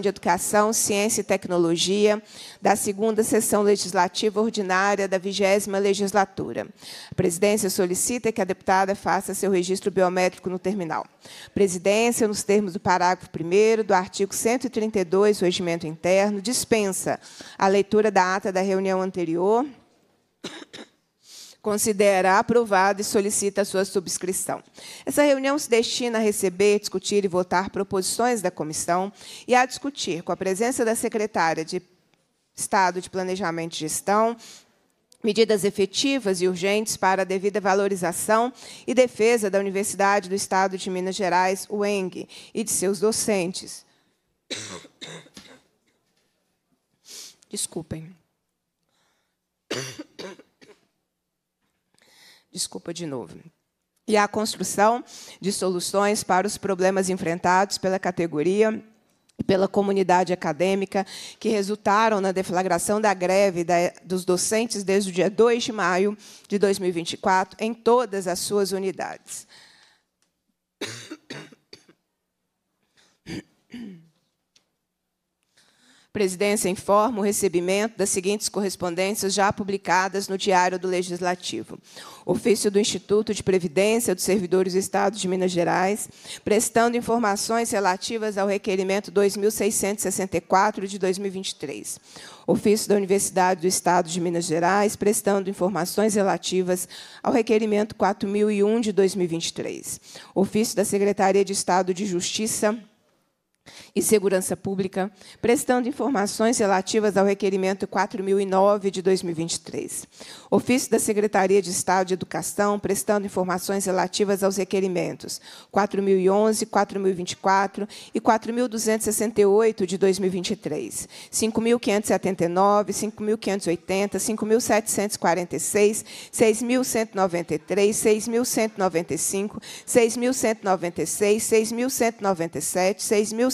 de Educação, Ciência e Tecnologia, da segunda sessão legislativa ordinária da vigésima legislatura. A presidência solicita que a deputada faça seu registro biométrico no terminal. Presidência, nos termos do parágrafo 1 do artigo 132 do Regimento Interno, dispensa a leitura da ata da reunião anterior considera aprovado e solicita a sua subscrição. Essa reunião se destina a receber, discutir e votar proposições da comissão e a discutir, com a presença da secretária de Estado de Planejamento e Gestão, medidas efetivas e urgentes para a devida valorização e defesa da Universidade do Estado de Minas Gerais, UENG, e de seus docentes. Desculpem. Desculpa de novo. E a construção de soluções para os problemas enfrentados pela categoria pela comunidade acadêmica, que resultaram na deflagração da greve dos docentes desde o dia 2 de maio de 2024 em todas as suas unidades. presidência informa o recebimento das seguintes correspondências já publicadas no Diário do Legislativo. Ofício do Instituto de Previdência dos Servidores do Estado de Minas Gerais, prestando informações relativas ao requerimento 2664 de 2023. Ofício da Universidade do Estado de Minas Gerais, prestando informações relativas ao requerimento 4001 de 2023. Ofício da Secretaria de Estado de Justiça e Segurança Pública, prestando informações relativas ao requerimento 4009 de 2023. Ofício da Secretaria de Estado de Educação, prestando informações relativas aos requerimentos 4011, 4024 e 4268 de 2023, 5579, 5580, 5746, 6193, 6195, 6196, 6197, 6197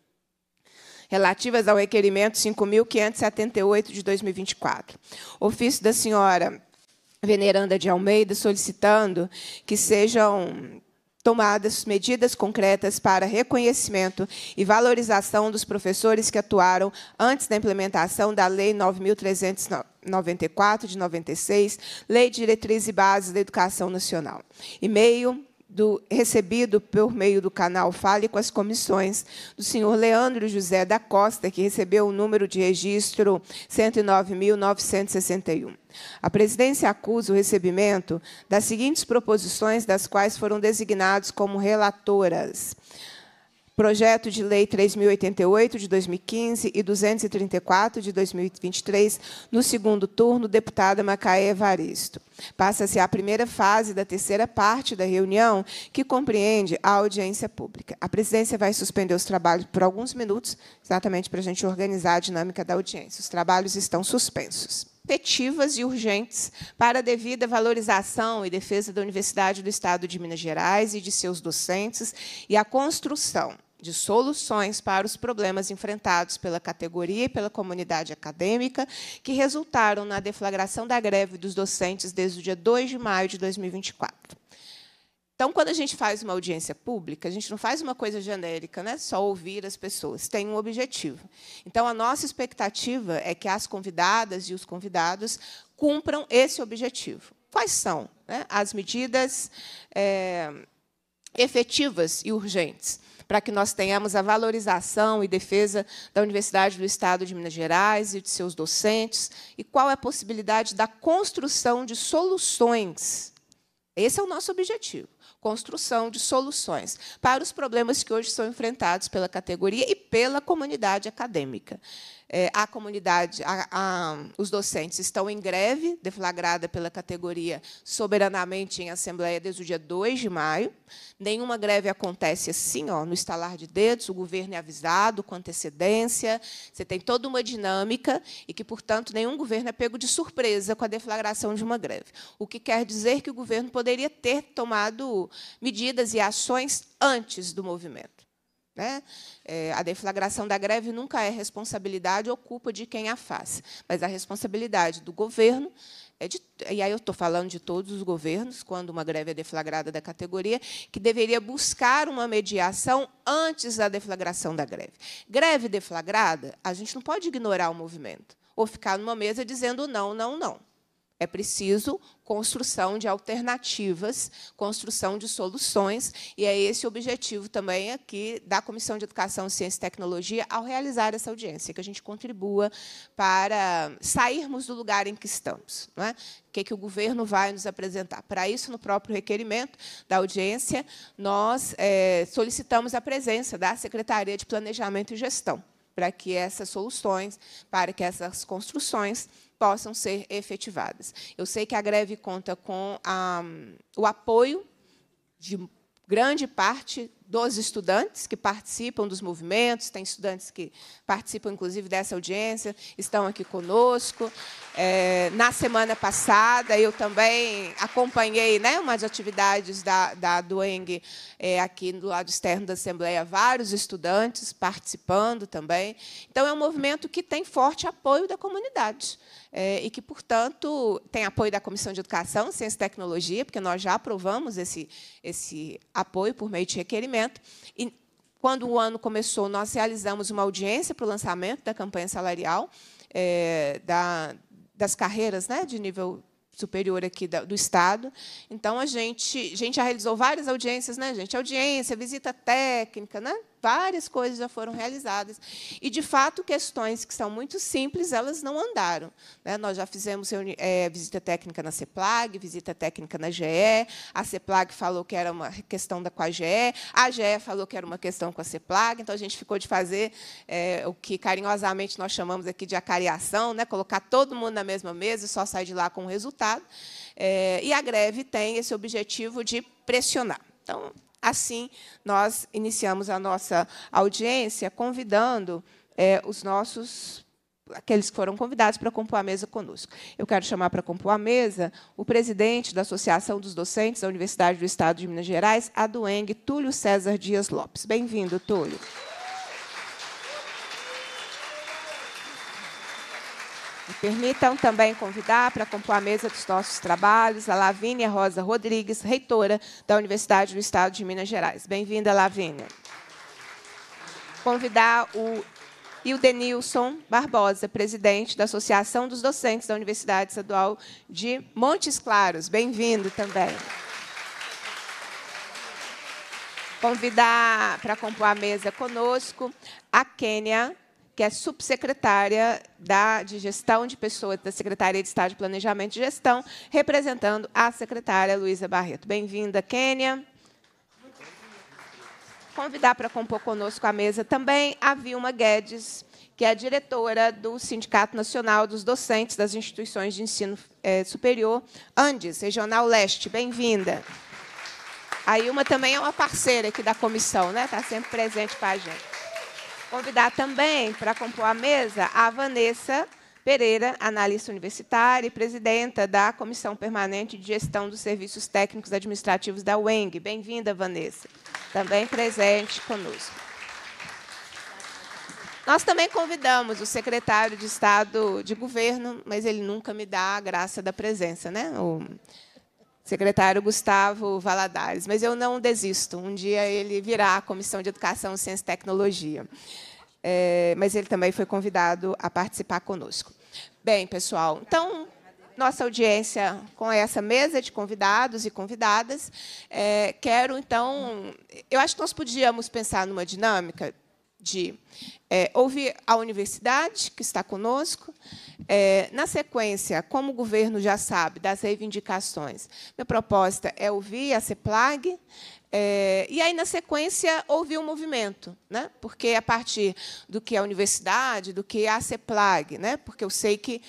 relativas ao requerimento 5.578 de 2024. Ofício da senhora Veneranda de Almeida solicitando que sejam tomadas medidas concretas para reconhecimento e valorização dos professores que atuaram antes da implementação da Lei 9.394 de 96, Lei de Diretrizes e Bases da Educação Nacional. E-mail do, recebido por meio do canal Fale com as comissões do senhor Leandro José da Costa, que recebeu o número de registro 109.961. A presidência acusa o recebimento das seguintes proposições, das quais foram designados como relatoras: projeto de lei 3088 de 2015 e 234 de 2023, no segundo turno, deputada Macaé Evaristo. Passa-se à primeira fase da terceira parte da reunião, que compreende a audiência pública. A presidência vai suspender os trabalhos por alguns minutos, exatamente para a gente organizar a dinâmica da audiência. Os trabalhos estão suspensos efetivas e urgentes para a devida valorização e defesa da Universidade do Estado de Minas Gerais e de seus docentes e a construção de soluções para os problemas enfrentados pela categoria e pela comunidade acadêmica, que resultaram na deflagração da greve dos docentes desde o dia 2 de maio de 2024. Então, quando a gente faz uma audiência pública, a gente não faz uma coisa genérica, né? só ouvir as pessoas, tem um objetivo. Então, a nossa expectativa é que as convidadas e os convidados cumpram esse objetivo. Quais são né? as medidas é, efetivas e urgentes? para que nós tenhamos a valorização e defesa da Universidade do Estado de Minas Gerais e de seus docentes, e qual é a possibilidade da construção de soluções. Esse é o nosso objetivo construção de soluções para os problemas que hoje são enfrentados pela categoria e pela comunidade acadêmica. É, a comunidade, a, a, os docentes estão em greve, deflagrada pela categoria soberanamente em assembleia desde o dia 2 de maio. Nenhuma greve acontece assim, ó, no estalar de dedos, o governo é avisado com antecedência, você tem toda uma dinâmica e que, portanto, nenhum governo é pego de surpresa com a deflagração de uma greve. O que quer dizer que o governo poderia ter tomado medidas e ações antes do movimento. Né? É, a deflagração da greve nunca é responsabilidade ou culpa de quem a faz, mas a responsabilidade do governo é de, e aí eu estou falando de todos os governos, quando uma greve é deflagrada da categoria, que deveria buscar uma mediação antes da deflagração da greve. Greve deflagrada, a gente não pode ignorar o movimento ou ficar numa mesa dizendo não, não, não. É preciso construção de alternativas, construção de soluções, e é esse o objetivo também aqui da Comissão de Educação, Ciência e Tecnologia ao realizar essa audiência, que a gente contribua para sairmos do lugar em que estamos. Não é? O que, é que o governo vai nos apresentar? Para isso, no próprio requerimento da audiência, nós é, solicitamos a presença da Secretaria de Planejamento e Gestão, para que essas soluções, para que essas construções possam ser efetivadas. Eu sei que a greve conta com a, ah, o apoio de grande parte dos estudantes que participam dos movimentos, tem estudantes que participam, inclusive, dessa audiência, estão aqui conosco. É, na semana passada, eu também acompanhei né, umas atividades da, da Dueng é, aqui do lado externo da Assembleia, vários estudantes participando também. Então, é um movimento que tem forte apoio da comunidade. É, e que, portanto, tem apoio da Comissão de Educação, Ciência e Tecnologia, porque nós já aprovamos esse, esse apoio por meio de requerimento lançamento. E quando o ano começou, nós realizamos uma audiência para o lançamento da campanha salarial é, da, das carreiras né, de nível superior aqui do Estado. Então, a gente, a gente já realizou várias audiências, né, gente? Audiência, visita técnica, né? várias coisas já foram realizadas. E, de fato, questões que são muito simples, elas não andaram. Né? Nós já fizemos é, visita técnica na CEPLAG, visita técnica na GE, a CEPLAG falou que era uma questão da com a GE, a GE falou que era uma questão com a CEPLAG, então a gente ficou de fazer é, o que carinhosamente nós chamamos aqui de acariação, né? colocar todo mundo na mesma mesa e só sair de lá com o resultado. É, e a greve tem esse objetivo de pressionar. Então, Assim, nós iniciamos a nossa audiência convidando é, os nossos aqueles que foram convidados para compor a mesa conosco. Eu quero chamar para compor a mesa o presidente da Associação dos Docentes da Universidade do Estado de Minas Gerais, a Dueng, Túlio César Dias Lopes. Bem-vindo, Túlio. Permitam também convidar para compor a mesa dos nossos trabalhos a Lavínia Rosa Rodrigues, reitora da Universidade do Estado de Minas Gerais. Bem-vinda, Lavínia. Convidar o Ildenilson Barbosa, presidente da Associação dos Docentes da Universidade Estadual de Montes Claros. Bem-vindo também. Convidar para compor a mesa conosco a Kênia que é subsecretária da, de Gestão de Pessoas da Secretaria de Estado de Planejamento e Gestão, representando a secretária Luísa Barreto. Bem-vinda, Kênia. Convidar para compor conosco a mesa também a Vilma Guedes, que é a diretora do Sindicato Nacional dos Docentes das Instituições de Ensino eh, Superior, Andes, Regional Leste. Bem-vinda. A Ilma também é uma parceira aqui da comissão, né? Está sempre presente para a gente. Convidar também para compor a mesa a Vanessa Pereira, analista universitária e presidenta da Comissão Permanente de Gestão dos Serviços Técnicos Administrativos da UENG. Bem-vinda, Vanessa. Também presente conosco. Nós também convidamos o secretário de Estado de Governo, mas ele nunca me dá a graça da presença, né? O secretário Gustavo Valadares. Mas eu não desisto. Um dia ele virá à Comissão de Educação, Ciência e Tecnologia. É, mas ele também foi convidado a participar conosco. Bem, pessoal, então, nossa audiência com essa mesa de convidados e convidadas. É, quero, então, eu acho que nós podíamos pensar numa dinâmica de é, ouvir a universidade, que está conosco, é, na sequência, como o governo já sabe, das reivindicações, minha proposta é ouvir a CEPLAG, é, e aí, na sequência, ouvir o movimento, né? porque a partir do que a universidade, do que a CEPLAG, né? porque eu sei que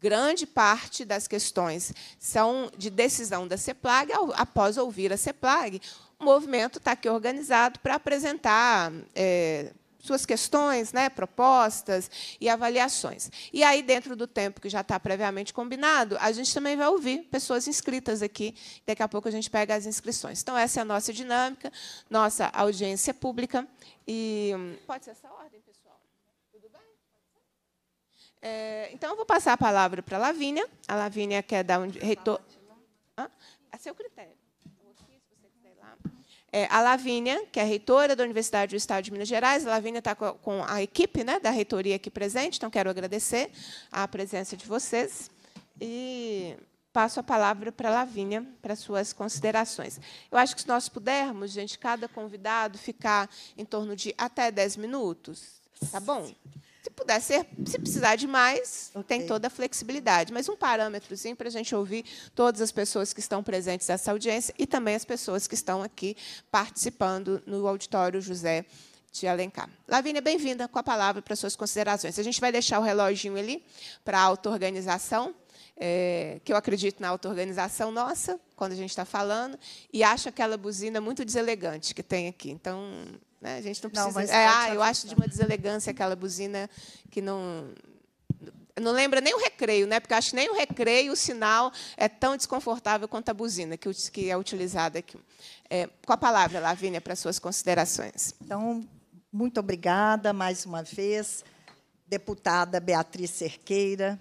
grande parte das questões são de decisão da CEPLAG, após ouvir a CEPLAG, o movimento está aqui organizado para apresentar. É, suas questões, né, propostas e avaliações. E aí, dentro do tempo que já está previamente combinado, a gente também vai ouvir pessoas inscritas aqui. Daqui a pouco a gente pega as inscrições. Então, essa é a nossa dinâmica, nossa audiência pública. E hum, pode ser essa ordem, pessoal? Tudo bem? É, então, eu vou passar a palavra para a Lavínia. A Lavínia quer dar um reitor. Ah, a é seu critério é, a Lavínia, que é reitora da Universidade do Estado de Minas Gerais. A Lavínia está com a equipe né, da reitoria aqui presente, então quero agradecer a presença de vocês. E passo a palavra para a Lavínia, para suas considerações. Eu acho que se nós pudermos, gente, cada convidado ficar em torno de até 10 minutos, tá bom? Sim. Se puder ser, se precisar de mais, okay. tem toda a flexibilidade. Mas um parâmetrozinho para a gente ouvir todas as pessoas que estão presentes nessa audiência e também as pessoas que estão aqui participando no auditório José de Alencar. Lavínia, bem-vinda com a palavra para suas considerações. A gente vai deixar o reloginho ali para a auto-organização, é, que eu acredito na auto-organização nossa, quando a gente está falando, e acho aquela buzina muito deselegante que tem aqui. Então, né? A gente não precisa. Não, é, ah, eu acho de uma deselegância aquela buzina que não. Não lembra nem o recreio, né? porque acho que nem o recreio, o sinal é tão desconfortável quanto a buzina que, que é utilizada aqui. É, com a palavra, Lavínia, para suas considerações. Então, muito obrigada mais uma vez, deputada Beatriz Cerqueira,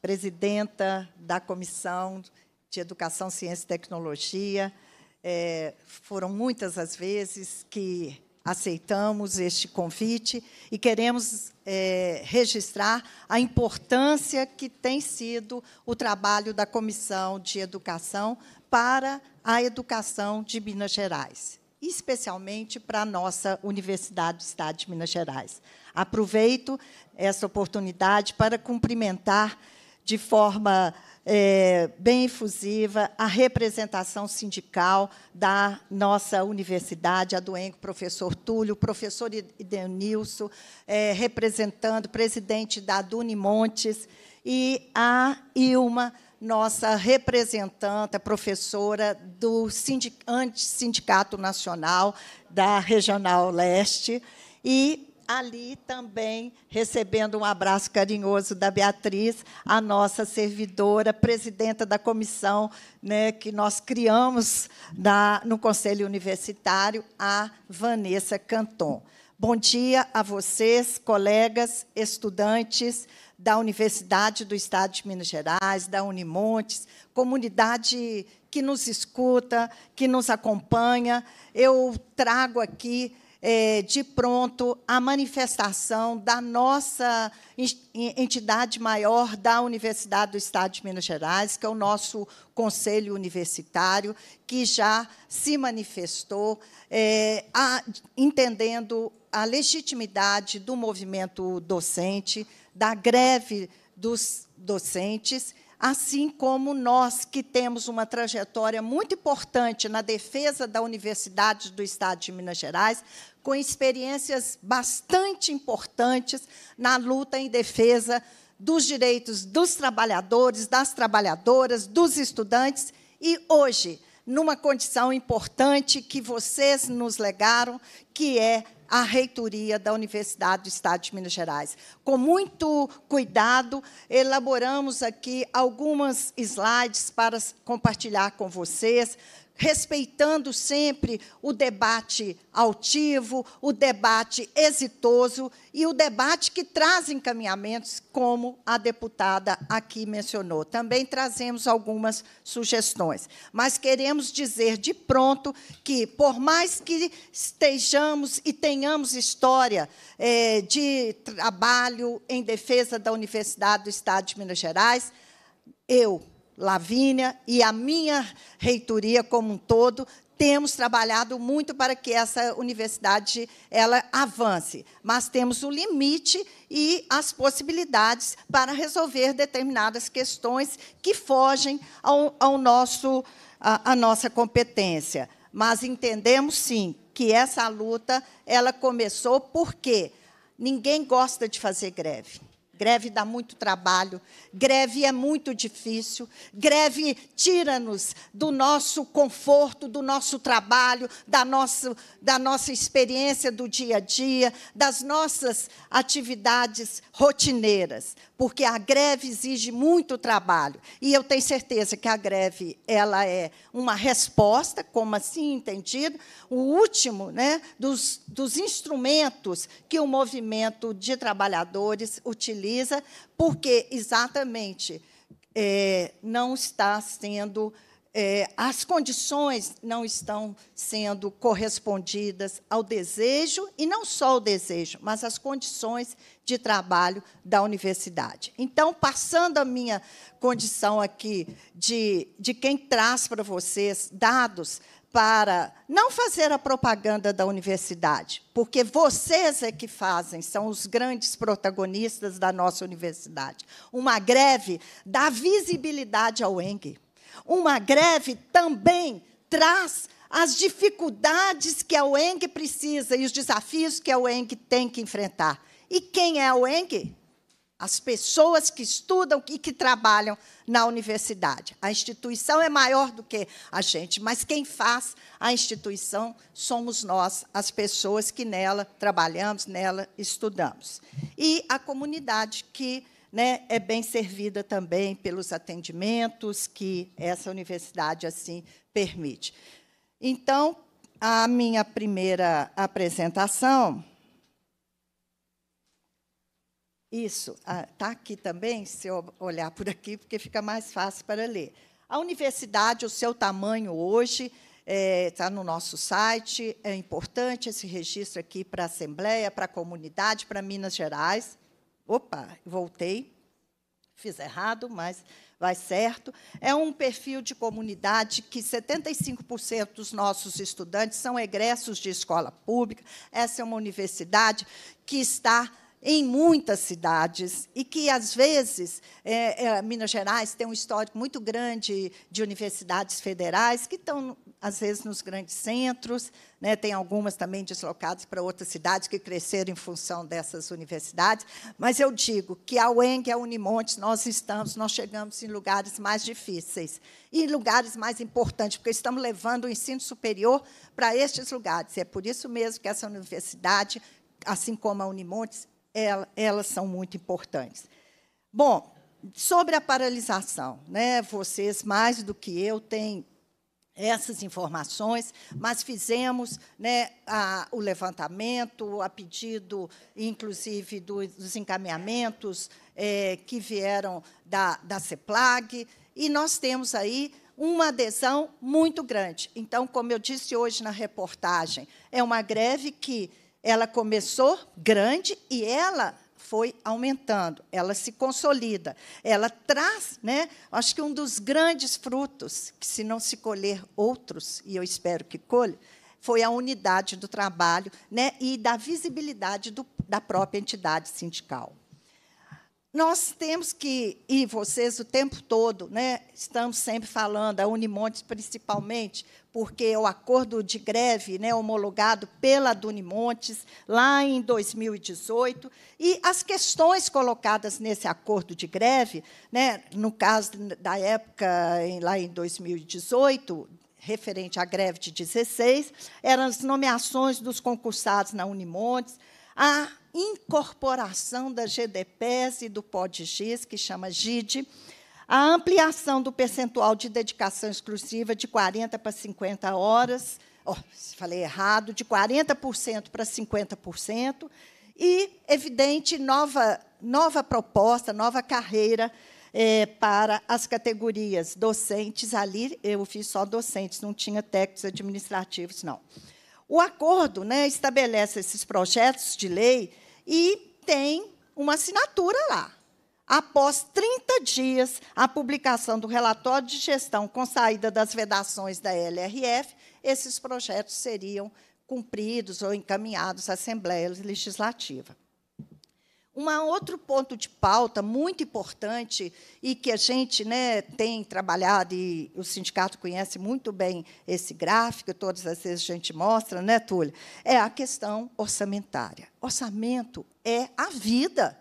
presidenta da Comissão de Educação, Ciência e Tecnologia. É, foram muitas as vezes que aceitamos este convite e queremos é, registrar a importância que tem sido o trabalho da Comissão de Educação para a educação de Minas Gerais, especialmente para a nossa Universidade do Estado de Minas Gerais. Aproveito essa oportunidade para cumprimentar de forma é, bem efusiva a representação sindical da nossa universidade, a do ENCO, professor Túlio, professor Idenilson, é, representando, presidente da Duni Montes, e a Ilma, nossa representante, professora do sindic Antissindicato Nacional da Regional Leste, e ali também recebendo um abraço carinhoso da Beatriz, a nossa servidora, presidenta da comissão né, que nós criamos no Conselho Universitário, a Vanessa Canton. Bom dia a vocês, colegas, estudantes da Universidade do Estado de Minas Gerais, da Unimontes, comunidade que nos escuta, que nos acompanha. Eu trago aqui é, de pronto a manifestação da nossa entidade maior da Universidade do Estado de Minas Gerais, que é o nosso Conselho Universitário, que já se manifestou, é, a, entendendo a legitimidade do movimento docente, da greve dos docentes assim como nós que temos uma trajetória muito importante na defesa da Universidade do Estado de Minas Gerais, com experiências bastante importantes na luta em defesa dos direitos dos trabalhadores, das trabalhadoras, dos estudantes e hoje numa condição importante que vocês nos legaram, que é a reitoria da Universidade do Estado de Minas Gerais. Com muito cuidado, elaboramos aqui algumas slides para compartilhar com vocês respeitando sempre o debate altivo, o debate exitoso e o debate que traz encaminhamentos, como a deputada aqui mencionou. Também trazemos algumas sugestões, mas queremos dizer de pronto que, por mais que estejamos e tenhamos história é, de trabalho em defesa da Universidade do Estado de Minas Gerais, eu, Lavínia e a minha reitoria como um todo temos trabalhado muito para que essa universidade ela avance, mas temos um limite e as possibilidades para resolver determinadas questões que fogem ao, ao nosso a nossa competência. Mas entendemos sim que essa luta ela começou porque ninguém gosta de fazer greve. Greve dá muito trabalho, greve é muito difícil, greve tira-nos do nosso conforto, do nosso trabalho, da nossa, da nossa experiência do dia a dia, das nossas atividades rotineiras porque a greve exige muito trabalho. E eu tenho certeza que a greve ela é uma resposta, como assim entendido, o último né, dos, dos instrumentos que o movimento de trabalhadores utiliza, porque exatamente é, não está sendo é, as condições não estão sendo correspondidas ao desejo, e não só o desejo, mas as condições de trabalho da universidade. Então, passando a minha condição aqui de, de quem traz para vocês dados para não fazer a propaganda da universidade, porque vocês é que fazem, são os grandes protagonistas da nossa universidade. Uma greve dá visibilidade ao ENG. Uma greve também traz as dificuldades que a UENG precisa e os desafios que a UENG tem que enfrentar. E quem é a UENG? As pessoas que estudam e que trabalham na universidade. A instituição é maior do que a gente, mas quem faz a instituição somos nós, as pessoas que nela trabalhamos, nela estudamos. E a comunidade que né, é bem servida também pelos atendimentos que essa universidade assim permite. Então, a minha primeira apresentação. Isso, está ah, aqui também, se eu olhar por aqui, porque fica mais fácil para ler. A universidade, o seu tamanho hoje, está é, tá no nosso site, é importante esse registro aqui para a Assembleia, para a comunidade, para Minas Gerais opa, voltei, fiz errado, mas vai certo. É um perfil de comunidade que 75% dos nossos estudantes são egressos de escola pública. Essa é uma universidade que está em muitas cidades e que, às vezes, é, é, Minas Gerais tem um histórico muito grande de universidades federais que estão, às vezes, nos grandes centros, né? tem algumas também deslocadas para outras cidades que cresceram em função dessas universidades, mas eu digo que a UENG e a Unimontes, nós estamos, nós chegamos em lugares mais difíceis e em lugares mais importantes, porque estamos levando o ensino superior para estes lugares. E é por isso mesmo que essa universidade assim como a Unimontes, ela, elas são muito importantes. Bom, sobre a paralisação, né? Vocês mais do que eu têm essas informações, mas fizemos né, a, o levantamento, a pedido, inclusive, do, dos encaminhamentos é, que vieram da, da CEPLAG, e nós temos aí uma adesão muito grande. Então, como eu disse hoje na reportagem, é uma greve que ela começou grande e ela foi aumentando, ela se consolida, ela traz, né, acho que um dos grandes frutos, que se não se colher outros, e eu espero que colhe, foi a unidade do trabalho né, e da visibilidade do, da própria entidade sindical. Nós temos que, e vocês o tempo todo, né, estamos sempre falando, a Unimontes principalmente, porque o acordo de greve né, homologado pela Dunimontes lá em 2018, e as questões colocadas nesse acordo de greve, né, no caso da época, em, lá em 2018, referente à greve de 16, eram as nomeações dos concursados na Unimontes, a incorporação da GDPES e do PODGIS, que chama GID, a ampliação do percentual de dedicação exclusiva de 40 para 50 horas, oh, falei errado, de 40% para 50%, e, evidente, nova, nova proposta, nova carreira é, para as categorias docentes. Ali eu fiz só docentes, não tinha técnicos administrativos, não. O acordo né, estabelece esses projetos de lei e tem uma assinatura lá. Após 30 dias, a publicação do relatório de gestão com saída das vedações da LRF, esses projetos seriam cumpridos ou encaminhados à Assembleia Legislativa. Um outro ponto de pauta muito importante e que a gente né, tem trabalhado, e o sindicato conhece muito bem esse gráfico, todas as vezes a gente mostra, né, Túlio? É a questão orçamentária. Orçamento é a vida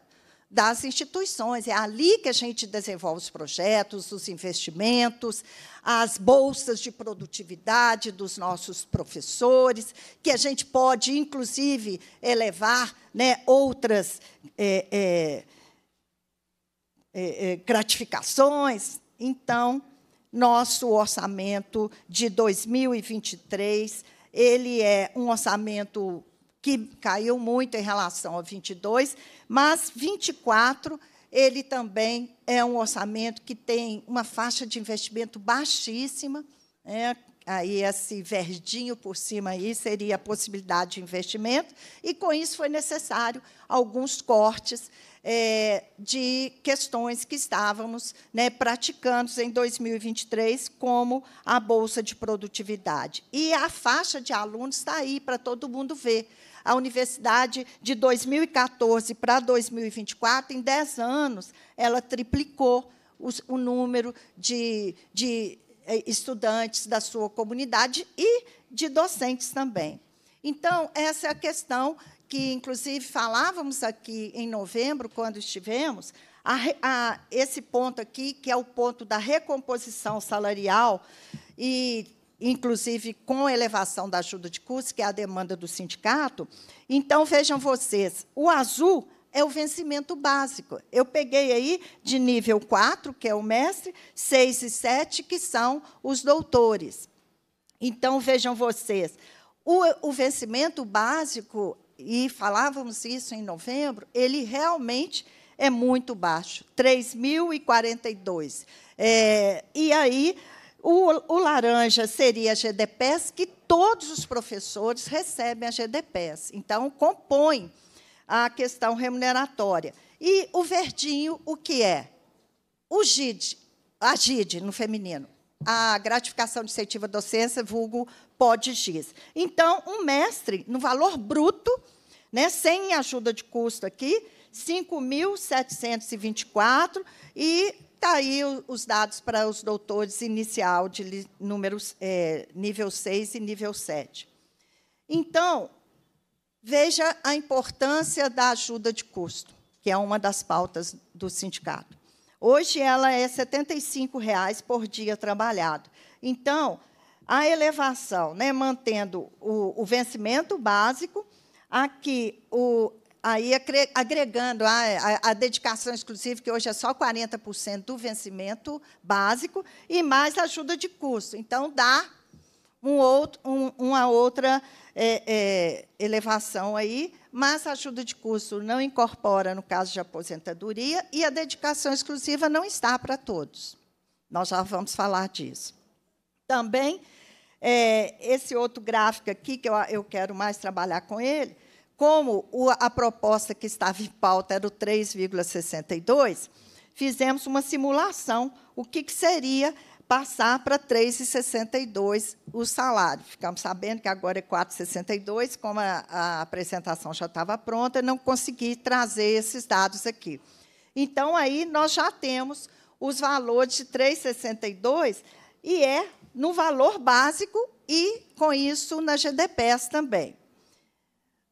das instituições. É ali que a gente desenvolve os projetos, os investimentos, as bolsas de produtividade dos nossos professores, que a gente pode, inclusive, elevar né, outras é, é, é, é gratificações. Então, nosso orçamento de 2023 ele é um orçamento que caiu muito em relação a 22, mas 24 ele também é um orçamento que tem uma faixa de investimento baixíssima. Né? Aí esse verdinho por cima aí seria a possibilidade de investimento, e com isso foi necessário alguns cortes é, de questões que estávamos né, praticando em 2023, como a Bolsa de Produtividade. E a faixa de alunos está aí para todo mundo ver a universidade de 2014 para 2024, em 10 anos, ela triplicou os, o número de, de eh, estudantes da sua comunidade e de docentes também. Então, essa é a questão que, inclusive, falávamos aqui em novembro, quando estivemos, a, a, esse ponto aqui, que é o ponto da recomposição salarial, e inclusive com elevação da ajuda de custo, que é a demanda do sindicato. Então, vejam vocês, o azul é o vencimento básico. Eu peguei aí de nível 4, que é o mestre, 6 e 7, que são os doutores. Então, vejam vocês, o, o vencimento básico, e falávamos isso em novembro, ele realmente é muito baixo, 3.042. É, e aí, o, o laranja seria a GDPES, que todos os professores recebem a GDPES. Então, compõe a questão remuneratória. E o verdinho, o que é? O GID, a GID no feminino, a gratificação de incentivo à docência, vulgo pode gis Então, um mestre, no valor bruto, né, sem ajuda de custo aqui, 5.724, e está aí os dados para os doutores inicial de números, é, nível 6 e nível 7. Então, veja a importância da ajuda de custo, que é uma das pautas do sindicato. Hoje ela é R$ 75,00 por dia trabalhado. Então, a elevação, né, mantendo o, o vencimento básico, aqui o, Aí, agregando a, a, a, dedicação exclusiva, que hoje é só 40% do vencimento básico, e mais ajuda de custo. Então, dá um outro, um, uma outra é, é, elevação aí, mas a ajuda de custo não incorpora, no caso de aposentadoria, e a dedicação exclusiva não está para todos. Nós já vamos falar disso. Também, é, esse outro gráfico aqui, que eu, eu quero mais trabalhar com ele, como a proposta que estava em pauta era o 3,62, fizemos uma simulação, o que, seria passar para 3,62 o salário. Ficamos sabendo que agora é 4,62, como a, a, apresentação já estava pronta, não consegui trazer esses dados aqui. Então, aí nós já temos os valores de 3,62, e é no valor básico e, com isso, na GDPES também.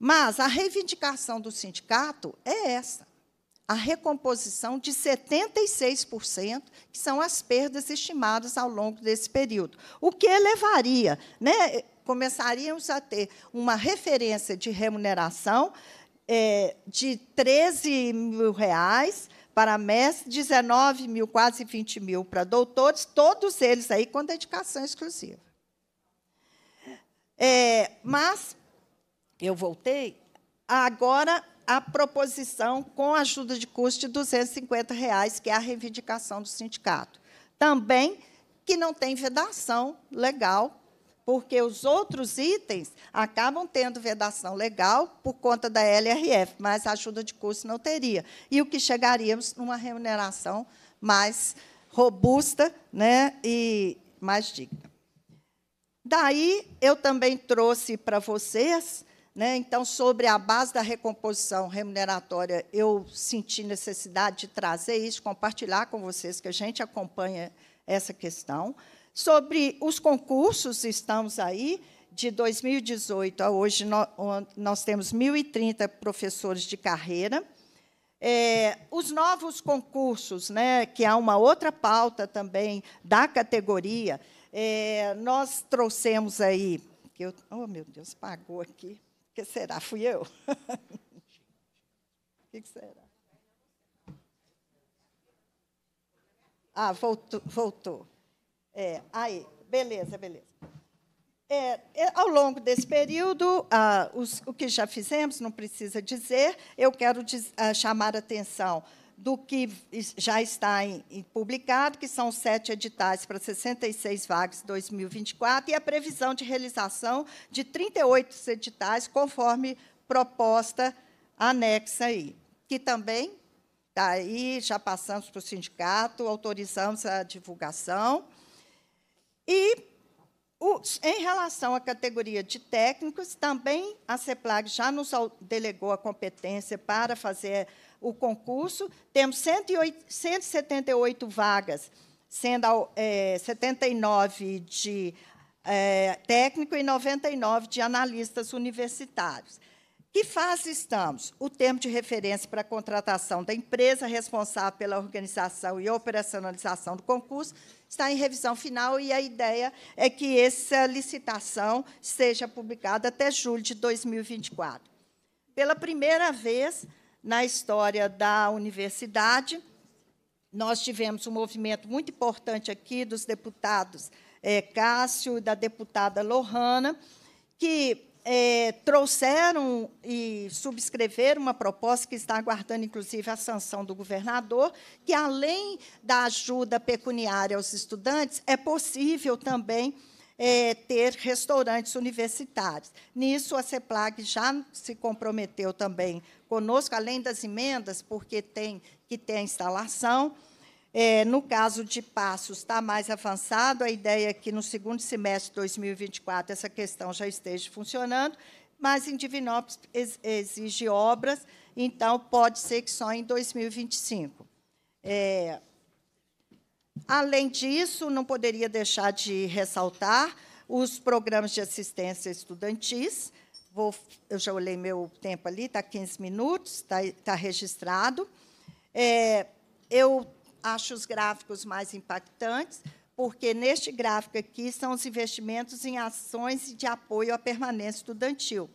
Mas a reivindicação do sindicato é essa: a recomposição de 76%, que são as perdas estimadas ao longo desse período, o que levaria, né, começaríamos a ter uma referência de remuneração é, de 13 mil reais para mestres, 19 mil, quase 20 mil para doutores, todos eles aí com dedicação exclusiva. É, mas eu voltei. Agora, a proposição com ajuda de custo de R$ 250, reais, que é a reivindicação do sindicato. Também que não tem vedação legal, porque os outros itens acabam tendo vedação legal por conta da LRF, mas a ajuda de custo não teria. E o que chegaríamos numa remuneração mais robusta né, e mais digna. Daí, eu também trouxe para vocês né? Então, sobre a base da recomposição remuneratória, eu senti necessidade de trazer isso, compartilhar com vocês que a gente acompanha essa questão. Sobre os concursos, estamos aí, de 2018 a hoje, nós temos 1.030 professores de carreira. É, os novos concursos, né, que há uma outra pauta também da categoria, é, nós trouxemos aí. Que eu, oh, meu Deus, pagou aqui que será? Fui eu? O que, que será? Ah, voltou. voltou. É, aí, beleza, beleza. É, é, ao longo desse período, ah, os, o que já fizemos, não precisa dizer, eu quero diz, ah, chamar a atenção do que já está em, em publicado, que são sete editais para 66 vagas em 2024, e a previsão de realização de 38 editais, conforme proposta anexa aí, que também Daí tá já passamos para o sindicato, autorizamos a divulgação. E, em relação à categoria de técnicos, também a CEPLAG já nos delegou a competência para fazer o concurso, temos 108, 178 vagas, sendo é, 79 de é, técnico e 99 de analistas universitários. Que fase estamos? O termo de referência para a contratação da empresa responsável pela organização e operacionalização do concurso está em revisão final e a ideia é que essa licitação seja publicada até julho de 2024. Pela primeira vez, na história da universidade. Nós tivemos um movimento muito importante aqui dos deputados é, Cássio e da deputada Lohana, que é, trouxeram e subscreveram uma proposta que está aguardando, inclusive, a sanção do governador, que, além da ajuda pecuniária aos estudantes, é possível também é, ter restaurantes universitários. Nisso, a CEPLAG já se comprometeu também conosco, além das emendas, porque tem que ter a instalação. É, no caso de Passos, está mais avançado. A ideia é que, no segundo semestre de 2024, essa questão já esteja funcionando, mas em Divinópolis exige obras, então pode ser que só em 2025. É, Além disso, não poderia deixar de ressaltar os programas de assistência estudantis. Vou, eu já olhei meu tempo ali, está 15 minutos, está tá registrado. É, eu acho os gráficos mais impactantes, porque neste gráfico aqui são os investimentos em ações de apoio à permanência estudantil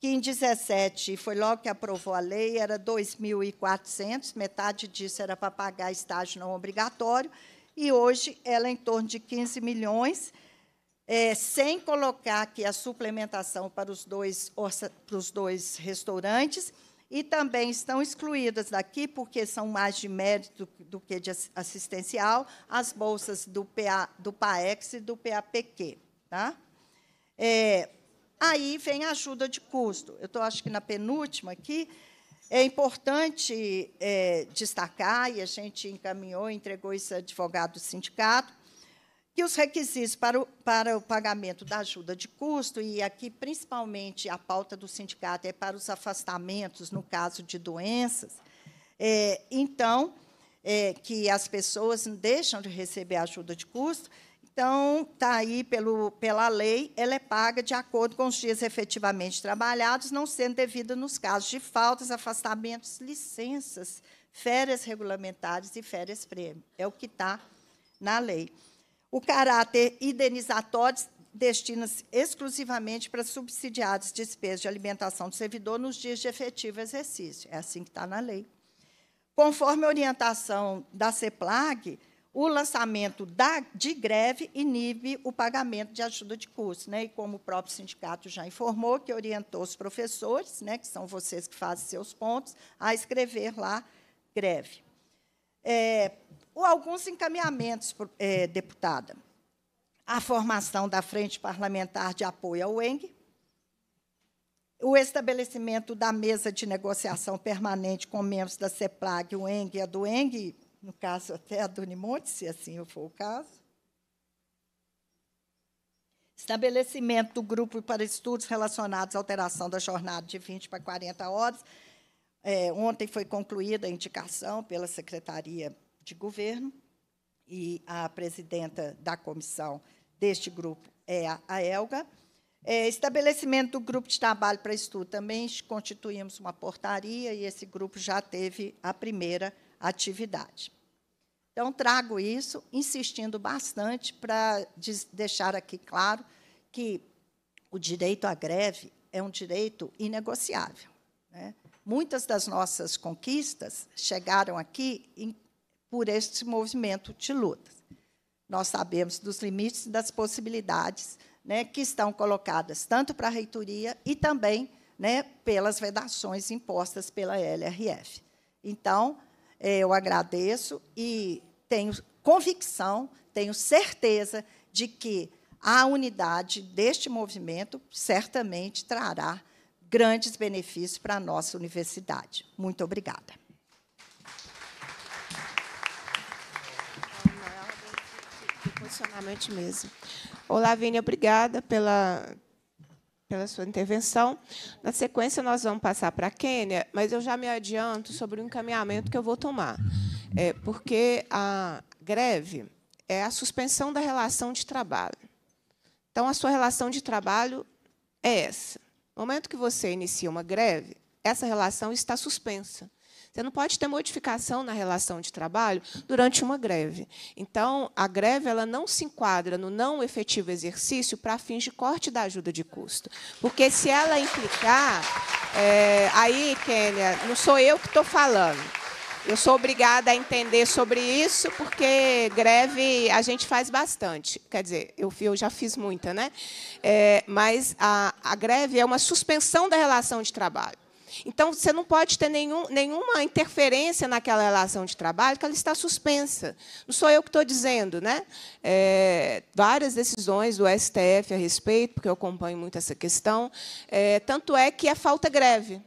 que em 17, foi logo que aprovou a lei, era 2.400, metade disso era para pagar estágio não obrigatório, e hoje ela é em torno de 15 milhões, é, sem colocar aqui a suplementação para os, dois, para os dois restaurantes, e também estão excluídas daqui, porque são mais de mérito do que de assistencial, as bolsas do, PA, do PAEX e do PAPQ. Tá? É, Aí vem a ajuda de custo. Eu estou, acho que, na penúltima aqui. É importante é, destacar, e a gente encaminhou, entregou esse advogado do sindicato, que os requisitos para o, para o pagamento da ajuda de custo, e aqui principalmente a pauta do sindicato é para os afastamentos no caso de doenças, é, então, é, que as pessoas deixam de receber ajuda de custo, então, está aí pelo, pela lei, ela é paga de acordo com os dias efetivamente trabalhados, não sendo devida nos casos de faltas, afastamentos, licenças, férias regulamentares e férias prêmio. É o que está na lei. O caráter indenizatório destina-se exclusivamente para subsidiados despesas de alimentação do servidor nos dias de efetivo exercício. É assim que está na lei. Conforme a orientação da CEPLAG, o lançamento da, de greve inibe o pagamento de ajuda de custo. Né? E como o próprio sindicato já informou, que orientou os professores, né, que são vocês que fazem seus pontos, a escrever lá greve. É, alguns encaminhamentos, é, deputada. A formação da Frente Parlamentar de Apoio ao ENG, o estabelecimento da mesa de negociação permanente com membros da CEPLAG, o ENG e a do ENG, no caso até a Doni Monte, se assim for o caso. Estabelecimento do grupo para estudos relacionados à alteração da jornada de 20 para 40 horas. É, ontem foi concluída a indicação pela Secretaria de Governo e a presidenta da comissão deste grupo é a Elga. É, estabelecimento do grupo de trabalho para estudo também constituímos uma portaria e esse grupo já teve a primeira atividade. Então, trago isso, insistindo bastante para deixar aqui claro que o direito à greve é um direito inegociável. Né? Muitas das nossas conquistas chegaram aqui em, por este movimento de luta. Nós sabemos dos limites e das possibilidades né, que estão colocadas tanto para a reitoria e também né, pelas vedações impostas pela LRF. Então, é, eu agradeço e tenho convicção, tenho certeza de que a unidade deste movimento certamente trará grandes benefícios para a nossa universidade. Muito obrigada. Posicionamento mesmo. Olá, Vini, obrigada pela pela sua intervenção. Na sequência, nós vamos passar para a Quênia, mas eu já me adianto sobre o encaminhamento que eu vou tomar, é, porque a greve é a suspensão da relação de trabalho. Então, a sua relação de trabalho é essa. No momento que você inicia uma greve, essa relação está suspensa. Você não pode ter modificação na relação de trabalho durante uma greve. Então, a greve ela não se enquadra no não efetivo exercício para fins de corte da ajuda de custo. Porque se ela implicar. É, aí, Kênia, não sou eu que estou falando. Eu sou obrigada a entender sobre isso, porque greve a gente faz bastante. Quer dizer, eu, eu já fiz muita, né? É, mas a, a greve é uma suspensão da relação de trabalho. Então, você não pode ter nenhum, nenhuma interferência naquela relação de trabalho, que ela está suspensa. Não sou eu que estou dizendo. Né? É, várias decisões do STF a respeito, porque eu acompanho muito essa questão. É, tanto é que é falta greve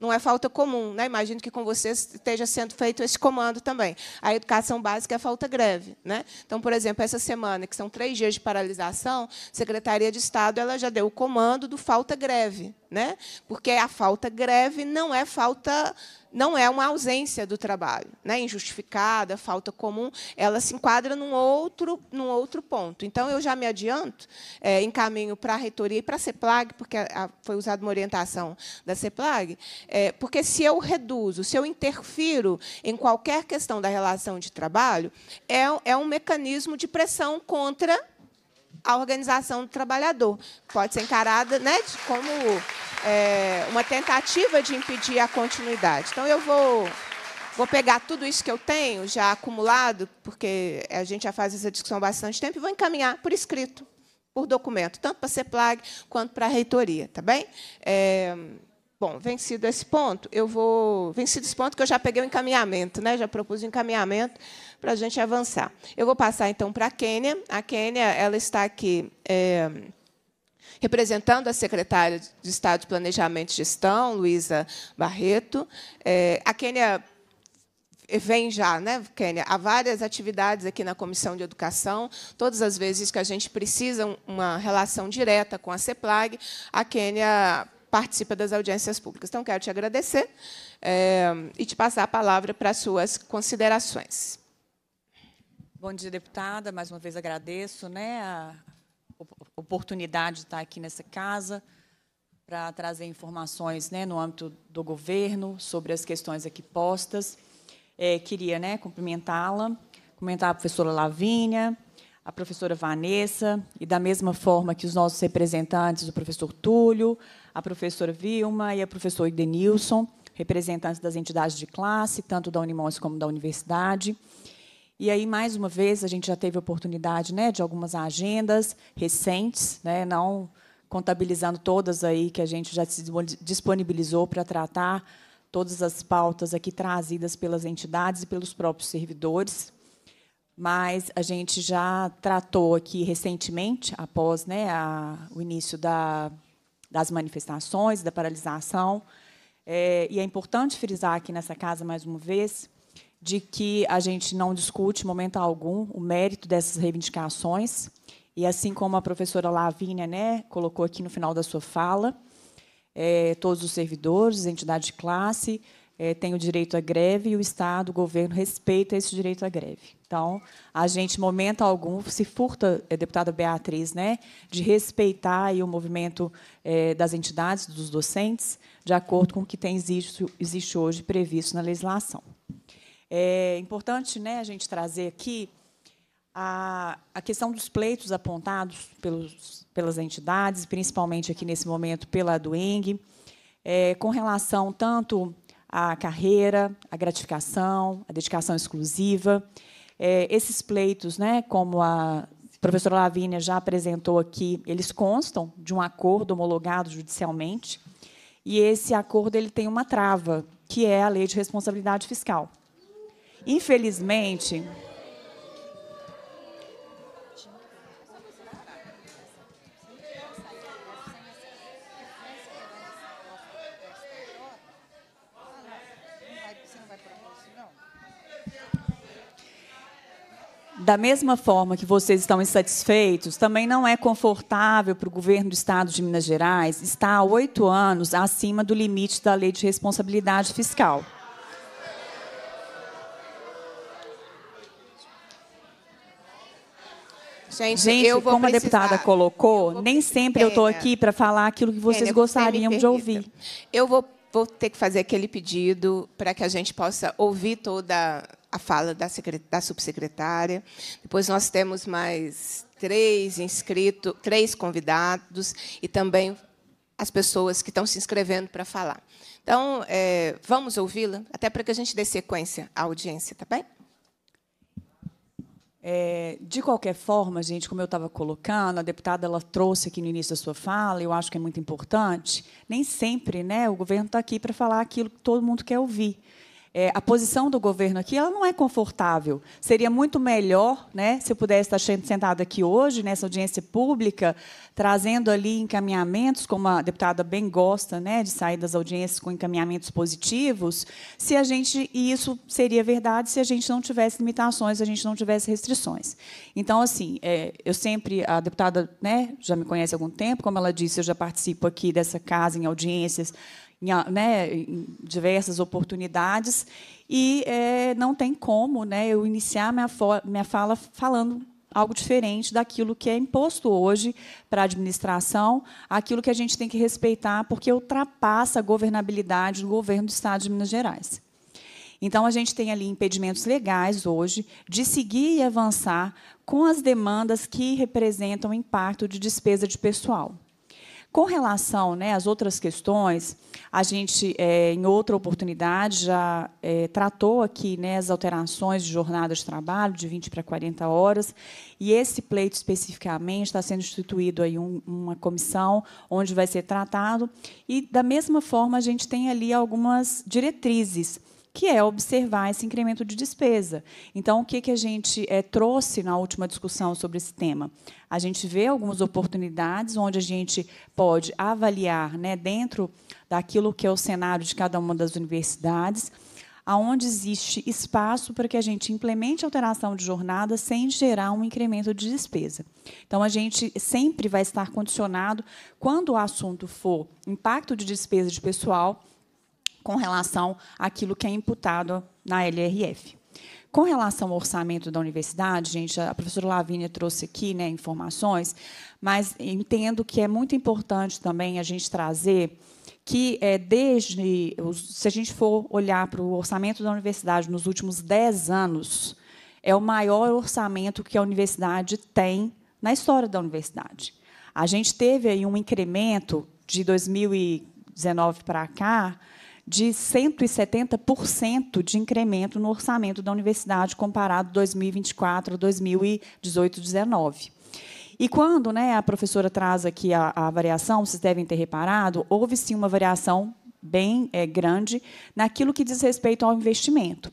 não é falta comum. Né? Imagino que com vocês esteja sendo feito esse comando também. A educação básica é falta greve. Né? Então, por exemplo, essa semana, que são três dias de paralisação, a Secretaria de Estado ela já deu o comando do falta greve né? Porque a falta greve não é falta não é uma ausência do trabalho, né? injustificada, falta comum, ela se enquadra num outro, num outro ponto. Então, eu já me adianto, é, encaminho para a reitoria e para a CEPLAG, porque a, a, foi usada uma orientação da CEPLAG, é, porque se eu reduzo, se eu interfiro em qualquer questão da relação de trabalho, é, é um mecanismo de pressão contra a organização do trabalhador. Pode ser encarada né, como é, uma tentativa de impedir a continuidade. Então, eu vou, vou pegar tudo isso que eu tenho, já acumulado, porque a gente já faz essa discussão há bastante tempo, e vou encaminhar por escrito, por documento, tanto para a CEPLAG quanto para a reitoria. Tá bem? É, Bom, vencido esse ponto, eu vou. Vencido esse ponto, que eu já peguei o encaminhamento, né? já propus o encaminhamento para a gente avançar. Eu vou passar então para a Quênia. A Quênia ela está aqui. É, representando a secretária de Estado de Planejamento e Gestão, Luísa Barreto. É, a Quênia vem já, né, Kênia? Há várias atividades aqui na Comissão de Educação. Todas as vezes que a gente precisa uma relação direta com a CEPLAG, a Quênia participa das audiências públicas. Então, quero te agradecer é, e te passar a palavra para as suas considerações. Bom dia, deputada. Mais uma vez agradeço né, a oportunidade de estar aqui nessa casa para trazer informações né, no âmbito do governo sobre as questões aqui postas. É, queria né, cumprimentá-la, cumprimentar a professora Lavínia, a professora Vanessa, e da mesma forma que os nossos representantes, o professor Túlio, a professora Vilma e a professora Idenilson, representantes das entidades de classe, tanto da Unimões como da universidade. E aí, mais uma vez, a gente já teve oportunidade né, de algumas agendas recentes, né, não contabilizando todas aí que a gente já se disponibilizou para tratar todas as pautas aqui trazidas pelas entidades e pelos próprios servidores. Mas a gente já tratou aqui recentemente, após né, a, o início da, das manifestações, da paralisação, é, e é importante frisar aqui nessa casa mais uma vez de que a gente não discute, em momento algum, o mérito dessas reivindicações. E assim como a professora Lavínia né, colocou aqui no final da sua fala, é, todos os servidores, entidade de classe, é, têm o direito à greve e o Estado, o governo, respeita esse direito à greve. Então, a gente, em momento algum, se furta, é, deputada Beatriz, né, de respeitar aí, o movimento é, das entidades, dos docentes, de acordo com o que tem existe, existe hoje previsto na legislação. É importante né, a gente trazer aqui a, a questão dos pleitos apontados pelos, pelas entidades, principalmente aqui nesse momento pela Dueng, é, com relação tanto à carreira, à gratificação, à dedicação exclusiva. É, esses pleitos, né, como a professora Lavínia já apresentou aqui, eles constam de um acordo homologado judicialmente, e esse acordo ele tem uma trava, que é a Lei de Responsabilidade Fiscal. Infelizmente, da mesma forma que vocês estão insatisfeitos, também não é confortável para o governo do Estado de Minas Gerais estar há oito anos acima do limite da lei de responsabilidade fiscal. Gente, Gente eu vou como precisar. a deputada colocou, nem sempre eu estou aqui para falar aquilo que vocês gostariam você de ouvir. Eu vou, vou ter que fazer aquele pedido para que a gente possa ouvir toda a fala da, da subsecretária. Depois nós temos mais três inscritos, três convidados e também as pessoas que estão se inscrevendo para falar. Então, é, vamos ouvi-la, até para que a gente dê sequência à audiência, tá bem? É, de qualquer forma, gente, como eu estava colocando, a deputada ela trouxe aqui no início da sua fala, eu acho que é muito importante. Nem sempre, né, o governo está aqui para falar aquilo que todo mundo quer ouvir é, a posição do governo aqui ela não é confortável. Seria muito melhor né, se eu pudesse estar sentado aqui hoje, nessa audiência pública, trazendo ali encaminhamentos, como a deputada bem gosta né, de sair das audiências com encaminhamentos positivos, se a gente, e isso seria verdade se a gente não tivesse limitações, se a gente não tivesse restrições. Então, assim, é, eu sempre, a deputada né, já me conhece há algum tempo, como ela disse, eu já participo aqui dessa casa em audiências em, né, em diversas oportunidades, e é, não tem como né, eu iniciar minha, minha fala falando algo diferente daquilo que é imposto hoje para a administração, aquilo que a gente tem que respeitar, porque ultrapassa a governabilidade do governo do Estado de Minas Gerais. Então, a gente tem ali impedimentos legais hoje de seguir e avançar com as demandas que representam impacto de despesa de pessoal. Com relação né, às outras questões, a gente, é, em outra oportunidade, já é, tratou aqui né, as alterações de jornada de trabalho de 20 para 40 horas, e esse pleito especificamente está sendo instituído aí um, uma comissão onde vai ser tratado, e da mesma forma a gente tem ali algumas diretrizes que é observar esse incremento de despesa. Então, o que, que a gente é, trouxe na última discussão sobre esse tema? A gente vê algumas oportunidades onde a gente pode avaliar, né, dentro daquilo que é o cenário de cada uma das universidades, aonde existe espaço para que a gente implemente alteração de jornada sem gerar um incremento de despesa. Então, a gente sempre vai estar condicionado, quando o assunto for impacto de despesa de pessoal, com relação àquilo que é imputado na LRF. Com relação ao orçamento da universidade, gente, a professora Lavínia trouxe aqui né, informações, mas entendo que é muito importante também a gente trazer que é, desde, se a gente for olhar para o orçamento da universidade nos últimos 10 anos, é o maior orçamento que a universidade tem na história da universidade. A gente teve aí um incremento de 2019 para cá de 170% de incremento no orçamento da universidade comparado 2024 a 2018 19 e quando né, a professora traz aqui a, a, variação, vocês devem ter reparado, houve sim uma variação bem é, grande naquilo que diz respeito ao investimento.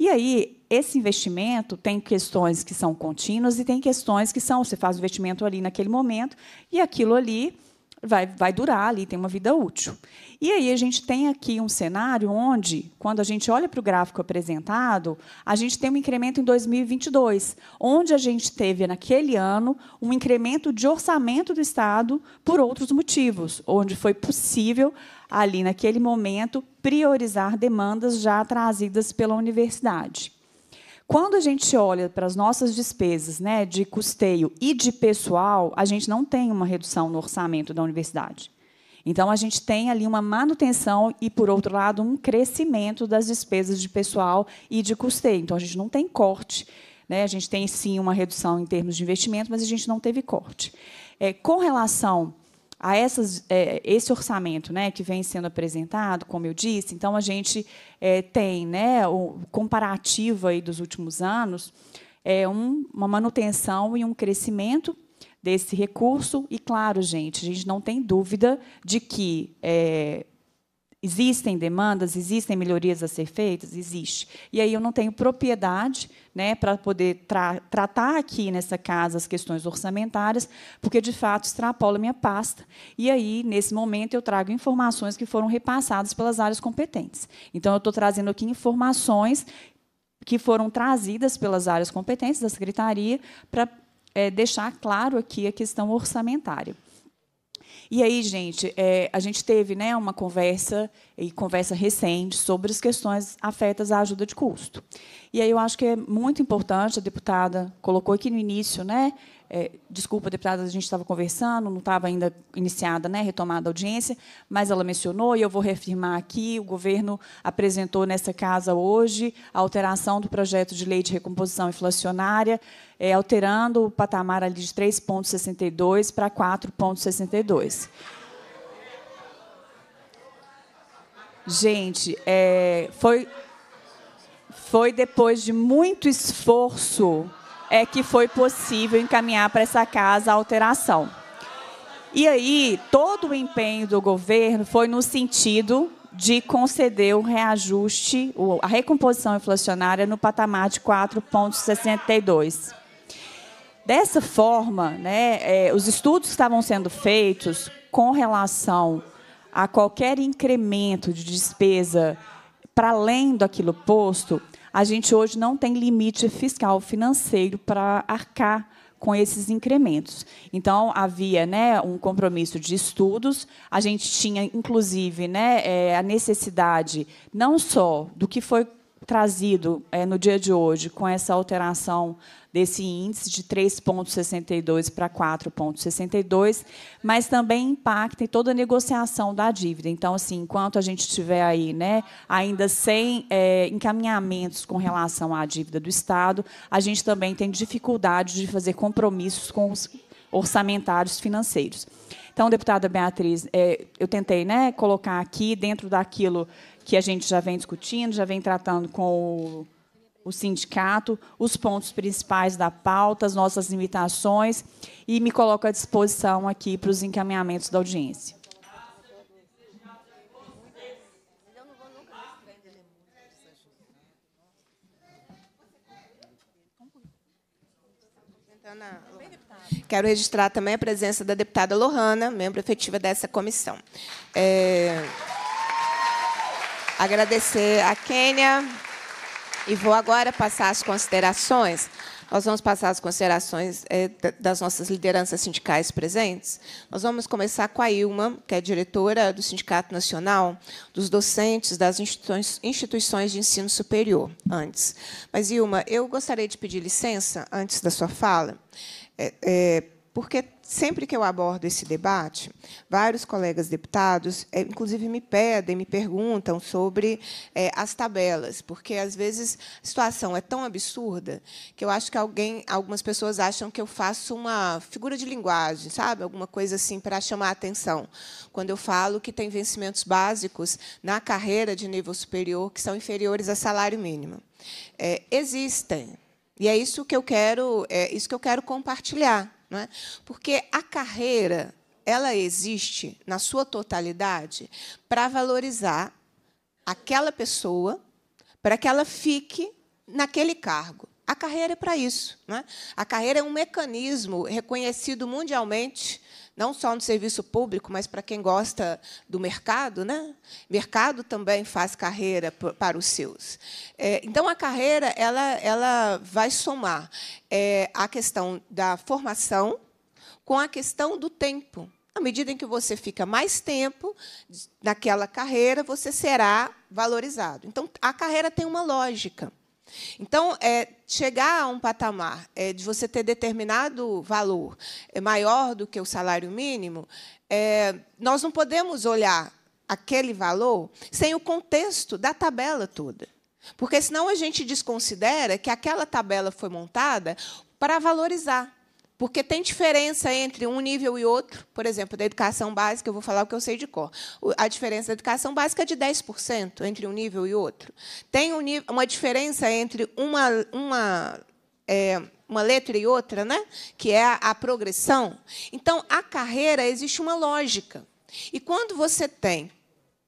E aí, esse investimento tem questões que são contínuas e tem questões que são, você faz o investimento ali naquele momento, e aquilo ali vai, vai durar ali, tem uma vida útil. E aí a gente tem aqui um cenário onde, quando a gente olha para o gráfico apresentado, a gente tem um incremento em 2022, onde a gente teve, naquele ano, um incremento de orçamento do Estado por outros motivos, onde foi possível, ali naquele momento, priorizar demandas já trazidas pela universidade quando a gente olha para as nossas despesas né, de custeio e de pessoal, a gente não tem uma redução no orçamento da universidade. Então, a gente tem ali uma manutenção e, por outro lado, um crescimento das despesas de pessoal e de custeio. Então, a gente não tem corte. Né? A gente tem, sim, uma redução em termos de investimento, mas a gente não teve corte. É, com relação a essas, é, esse orçamento né, que vem sendo apresentado, como eu disse, então a gente é, tem né, o comparativo aí dos últimos anos, é um, uma manutenção e um crescimento desse recurso. E, claro, gente, a gente não tem dúvida de que é, Existem demandas, existem melhorias a ser feitas? Existe. E aí eu não tenho propriedade né, para poder tra tratar aqui nessa casa as questões orçamentárias, porque de fato extrapola minha pasta. E aí, nesse momento, eu trago informações que foram repassadas pelas áreas competentes. Então, eu estou trazendo aqui informações que foram trazidas pelas áreas competentes da secretaria para é, eh, deixar claro aqui a questão orçamentária. E aí, gente, é, a gente teve né, uma conversa, e conversa recente, sobre as questões afetas à ajuda de custo. E aí eu acho que é muito importante, a deputada colocou aqui no início, né, é, desculpa, deputada, a gente estava conversando, não estava ainda iniciada, né, retomada a audiência, mas ela mencionou, e eu vou reafirmar aqui, o governo apresentou nessa casa hoje a alteração do projeto de lei de recomposição inflacionária, é, alterando o patamar ali de 3,62 para 4,62. Gente, é, foi, foi depois de muito esforço é que foi possível encaminhar para essa casa a alteração. E aí, todo o empenho do governo foi no sentido de conceder o reajuste, a recomposição inflacionária no patamar de 4,62. Dessa forma, né, é, os estudos que estavam sendo feitos com relação a qualquer incremento de despesa para além daquilo posto a gente hoje não tem limite fiscal financeiro para arcar com esses incrementos. Então havia né, um compromisso de estudos, a gente tinha inclusive né, eh, a necessidade não só do que foi trazido é, no dia de hoje, com essa alteração desse índice de 3,62 para 4,62, mas também impacta em toda a negociação da dívida. Então, assim, enquanto a gente tiver aí, né, ainda sem é, encaminhamentos com relação à dívida do Estado, a gente também tem dificuldade de fazer compromissos com os orçamentários financeiros. Então, deputada Beatriz, é, eu tentei né, colocar aqui, dentro daquilo que a gente já vem discutindo, já vem tratando com o, o sindicato, os pontos principais da pauta, as nossas limitações, e me coloco à disposição aqui para os encaminhamentos da audiência. Quero registrar também a presença da deputada Lohana, membro efetiva dessa comissão. É agradecer a Quênia e vou agora passar as considerações. Nós vamos passar as considerações é, das nossas lideranças sindicais presentes. Nós vamos começar com a Ilma, que é diretora do Sindicato Nacional dos Docentes das Instituições de Ensino Superior, antes. Mas, Ilma, eu gostaria de pedir licença, antes da sua fala, é, é, porque sempre que eu abordo esse debate, vários colegas deputados, eh, inclusive, me pedem, me perguntam sobre eh, as tabelas, porque às vezes a situação é tão absurda que eu acho que alguém, algumas pessoas acham que eu faço uma figura de linguagem, sabe, alguma coisa assim para chamar a atenção, quando eu falo que tem vencimentos básicos na carreira de nível superior que são inferiores a salário mínimo. É, existem. E é isso que eu quero, é isso que eu quero compartilhar não é? Porque a carreira ela existe na sua totalidade para valorizar aquela pessoa, para que ela fique naquele cargo. A carreira é para isso. Não é? A carreira é um mecanismo reconhecido mundialmente não só no serviço público, mas para quem gosta do mercado, né? Mercado também faz carreira para os seus. É, então a carreira ela ela vai somar é, a questão da formação com a questão do tempo. À medida em que você fica mais tempo naquela carreira, você será valorizado. Então a carreira tem uma lógica. Então, é, chegar a um patamar é, de você ter determinado valor é, maior do que o salário mínimo, é, nós não podemos olhar aquele valor sem o contexto da tabela toda. Porque senão a gente desconsidera que aquela tabela foi montada para valorizar. Porque tem diferença entre um nível e outro. Por exemplo, da educação básica, eu vou falar o que eu sei de cor. A diferença da educação básica é de 10% entre um nível e outro. Tem uma diferença entre uma, uma, é, uma letra e outra, né? que é a progressão. Então, a carreira existe uma lógica. E quando você tem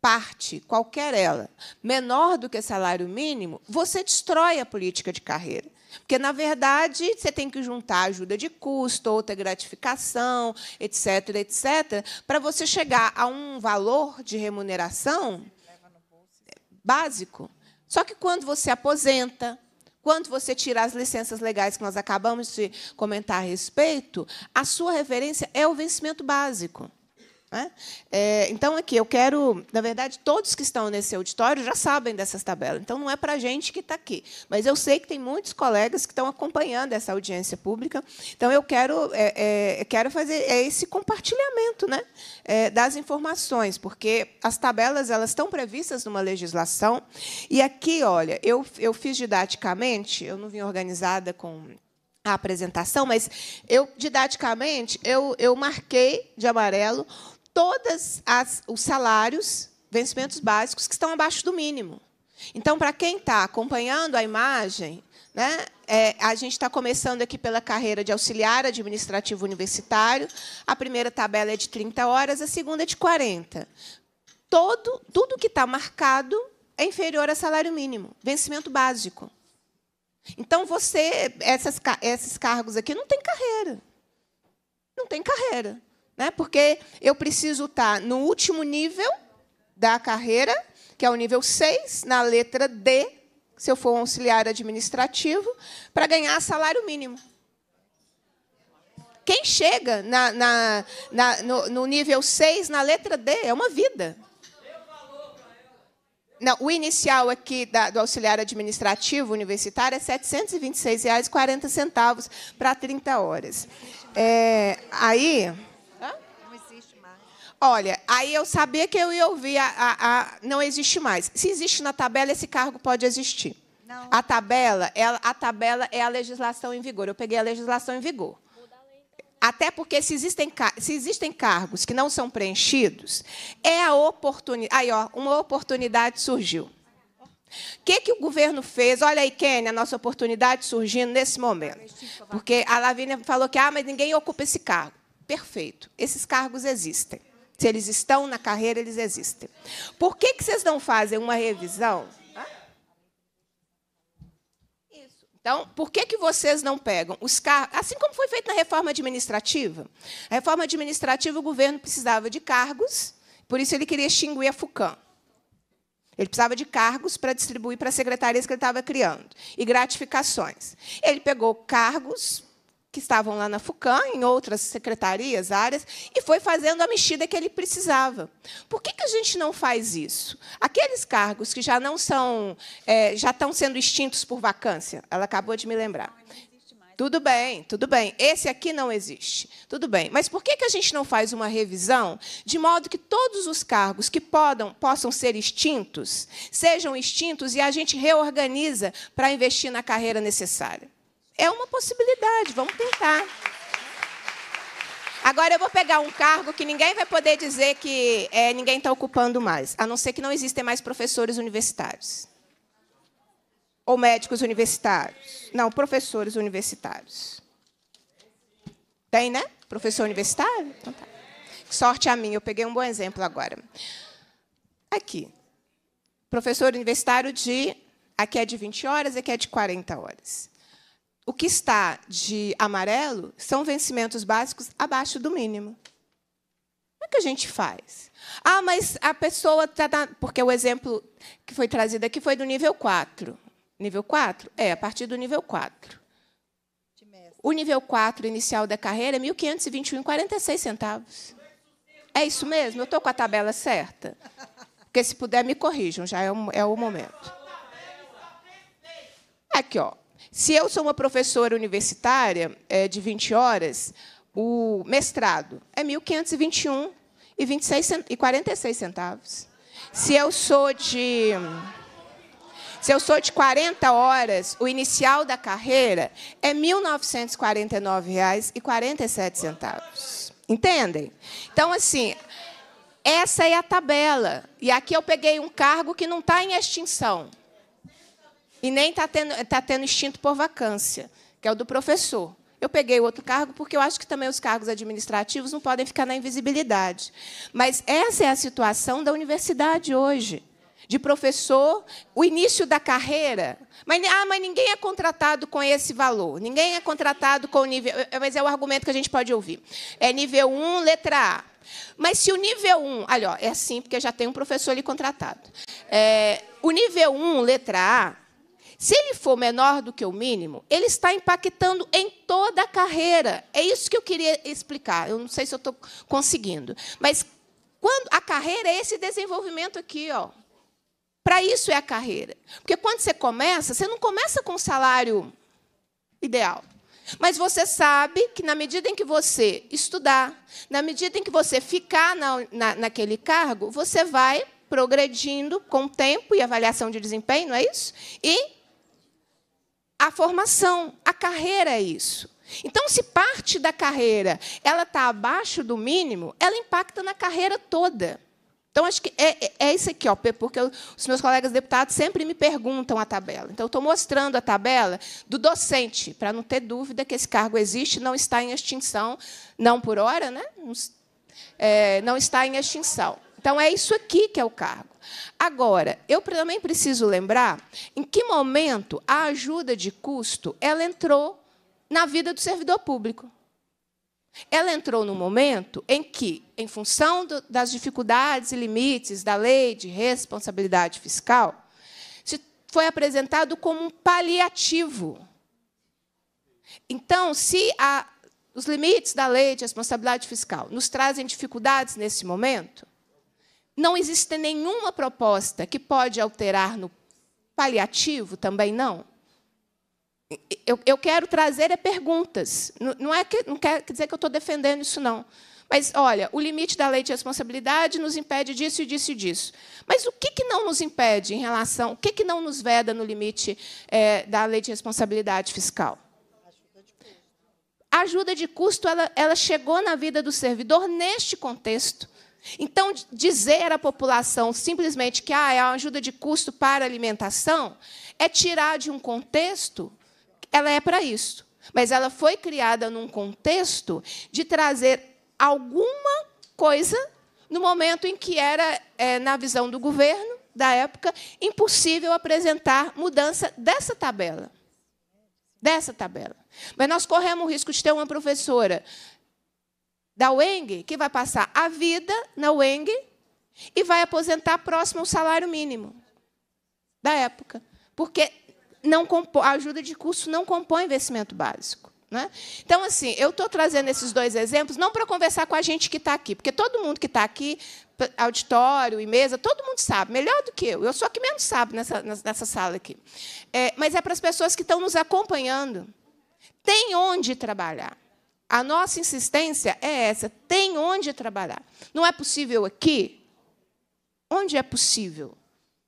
parte, qualquer ela, menor do que salário mínimo, você destrói a política de carreira. Porque, na verdade, você tem que juntar ajuda de custo, outra gratificação, etc., etc., para você chegar a um valor de remuneração básico. Só que quando você aposenta, quando você tira as licenças legais que nós acabamos de comentar a respeito, a sua referência é o vencimento básico. Né? É, então, aqui, eu quero. Na verdade, todos que estão nesse auditório já sabem dessas tabelas. Então, não é para a gente que está aqui. Mas eu sei que tem muitos colegas que estão acompanhando essa audiência pública. Então, eu quero, é, é, quero fazer é, esse compartilhamento né, é, das informações, porque as tabelas elas estão previstas numa legislação. E aqui, olha, eu, eu fiz didaticamente, eu não vim organizada com a apresentação, mas eu didaticamente eu, eu marquei de amarelo todos os salários, vencimentos básicos, que estão abaixo do mínimo. Então, para quem está acompanhando a imagem, né, é, a gente está começando aqui pela carreira de auxiliar administrativo universitário. A primeira tabela é de 30 horas, a segunda é de 40. Todo, tudo que está marcado é inferior a salário mínimo, vencimento básico. Então, você, essas, esses cargos aqui não tem carreira. Não tem carreira né? porque eu preciso estar tá no último nível da carreira, que é o nível 6, na letra D, se eu for um auxiliar administrativo, para ganhar salário mínimo. Quem chega na, na, na, no, no, nível 6, na letra D, é uma vida. Não, o inicial aqui da, do auxiliar administrativo universitário é R$ 726,40 para 30 horas. É, aí. Olha, aí eu sabia que eu ia ouvir a, a, a, não existe mais. Se existe na tabela, esse cargo pode existir. Não. A tabela, ela, a tabela é a legislação em vigor. Eu peguei a legislação em vigor. Até porque se existem, se existem cargos que não são preenchidos, é a oportunidade. Aí, ó, uma oportunidade surgiu. O que, que o governo fez? Olha aí, Kênia, a nossa oportunidade surgindo nesse momento. Porque a Lavínia falou que ah, mas ninguém ocupa esse cargo. Perfeito. Esses cargos existem. Se eles estão na carreira, eles existem. Por que, que vocês não fazem uma revisão? Então, por que, que vocês não pegam os cargos? Assim como foi feito na reforma administrativa. A reforma administrativa, o governo precisava de cargos, por isso ele queria extinguir a FUCAM. Ele precisava de cargos para distribuir para as secretarias que ele estava criando e gratificações. Ele pegou cargos que estavam lá na FUCAM, em outras secretarias, áreas, e foi fazendo a mexida que ele precisava. Por que, que a gente não faz isso? Aqueles cargos que já não são, é, já estão sendo extintos por vacância, ela acabou de me lembrar. Tudo bem, tudo bem. Esse aqui não existe. Tudo bem. Mas por que, que a gente não faz uma revisão de modo que todos os cargos que podam, possam ser extintos sejam extintos e a gente reorganiza para investir na carreira necessária? É uma possibilidade, vamos tentar. Agora eu vou pegar um cargo que ninguém vai poder dizer que é, ninguém está ocupando mais, a não ser que não existem mais professores universitários. Ou médicos universitários. Não, professores universitários. Tem, né? Professor universitário? Então, tá. Sorte a mim, eu peguei um bom exemplo agora. Aqui. Professor universitário de. Aqui é de 20 horas, aqui é de 40 horas. O que está de amarelo são vencimentos básicos abaixo do mínimo. Como é que a gente faz? Ah, mas a pessoa está. Na... Porque o exemplo que foi trazido aqui foi do nível 4. Nível 4? É, a partir do nível 4. O nível 4 inicial da carreira é R$ 1.521,46 centavos. É isso mesmo? Eu estou com a tabela certa? Porque se puder, me corrijam, já é o, é o momento. Aqui, ó. Se eu sou uma professora universitária é, de 20 horas, o mestrado é 1.521 e, 26, e 46 centavos. Se eu sou de se eu sou de 40 horas, o inicial da carreira é R$ 1.949,47. Entendem? Então, assim, essa é a tabela. E aqui eu peguei um cargo que não está em extinção e nem está tendo, tá tendo instinto por vacância, que é o do professor. Eu peguei outro cargo porque eu acho que também os cargos administrativos não podem ficar na invisibilidade. Mas essa é a situação da universidade hoje. De professor, o início da carreira. Mas, ah, mas ninguém é contratado com esse valor, ninguém é contratado com o nível. Eh, mas é o argumento que a gente pode ouvir. É nível 1, letra A. Mas se o nível 1. Olha, é assim, porque já tem um professor ali contratado. É, o nível 1, letra A, se ele for menor do que o mínimo, ele está impactando em toda a carreira. É isso que eu queria explicar. Eu não sei se eu estou conseguindo. Mas quando a carreira é esse desenvolvimento aqui, ó. Para isso é a carreira. Porque quando você começa, você não começa com um salário ideal. Mas você sabe que, na medida em que você estudar, na medida em que você ficar na, na, naquele cargo, você vai progredindo com o tempo e avaliação de desempenho, não é isso? E a formação, a carreira é isso. Então, se parte da carreira ela está abaixo do mínimo, ela impacta na carreira toda. Então, acho que é, é, é isso aqui, ó, porque eu, os meus colegas deputados sempre me perguntam a tabela. Então, estou mostrando a tabela do docente, para não ter dúvida que esse cargo existe, não está em extinção, não por hora, né? É, não está em extinção. Então, é isso aqui que é o cargo. Agora, eu também preciso lembrar em que momento a ajuda de custo ela entrou na vida do servidor público. Ela entrou no momento em que, em função do, das dificuldades e limites da lei de responsabilidade fiscal, se foi apresentado como um paliativo. Então, se a, os limites da lei de responsabilidade fiscal nos trazem dificuldades nesse momento, não existe nenhuma proposta que pode alterar no paliativo, também não. Eu, eu quero trazer é perguntas. Não, não, é que, não quer dizer que eu estou defendendo isso, não. Mas, olha, o limite da lei de responsabilidade nos impede disso e disso e disso. Mas o que, que não nos impede em relação... O que, que não nos veda no limite é, da lei de responsabilidade fiscal? A ajuda de custo, ela, ela chegou na vida do servidor neste contexto. Então, dizer à população simplesmente que ah, é uma ajuda de custo para alimentação é tirar de um contexto, ela é para isso. Mas ela foi criada num contexto de trazer alguma coisa no momento em que era, é, na visão do governo da época, impossível apresentar mudança dessa tabela. Dessa tabela. Mas nós corremos o risco de ter uma professora da UENG, que vai passar a vida na UENG e vai aposentar próximo ao salário mínimo da época. Porque não a ajuda de custo não compõe investimento básico. Né? Então, assim, eu estou trazendo esses dois exemplos não para conversar com a gente que está aqui, porque todo mundo que está aqui, auditório e mesa, todo mundo sabe, melhor do que eu. Eu sou a que menos sabe nessa, nessa sala aqui. É, mas é para as pessoas que estão nos acompanhando. Tem onde trabalhar. A nossa insistência é essa: tem onde trabalhar. Não é possível aqui? Onde é possível?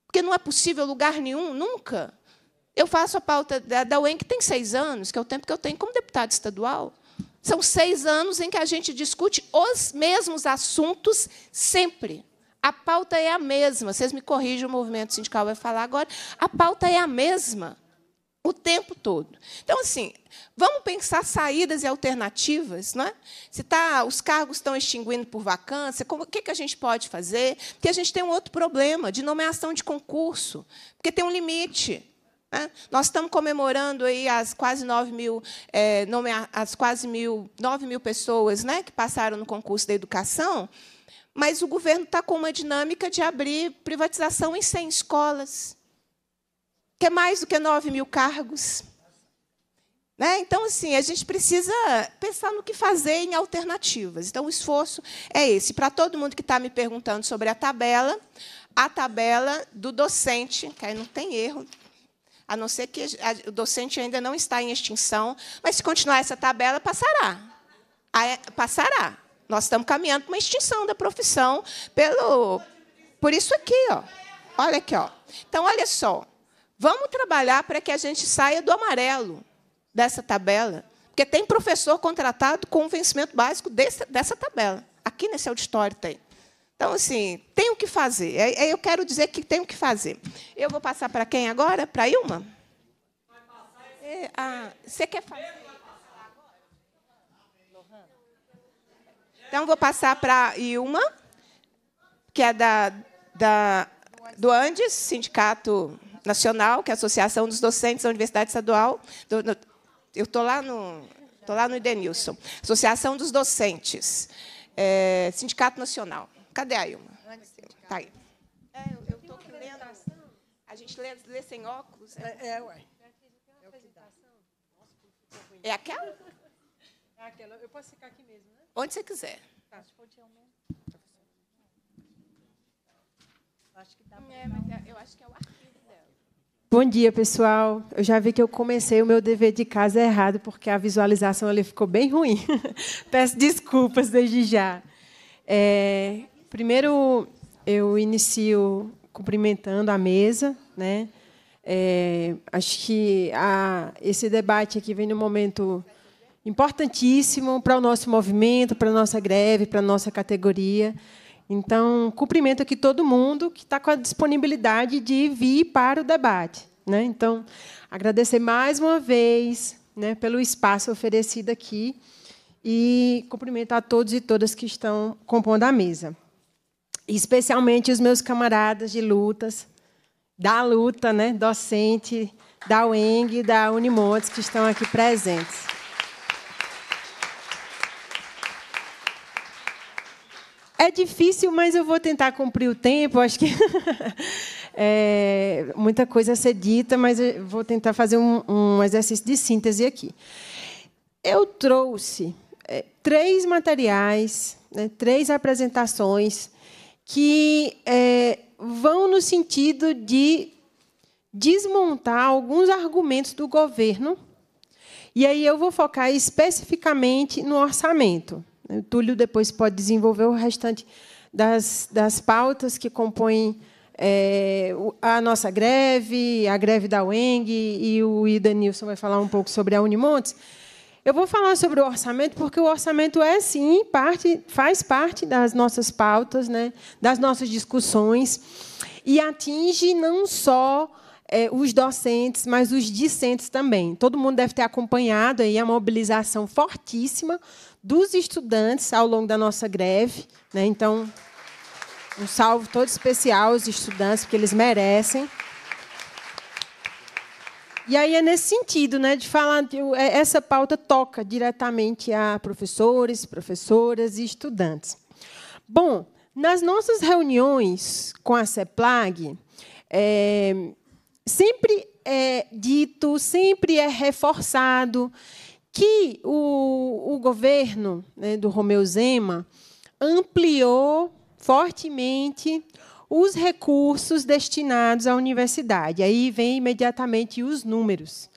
Porque não é possível lugar nenhum, nunca. Eu faço a pauta da, da UEM, que tem seis anos, que é o tempo que eu tenho como deputado estadual. São seis anos em que a gente discute os mesmos assuntos sempre. A pauta é a mesma. Vocês me corrijam, o movimento sindical vai falar agora. A pauta é a mesma. O tempo todo. Então, assim, vamos pensar saídas e alternativas. Não é? Se tá, os cargos estão extinguindo por vacância, como, o que, que a gente pode fazer? Porque a gente tem um outro problema de nomeação de concurso, porque tem um limite. Né? Nós estamos comemorando aí as quase 9 mil, é, nomear, as quase mil, 9 mil pessoas né, que passaram no concurso da educação, mas o governo está com uma dinâmica de abrir privatização em 100 escolas que é mais do que 9 mil cargos. Né? Então, assim, a gente precisa pensar no que fazer em alternativas. Então, o esforço é esse. Para todo mundo que está me perguntando sobre a tabela, a tabela do docente, que aí não tem erro, a não ser que o docente ainda não está em extinção, mas se continuar essa tabela, passará. Passará. Nós estamos caminhando para uma extinção da profissão pelo por isso aqui, ó. Olha aqui, ó. Então, olha só. Vamos trabalhar para que a gente saia do amarelo dessa tabela, porque tem professor contratado com o vencimento básico desse, dessa tabela. Aqui nesse auditório tem. Então, assim, tem o que fazer. É, é, eu quero dizer que tem o que fazer. Eu vou passar para quem agora? Para a Ilma? É, ah, você quer falar? Então, vou passar para a Ilma, que é da, da, do Andes, sindicato Nacional, que é a Associação dos Docentes da Universidade Estadual. Do, no, eu estou lá no. Estou lá no Idenilson. Associação dos Docentes. É, Sindicato Nacional. Cadê a Ilma? Está aí. É, eu, estou tô lendo. A gente lê, lê sem óculos. É, é ué. É, é aquela? É aquela. Eu posso ficar aqui mesmo, né? Onde você quiser. Tá, se for de Acho que dá é, é eu acho que é o arquivo. Bom dia, pessoal. Eu já vi que eu comecei o meu dever de casa errado, porque a visualização ali ficou bem ruim. Peço desculpas desde já. É, primeiro, eu inicio cumprimentando a mesa. Né? É, acho que a, esse debate aqui vem num momento importantíssimo para o nosso movimento, para a nossa greve, para a nossa categoria. Então, cumprimento aqui todo mundo que está com a disponibilidade de vir para o debate. Né? Então, agradecer mais uma vez né, pelo espaço oferecido aqui e cumprimentar todos e todas que estão compondo a mesa. Especialmente os meus camaradas de lutas, da luta, né, docente, da UENG, da Unimontes, que estão aqui presentes. É difícil, mas eu vou tentar cumprir o tempo. Acho que é, muita coisa a ser dita, mas vou tentar fazer um, um exercício de síntese aqui. Eu trouxe é, três materiais, né, três apresentações que é, vão no sentido de desmontar alguns argumentos do governo. E aí eu vou focar especificamente no orçamento. O Túlio depois pode desenvolver o restante das, das pautas que compõem é, a nossa greve, a greve da UENG, e o Ida Nilson vai falar um pouco sobre a Unimontes. Eu vou falar sobre o orçamento, porque o orçamento é, sim, parte, faz parte das nossas pautas, né, das nossas discussões, e atinge não só é, os docentes, mas os discentes também. Todo mundo deve ter acompanhado aí a mobilização fortíssima dos estudantes ao longo da nossa greve. Né? Então, um salvo todo especial aos estudantes, porque eles merecem. E aí é nesse sentido, né, de falar que é, essa pauta toca diretamente a professores, professoras e estudantes. Bom, nas nossas reuniões com a CEPLAG, é, sempre é dito, sempre é reforçado que o, o governo né, do Romeu Zema ampliou fortemente os recursos destinados à universidade. Aí vem imediatamente os números.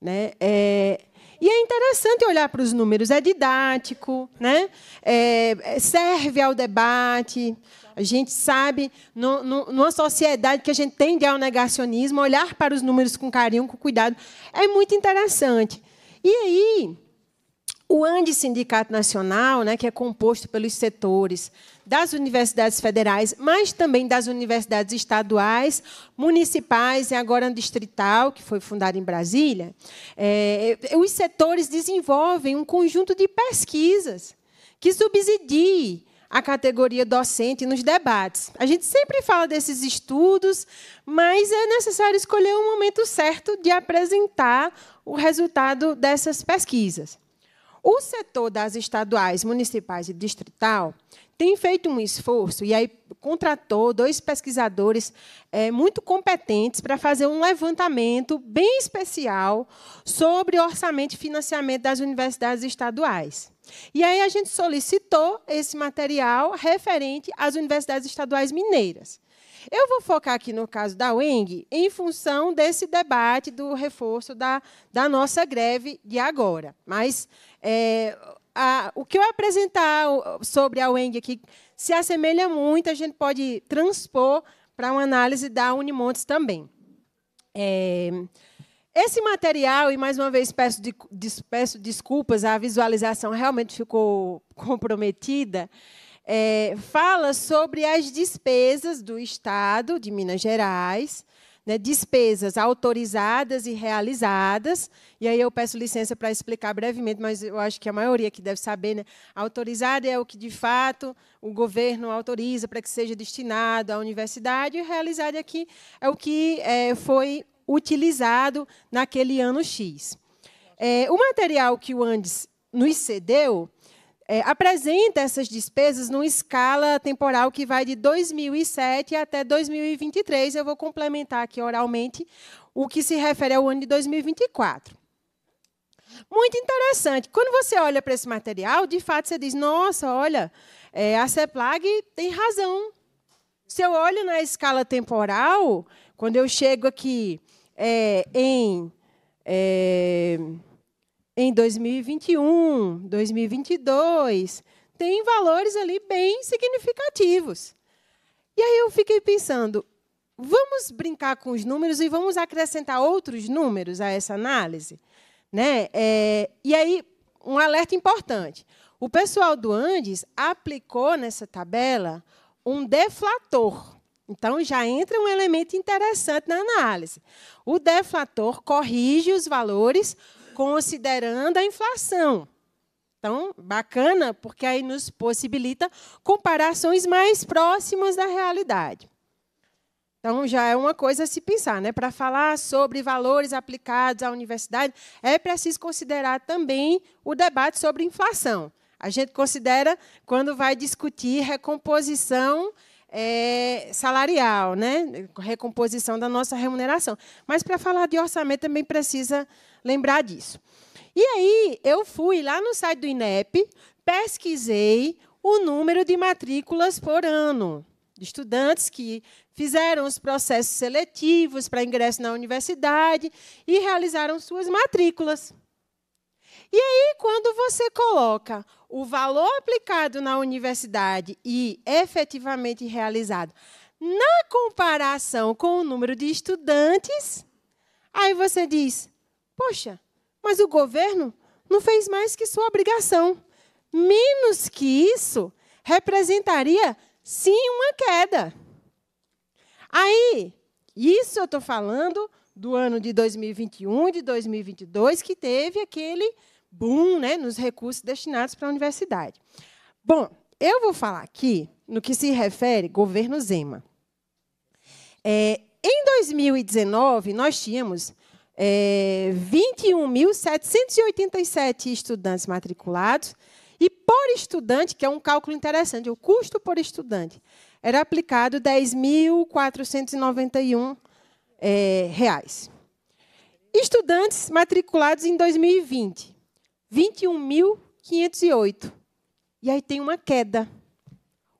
Né? É, e é interessante olhar para os números, é didático, né? É, é serve ao debate. A gente sabe, no, no, numa sociedade que a gente tende ao negacionismo, olhar para os números com carinho, com cuidado, é muito interessante. E aí, o ANDI Sindicato Nacional, né, que é composto pelos setores das universidades federais, mas também das universidades estaduais, municipais e agora distrital, que foi fundado em Brasília, é, é, os setores desenvolvem um conjunto de pesquisas que subsidiem a categoria docente nos debates. A gente sempre fala desses estudos, mas é necessário escolher o momento certo de apresentar o resultado dessas pesquisas. O setor das estaduais, municipais e distrital tem feito um esforço e aí contratou dois pesquisadores é, muito competentes para fazer um levantamento bem especial sobre orçamento e financiamento das universidades estaduais. E aí a gente solicitou esse material referente às universidades estaduais mineiras. Eu vou focar aqui no caso da UENG em função desse debate do reforço da, da nossa greve de agora. Mas é, a, o que eu apresentar sobre a UENG aqui se assemelha muito, a gente pode transpor para uma análise da Unimontes também. É, esse material, e mais uma vez peço, de, peço desculpas, a visualização realmente ficou comprometida, é, fala sobre as despesas do Estado de Minas Gerais, né, despesas autorizadas e realizadas. E aí eu peço licença para explicar brevemente, mas eu acho que a maioria que deve saber, né, autorizada é o que de fato o governo autoriza para que seja destinado à universidade, e realizada aqui é o que é, foi utilizado naquele ano X. É, o material que o Andes nos cedeu é, apresenta essas despesas numa escala temporal que vai de 2007 até 2023. Eu vou complementar aqui oralmente o que se refere ao ano de 2024. Muito interessante. Quando você olha para esse material, de fato você diz: nossa, olha, é, a CEPLAG tem razão. Se eu olho na escala temporal, quando eu chego aqui é, em, é, em 2021, 2022, tem valores ali bem significativos. E aí eu fiquei pensando, vamos brincar com os números e vamos acrescentar outros números a essa análise? Né? É, e aí, um alerta importante. O pessoal do Andes aplicou nessa tabela um deflator. Então, já entra um elemento interessante na análise. O deflator corrige os valores considerando a inflação. Então, bacana, porque aí nos possibilita comparações mais próximas da realidade. Então, já é uma coisa a se pensar. Né? Para falar sobre valores aplicados à universidade, é preciso considerar também o debate sobre inflação. A gente considera quando vai discutir recomposição é, salarial, né? recomposição da nossa remuneração. Mas para falar de orçamento também precisa lembrar disso. E aí eu fui lá no site do INEP, pesquisei o número de matrículas por ano de estudantes que fizeram os processos seletivos para ingresso na universidade e realizaram suas matrículas. E aí, quando você coloca o valor aplicado na universidade e efetivamente realizado na comparação com o número de estudantes, aí você diz: poxa, mas o governo não fez mais que sua obrigação. Menos que isso representaria, sim, uma queda. Aí, isso eu estou falando do ano de 2021 e de 2022, que teve aquele boom né, nos recursos destinados para a universidade. Bom, eu vou falar aqui no que se refere governo Zema. É, em 2019, nós tínhamos é, 21.787 estudantes matriculados, e por estudante, que é um cálculo interessante, o custo por estudante, era aplicado 10.491 é, reais. Estudantes matriculados em 2020, 21.508. E aí tem uma queda.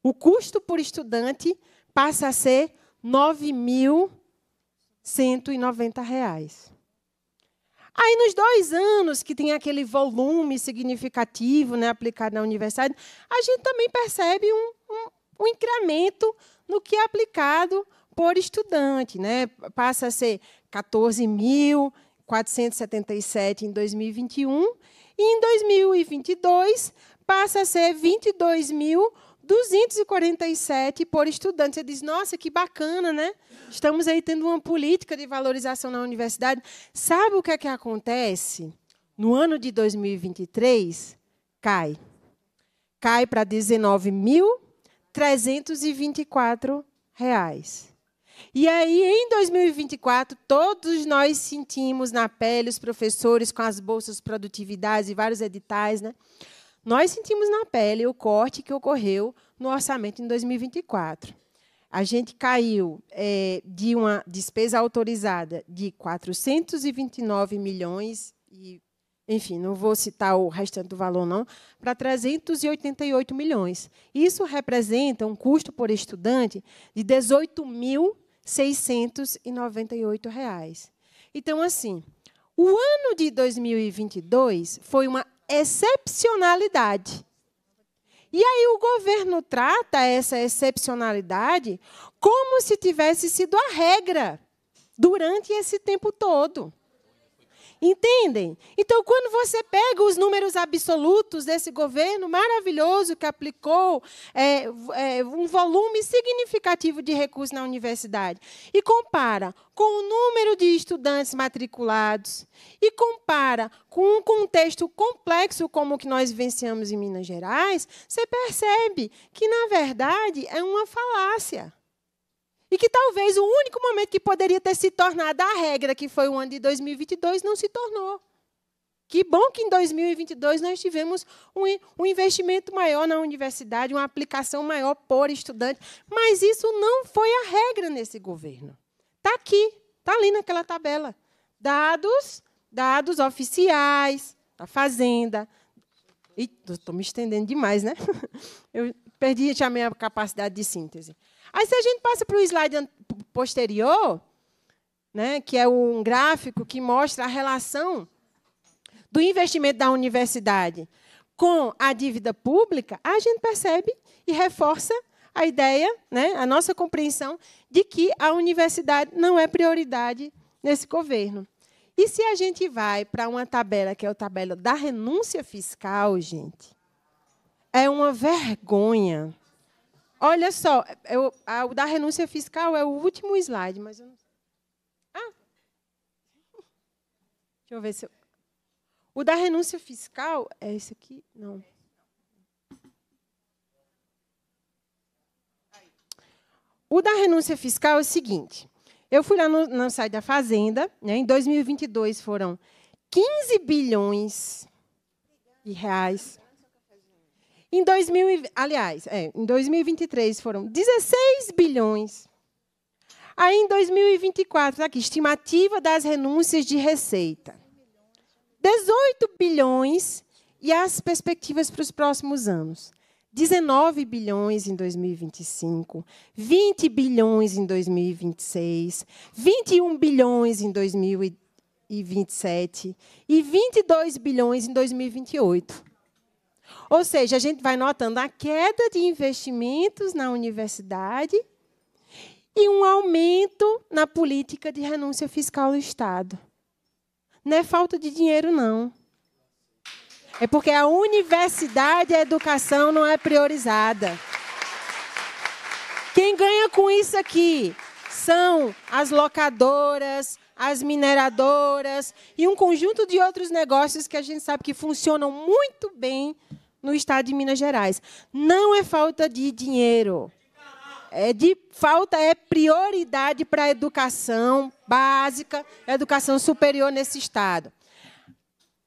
O custo por estudante passa a ser R$ 9.190. Aí, nos dois anos que tem aquele volume significativo né, aplicado na universidade, a gente também percebe um, um, um incremento no que é aplicado por estudante. Né? Passa a ser 14.477 em 2021 e em 2022, passa a ser 22.247 por estudante. Você diz, nossa, que bacana, né? Estamos aí tendo uma política de valorização na universidade. Sabe o que é que acontece? No ano de 2023, cai. Cai para 19.324 reais. E aí, em 2024, todos nós sentimos na pele os professores com as bolsas produtividade e vários editais, né? Nós sentimos na pele o corte que ocorreu no orçamento em 2024. A gente caiu é, de uma despesa autorizada de 429 milhões e, enfim, não vou citar o restante do valor não, para 388 milhões. Isso representa um custo por estudante de 18 mil 698 reais. Então, assim, o ano de 2022 foi uma excepcionalidade. E aí o governo trata essa excepcionalidade como se tivesse sido a regra durante esse tempo todo. Entendem? Então, quando você pega os números absolutos desse governo maravilhoso que aplicou é, é, um volume significativo de recursos na universidade e compara com o número de estudantes matriculados e compara com um contexto complexo como o que nós vivenciamos em Minas Gerais, você percebe que, na verdade, é uma falácia. E que talvez o único momento que poderia ter se tornado a regra, que foi o ano de 2022, não se tornou. Que bom que em 2022 nós tivemos um, um, investimento maior na universidade, uma aplicação maior por estudante, mas isso não foi a regra nesse governo. Está aqui, está ali naquela tabela. Dados, dados oficiais da Fazenda. Estou me estendendo demais, né? Eu perdi já a minha capacidade de síntese. Aí, se a gente passa para o slide posterior, né, que é um gráfico que mostra a relação do investimento da universidade com a dívida pública, a gente percebe e reforça a ideia, né, a nossa compreensão de que a universidade não é prioridade nesse governo. E se a gente vai para uma tabela que é a tabela da renúncia fiscal, gente, é uma vergonha Olha só, eu, a, o da renúncia fiscal é o último slide, mas eu não. Ah! Deixa eu ver se. Eu... O da renúncia fiscal é esse aqui? Não. O da renúncia fiscal é o seguinte: eu fui lá no, no site da Fazenda, né, em 2022 foram 15 bilhões de reais em 2000, aliás, é, em 2023 foram 16 bilhões. Aí em 2024, tá aqui, estimativa das renúncias de receita. 18 bilhões e as perspectivas para os próximos anos. 19 bilhões em 2025, 20 bilhões em 2026, 21 bilhões em 2027 e 22 bilhões em 2028. Ou seja, a gente vai notando a queda de investimentos na universidade e um aumento na política de renúncia fiscal do Estado. Não é falta de dinheiro, não. É porque a universidade e a educação não é priorizada. Quem ganha com isso aqui são as locadoras, as mineradoras e um conjunto de outros negócios que a gente sabe que funcionam muito bem no estado de Minas Gerais. Não é falta de dinheiro. É de falta é prioridade para a educação básica, educação superior nesse estado.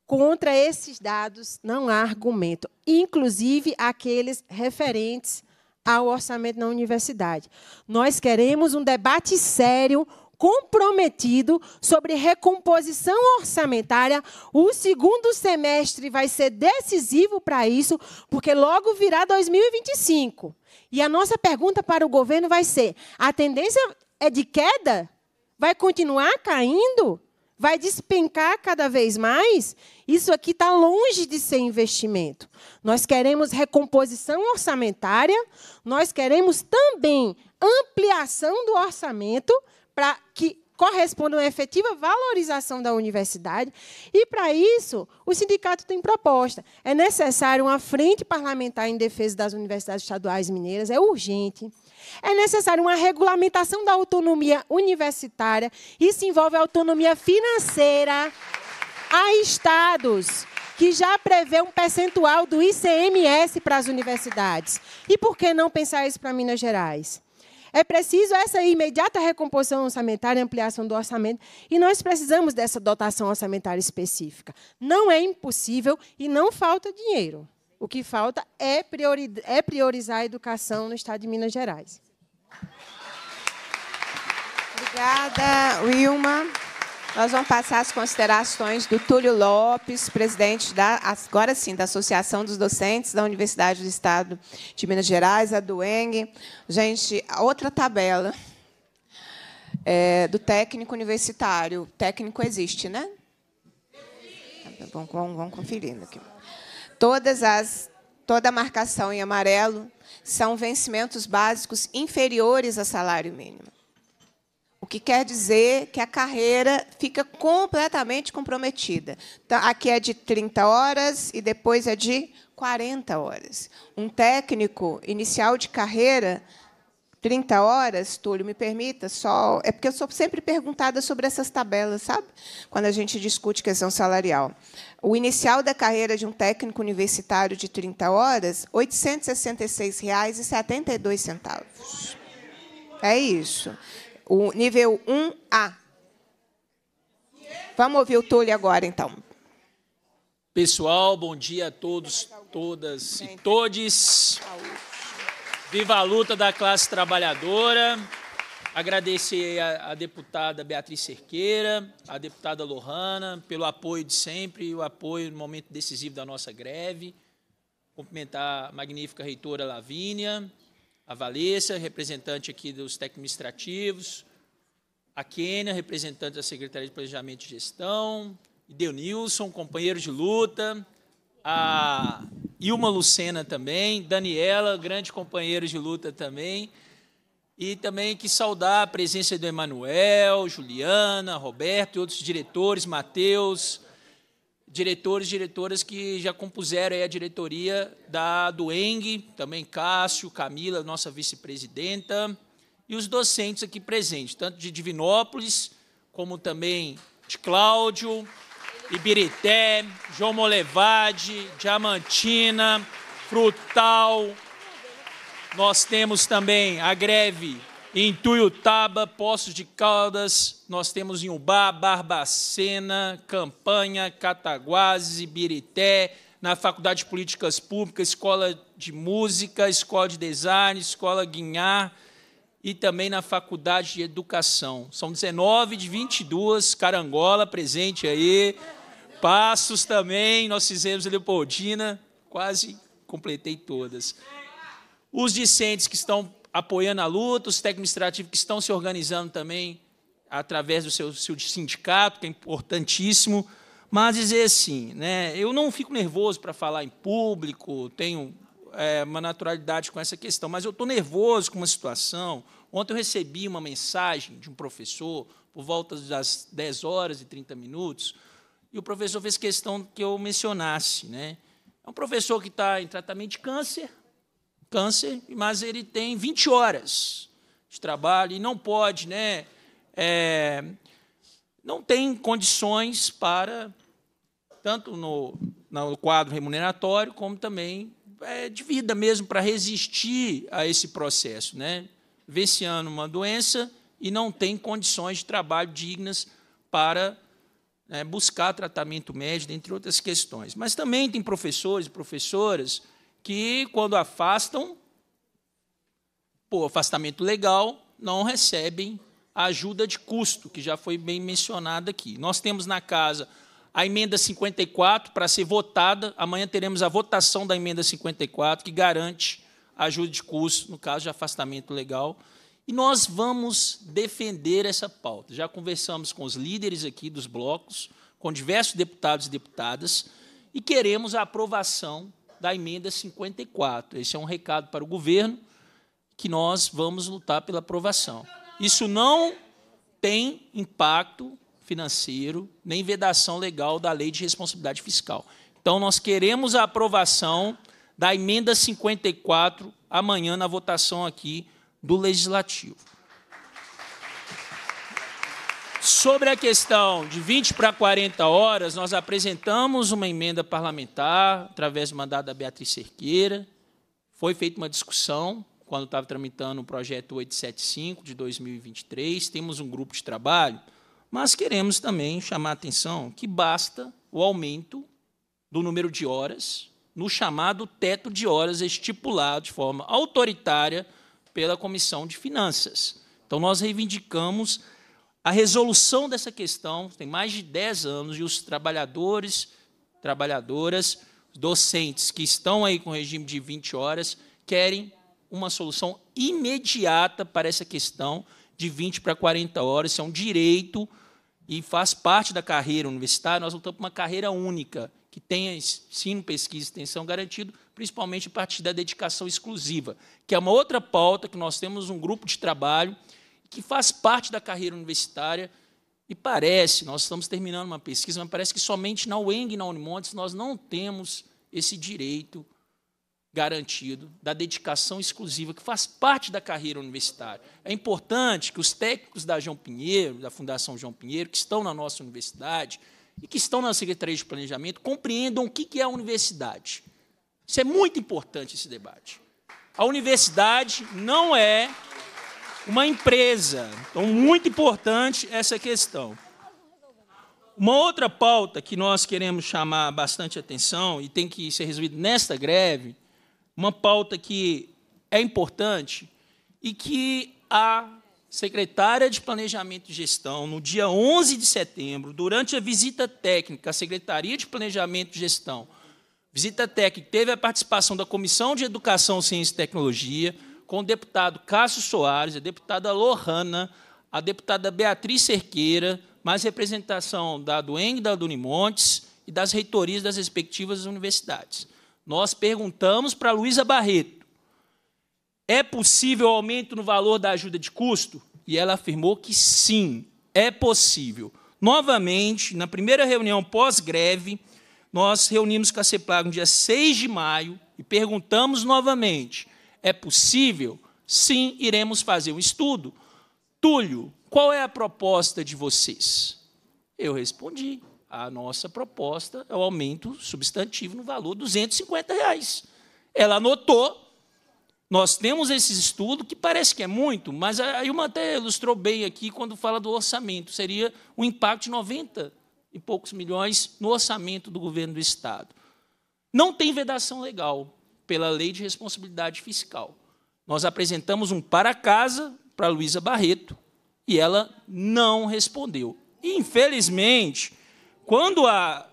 Contra esses dados não há argumento, inclusive aqueles referentes ao orçamento na universidade. Nós queremos um debate sério, comprometido sobre recomposição orçamentária. O segundo semestre vai ser decisivo para isso, porque logo virá 2025. E a nossa pergunta para o governo vai ser: a tendência é de queda? Vai continuar caindo? Vai despencar cada vez mais? Isso aqui está longe de ser investimento. Nós queremos recomposição orçamentária, nós queremos também ampliação do orçamento para que corresponda uma efetiva valorização da universidade. E, para isso, o sindicato tem proposta. É necessário uma frente parlamentar em defesa das universidades estaduais mineiras, é urgente. É necessário uma regulamentação da autonomia universitária. Isso envolve a autonomia financeira a estados que já prevê um percentual do ICMS para as universidades. E por que não pensar isso para Minas Gerais? É preciso essa imediata recomposição orçamentária, ampliação do orçamento, e nós precisamos dessa dotação orçamentária específica. Não é impossível e não falta dinheiro. O que falta é, priori é priorizar a educação no estado de Minas Gerais. Obrigada, Wilma. Nós vamos passar as considerações do Túlio Lopes, presidente da, agora sim, da Associação dos Docentes da Universidade do Estado de Minas Gerais, a Dueng. Gente, outra tabela é, do técnico universitário. técnico existe, né? Vamos, tá vamos, vamos conferindo aqui. Todas as, toda a marcação em amarelo são vencimentos básicos inferiores a salário mínimo. O que quer dizer que a carreira fica completamente comprometida. Então, aqui é de 30 horas e depois é de 40 horas. Um técnico inicial de carreira, 30 horas, Túlio, me permita, só. É porque eu sou sempre perguntada sobre essas tabelas, sabe? Quando a gente discute questão salarial. O inicial da carreira de um técnico universitário de 30 horas, R$ 866,72. É isso. O nível 1A. Vamos ouvir o Túlio agora, então. Pessoal, bom dia a todos, todas e todes. Viva a luta da classe trabalhadora. Agradecer a, deputada Beatriz Cerqueira, a deputada Lohana, pelo apoio de sempre e o apoio no momento decisivo da nossa greve. Cumprimentar a magnífica reitora Lavínia, a Valessa, representante aqui dos administrativos, a Kênia, representante da Secretaria de Planejamento e Gestão, Denilson, companheiro de luta, a Ilma Lucena também, Daniela, grande companheiro de luta também, e também que saudar a presença do Emanuel, Juliana, Roberto e outros diretores, Matheus, diretores e diretoras que já compuseram a diretoria da, do ENG, também Cássio, Camila, nossa vice-presidenta, e os docentes aqui presentes, tanto de Divinópolis, como também de Cláudio, Ibirité, João Molevade, Diamantina, Frutal. Nós temos também a greve em Tuiutaba, Poços de Caldas, nós temos em Ubá, Barbacena, Campanha, Cataguases, Birité, na Faculdade de Políticas Públicas, Escola de Música, Escola de Design, Escola Guinhar e também na Faculdade de Educação. São 19 de 22, Carangola presente aí, Passos também, nós fizemos Leopoldina, quase completei todas. Os discentes que estão apoiando a luta, os técnicos administrativos que estão se organizando também através do seu, seu sindicato, que é importantíssimo. Mas dizer assim, né, eu não fico nervoso para falar em público, tenho é, uma naturalidade com essa questão, mas eu estou nervoso com uma situação. Ontem eu recebi uma mensagem de um professor, por volta das 10 horas e 30 minutos, e o professor fez questão que eu mencionasse. Né? É um professor que está em tratamento de câncer, câncer, mas ele tem 20 horas de trabalho e não pode, né? É, não tem condições para, tanto no, no quadro remuneratório, como também é, de vida mesmo, para resistir a esse processo. Né? Venciando uma doença e não tem condições de trabalho dignas para né, buscar tratamento médico, entre outras questões. Mas também tem professores e professoras que quando afastam, por afastamento legal, não recebem ajuda de custo, que já foi bem mencionada aqui. Nós temos na casa a emenda 54 para ser votada. Amanhã teremos a votação da emenda 54, que garante ajuda de custo, no caso de afastamento legal. E nós vamos defender essa pauta. Já conversamos com os líderes aqui dos blocos, com diversos deputados e deputadas, e queremos a aprovação da emenda 54. Esse é um recado para o governo que nós vamos lutar pela aprovação. Isso não tem impacto financeiro nem vedação legal da lei de responsabilidade fiscal. Então, nós queremos a aprovação da emenda 54 amanhã na votação aqui do Legislativo. Sobre a questão de 20 para 40 horas, nós apresentamos uma emenda parlamentar através do mandato da Beatriz Cerqueira. Foi feita uma discussão quando estava tramitando o projeto 875 de 2023. Temos um grupo de trabalho, mas queremos também chamar a atenção que basta o aumento do número de horas no chamado teto de horas estipulado de forma autoritária pela Comissão de Finanças. Então, nós reivindicamos a resolução dessa questão tem mais de 10 anos e os trabalhadores, trabalhadoras, docentes que estão aí com regime de 20 horas querem uma solução imediata para essa questão de 20 para 40 horas. Isso é um direito e faz parte da carreira universitária. Nós lutamos por uma carreira única, que tenha ensino, pesquisa e extensão garantido, principalmente a partir da dedicação exclusiva, que é uma outra pauta que nós temos um grupo de trabalho que faz parte da carreira universitária. E parece, nós estamos terminando uma pesquisa, mas parece que somente na UENG e na Unimontes nós não temos esse direito garantido da dedicação exclusiva que faz parte da carreira universitária. É importante que os técnicos da João Pinheiro, da Fundação João Pinheiro, que estão na nossa universidade e que estão na Secretaria de Planejamento, compreendam o que é a universidade. Isso é muito importante esse debate. A universidade não é uma empresa. Então, muito importante essa questão. Uma outra pauta que nós queremos chamar bastante atenção e tem que ser resolvida nesta greve, uma pauta que é importante e que a secretária de Planejamento e Gestão, no dia 11 de setembro, durante a visita técnica à Secretaria de Planejamento e Gestão, visita técnica teve a participação da Comissão de Educação, Ciência e Tecnologia, com o deputado Cássio Soares, a deputada Lohana, a deputada Beatriz Cerqueira, mais representação da Dueng, da Dunimontes e das reitorias das respectivas universidades. Nós perguntamos para a Luísa Barreto, é possível aumento no valor da ajuda de custo? E ela afirmou que sim, é possível. Novamente, na primeira reunião pós-greve, nós reunimos com a CEPLAG no dia 6 de maio e perguntamos novamente é possível? Sim, iremos fazer um estudo. Túlio, qual é a proposta de vocês? Eu respondi. A nossa proposta é o aumento substantivo no valor de 250 reais. Ela anotou. Nós temos esse estudo que parece que é muito, mas a Ilma até ilustrou bem aqui quando fala do orçamento. Seria um impacto de 90 e poucos milhões no orçamento do governo do Estado. Não tem vedação legal pela Lei de Responsabilidade Fiscal. Nós apresentamos um para casa para Luísa Barreto e ela não respondeu. Infelizmente, quando, a,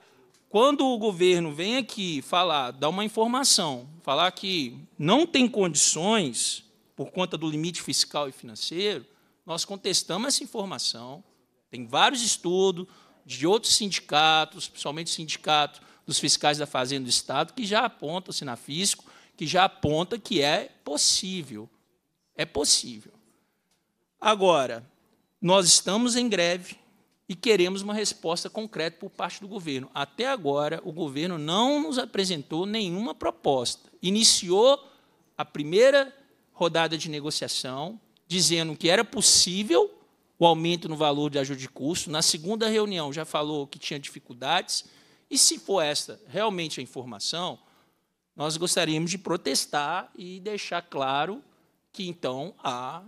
quando o governo vem aqui falar, dar uma informação, falar que não tem condições por conta do limite fiscal e financeiro, nós contestamos essa informação. Tem vários estudos de outros sindicatos, principalmente sindicato dos fiscais da Fazenda do Estado, que já aponta o fisco que já aponta que é possível. É possível. Agora, nós estamos em greve e queremos uma resposta concreta por parte do governo. Até agora, o governo não nos apresentou nenhuma proposta. Iniciou a primeira rodada de negociação, dizendo que era possível o aumento no valor de ajuda de custo. Na segunda reunião já falou que tinha dificuldades. E se for esta realmente a informação, nós gostaríamos de protestar e deixar claro que, então, a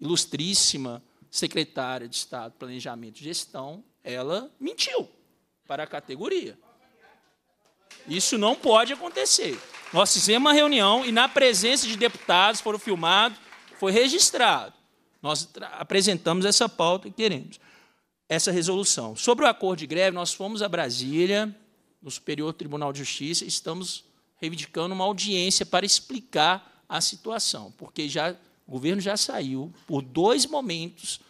ilustríssima secretária de Estado, Planejamento e Gestão, ela mentiu para a categoria. Isso não pode acontecer. Nós fizemos uma reunião e, na presença de deputados, foram filmados, foi registrado. Nós apresentamos essa pauta e queremos essa resolução. Sobre o acordo de greve, nós fomos a Brasília, no Superior Tribunal de Justiça, estamos reivindicando uma audiência para explicar a situação, porque já o governo já saiu por dois momentos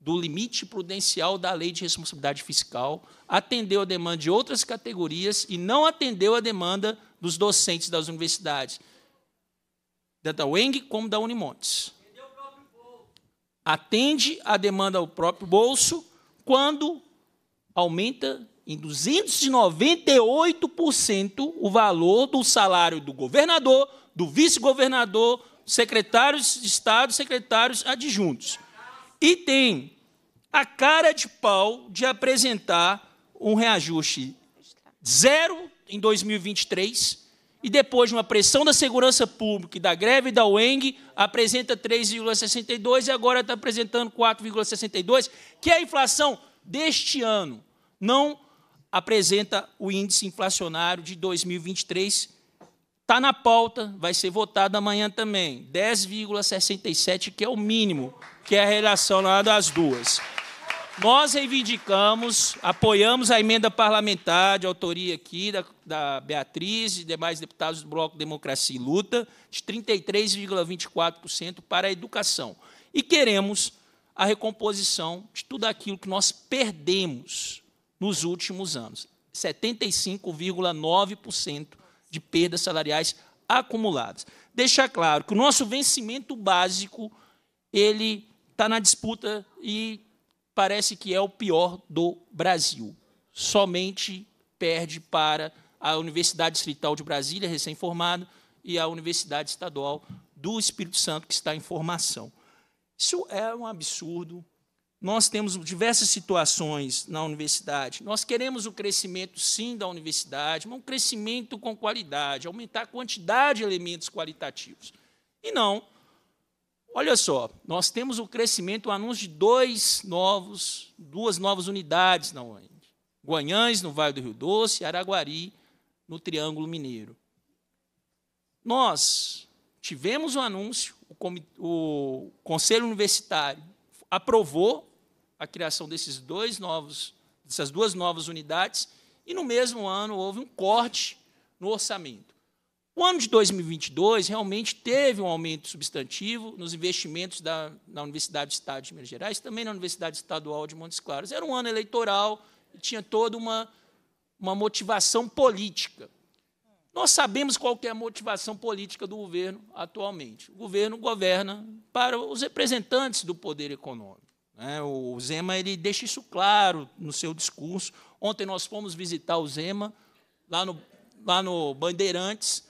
do limite prudencial da lei de responsabilidade fiscal, atendeu a demanda de outras categorias e não atendeu a demanda dos docentes das universidades, da UENG como da Unimontes. Atende a demanda ao próprio bolso quando aumenta em 298% o valor do salário do governador, do vice-governador, secretários de Estado, secretários adjuntos. E tem a cara de pau de apresentar um reajuste zero em 2023 e depois de uma pressão da segurança pública e da greve da UENG, apresenta 3,62 e agora está apresentando 4,62, que é a inflação deste ano. Não apresenta o índice inflacionário de 2023. Está na pauta, vai ser votado amanhã também. 10,67, que é o mínimo, que é a relação lá das duas. Nós reivindicamos, apoiamos a emenda parlamentar de autoria aqui da, da Beatriz e demais deputados do Bloco Democracia e Luta, de 33,24% para a educação. E queremos a recomposição de tudo aquilo que nós perdemos nos últimos anos. 75,9% de perdas salariais acumuladas. Deixar claro que o nosso vencimento básico ele está na disputa e parece que é o pior do Brasil. Somente perde para a Universidade Distrital de Brasília, recém-formada, e a Universidade Estadual do Espírito Santo, que está em formação. Isso é um absurdo. Nós temos diversas situações na universidade. Nós queremos o crescimento, sim, da universidade, mas um crescimento com qualidade, aumentar a quantidade de elementos qualitativos. E não Olha só, nós temos o crescimento, o anúncio de dois novos, duas novas unidades na Uand, Guanhães, no Vale do Rio Doce, Araguari, no Triângulo Mineiro. Nós tivemos o anúncio, o, Conselho Universitário aprovou a criação desses dois novos, dessas duas novas unidades, e no mesmo ano houve um corte no orçamento. O ano de 2022 realmente teve um aumento substantivo nos investimentos da, na Universidade do Estado de Minas Gerais, também na Universidade Estadual de Montes Claros. Era um ano eleitoral, tinha toda uma, uma motivação política. Nós sabemos qual é a motivação política do governo atualmente. O governo governa para os representantes do poder econômico. Né? O Zema ele deixa isso claro no seu discurso. Ontem nós fomos visitar o Zema lá no, lá no Bandeirantes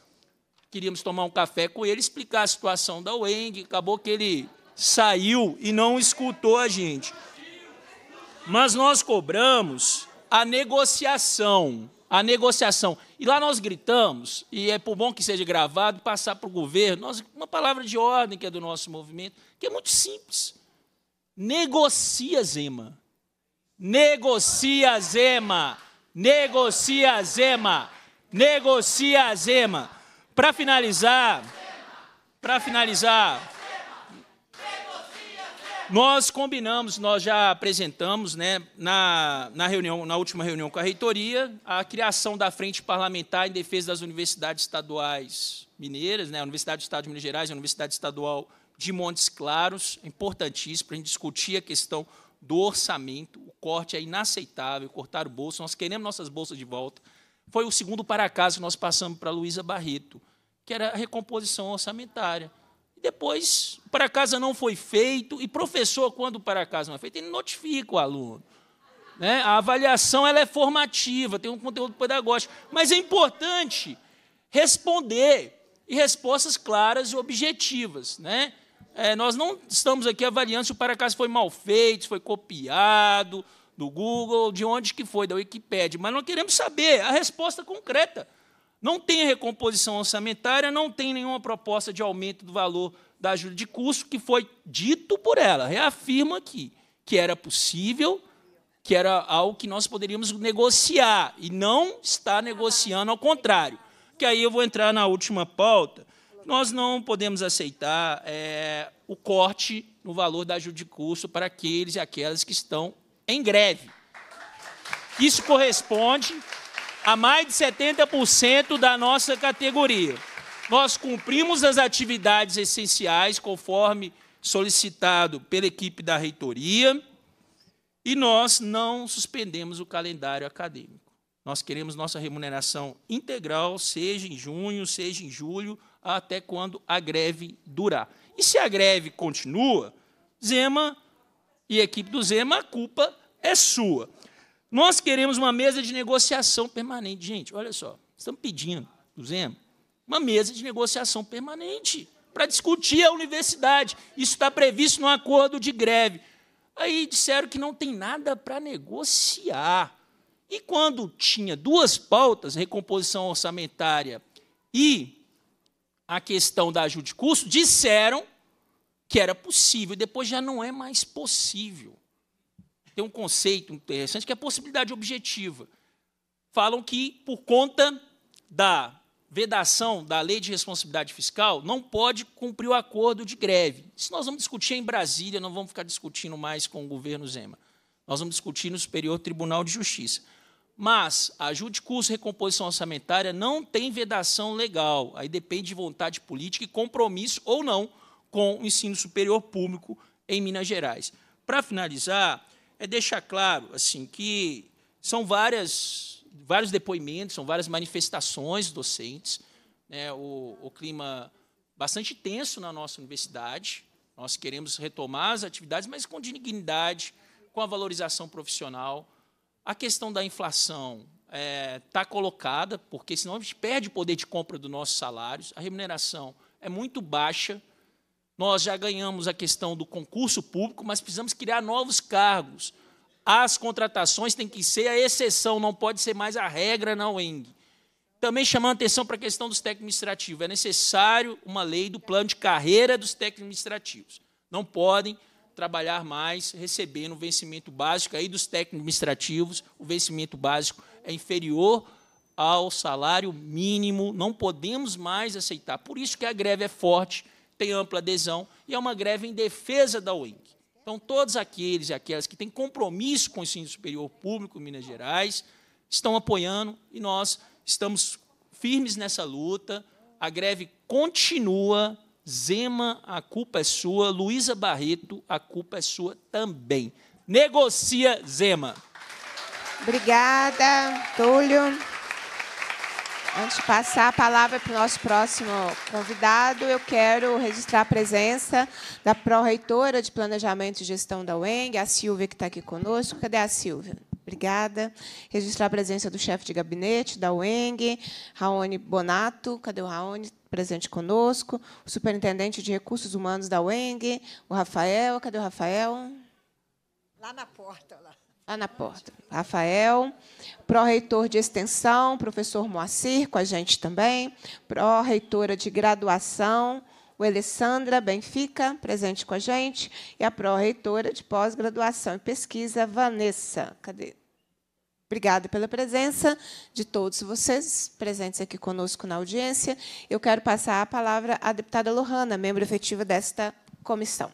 queríamos tomar um café com ele, explicar a situação da Weng. Acabou que ele saiu e não escutou a gente. Mas nós cobramos a negociação, a negociação. E lá nós gritamos, e é por bom que seja gravado, passar para o governo, nós, uma palavra de ordem que é do nosso movimento, que é muito simples. Negocia, Zema. Negocia, Zema. Negocia, Zema. Negocia, Zema. Para finalizar, para finalizar, nós combinamos, nós já apresentamos né, na, na, reunião, na última reunião com a reitoria, a criação da Frente Parlamentar em Defesa das Universidades Estaduais Mineiras, né, a Universidade do Estado de Minas Gerais, a Universidade Estadual de Montes Claros, é importantíssimo para a gente discutir a questão do orçamento. O corte é inaceitável, cortar o bolso, nós queremos nossas bolsas de volta. Foi o segundo para casa que nós passamos para a Luísa Barreto que era a recomposição orçamentária. E depois, para casa não foi feito, e professor, quando o para casa não é feito, ele notifica o aluno. Né? A avaliação ela é formativa, tem um conteúdo pedagógico. Mas é importante responder, e respostas claras e objetivas. Né? É, nós não estamos aqui avaliando se o para casa foi mal feito, se foi copiado do Google, de onde que foi, da Wikipédia, mas nós queremos saber a resposta concreta não tem recomposição orçamentária, não tem nenhuma proposta de aumento do valor da ajuda de custo, que foi dito por ela, reafirma aqui, que era possível, que era algo que nós poderíamos negociar, e não está negociando, ao contrário. Que aí eu vou entrar na última pauta. Nós não podemos aceitar é, o corte no valor da ajuda de custo para aqueles e aquelas que estão em greve. Isso corresponde a mais de 70% da nossa categoria. Nós cumprimos as atividades essenciais conforme solicitado pela equipe da reitoria e nós não suspendemos o calendário acadêmico. Nós queremos nossa remuneração integral, seja em junho, seja em julho, até quando a greve durar. E se a greve continua, Zema e a equipe do Zema, a culpa é sua. Nós queremos uma mesa de negociação permanente. Gente, olha só, estamos pedindo, Zema, uma mesa de negociação permanente para discutir a universidade. Isso está previsto no acordo de greve. Aí disseram que não tem nada para negociar. E quando tinha duas pautas, recomposição orçamentária e a questão da ajuda de custo, disseram que era possível, depois já não é mais possível tem um conceito interessante que é a possibilidade objetiva. Falam que, por conta da vedação da lei de responsabilidade fiscal, não pode cumprir o acordo de greve. Isso nós vamos discutir em Brasília, não vamos ficar discutindo mais com o governo Zema. Nós vamos discutir no Superior Tribunal de Justiça. Mas a ajuda de custo recomposição orçamentária não tem vedação legal. Aí depende de vontade política e compromisso ou não com o ensino superior público em Minas Gerais. Para finalizar, é deixar claro assim que são várias, vários depoimentos, são várias manifestações docentes, né, o, o clima bastante tenso na nossa universidade. Nós queremos retomar as atividades, mas com dignidade, com a valorização profissional. A questão da inflação está é, tá colocada, porque senão a gente perde o poder de compra dos nossos salários. A remuneração é muito baixa. Nós já ganhamos a questão do concurso público, mas precisamos criar novos cargos. As contratações têm que ser a exceção, não pode ser mais a regra na UENG. Também chamando atenção para a questão dos técnicos administrativos. É necessário uma lei do plano de carreira dos técnicos administrativos. Não podem trabalhar mais recebendo o vencimento básico aí dos técnicos administrativos. O vencimento básico é inferior ao salário mínimo, não podemos mais aceitar. Por isso que a greve é forte, tem ampla adesão e é uma greve em defesa da UINC. Então, todos aqueles e aquelas que têm compromisso com o ensino superior público em Minas Gerais estão apoiando e nós estamos firmes nessa luta. A greve continua. Zema, a culpa é sua. Luísa Barreto, a culpa é sua também. Negocia Zema. Obrigada, Túlio. Antes de passar a palavra para o nosso próximo convidado, eu quero registrar a presença da pró-reitora de Planejamento e Gestão da UENG, a Silvia, que está aqui conosco. Cadê a Silvia? Obrigada. Registrar a presença do chefe de gabinete da UENG, Raoni Bonato. Cadê o Raoni? Presente conosco. O superintendente de recursos humanos da UENG, o Rafael. Cadê o Rafael? Lá na porta. Lá. Ana na porta. Rafael, pró-reitor de extensão, professor Moacir, com a gente também, pró-reitora de graduação, o Alessandra Benfica, presente com a gente, e a pró-reitora de pós-graduação e pesquisa, Vanessa. Cadê? Obrigada pela presença de todos vocês presentes aqui conosco na audiência. Eu quero passar a palavra à deputada Lohana, membro efetiva desta comissão.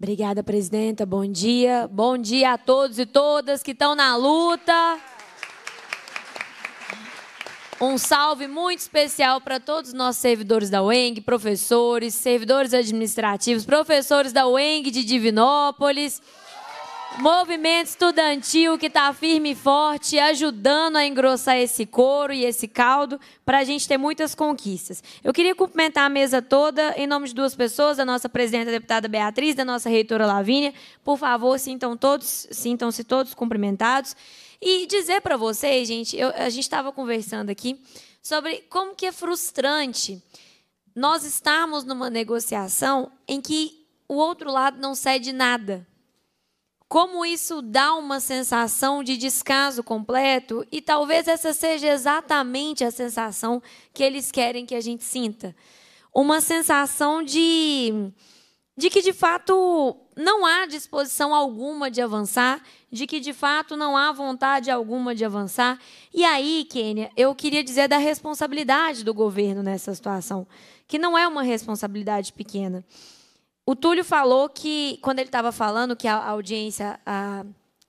Obrigada, presidenta. Bom dia. Bom dia a todos e todas que estão na luta. Um salve muito especial para todos os nossos servidores da UENG, professores, servidores administrativos, professores da UENG de Divinópolis. Movimento estudantil que está firme e forte, ajudando a engrossar esse couro e esse caldo para a gente ter muitas conquistas. Eu queria cumprimentar a mesa toda em nome de duas pessoas, a nossa presidenta a deputada Beatriz, da nossa reitora Lavínia. Por favor, sintam todos, sintam-se todos cumprimentados e dizer para vocês, gente, eu, a gente estava conversando aqui sobre como que é frustrante nós estarmos numa negociação em que o outro lado não cede nada. Como isso dá uma sensação de descaso completo, e talvez essa seja exatamente a sensação que eles querem que a gente sinta. Uma sensação de, de que, de fato, não há disposição alguma de avançar, de que, de fato, não há vontade alguma de avançar. E aí, Kênia, eu queria dizer da responsabilidade do governo nessa situação, que não é uma responsabilidade pequena. O Túlio falou que, quando ele estava falando que a audiência, a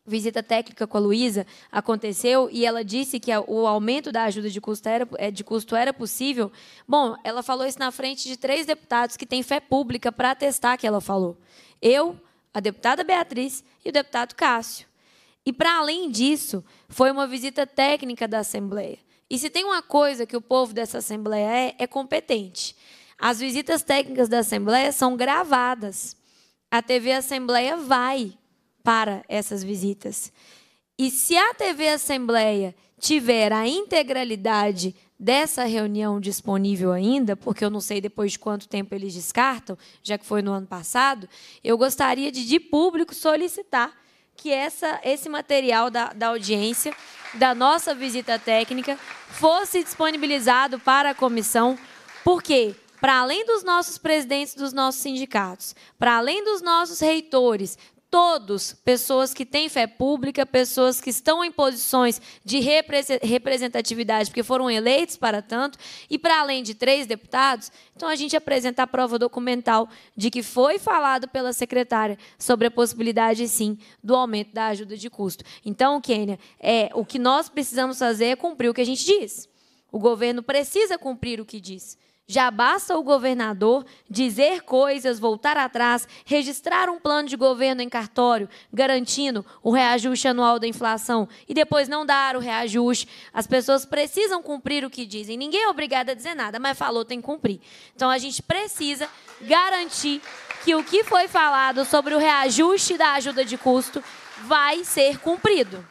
visita técnica com a Luísa aconteceu e ela disse que o aumento da ajuda de custo, era, é, de custo era possível. Bom, ela falou isso na frente de três deputados que têm fé pública para atestar que ela falou. Eu, a deputada Beatriz e o deputado Cássio. E, para além disso, foi uma visita técnica da Assembleia. E se tem uma coisa que o povo dessa Assembleia é, é competente. As visitas técnicas da Assembleia são gravadas. A TV Assembleia vai para essas visitas. E se a TV Assembleia tiver a integralidade dessa reunião disponível ainda, porque eu não sei depois de quanto tempo eles descartam, já que foi no ano passado, eu gostaria de, de público, solicitar que essa, esse material da, da audiência, da nossa visita técnica, fosse disponibilizado para a comissão, Por porque para além dos nossos presidentes dos nossos sindicatos, para além dos nossos reitores, todos pessoas que têm fé pública, pessoas que estão em posições de representatividade, porque foram eleitos para tanto, e para além de três deputados, então a gente apresenta a prova documental de que foi falado pela secretária sobre a possibilidade, sim, do aumento da ajuda de custo. Então, Kênia, é, o que nós precisamos fazer é cumprir o que a gente diz. O governo precisa cumprir o que diz. Já basta o governador dizer coisas, voltar atrás, registrar um plano de governo em cartório, garantindo o reajuste anual da inflação e depois não dar o reajuste. As pessoas precisam cumprir o que dizem. Ninguém é obrigado a dizer nada, mas falou, tem que cumprir. Então a gente precisa garantir que o que foi falado sobre o reajuste da ajuda de custo vai ser cumprido.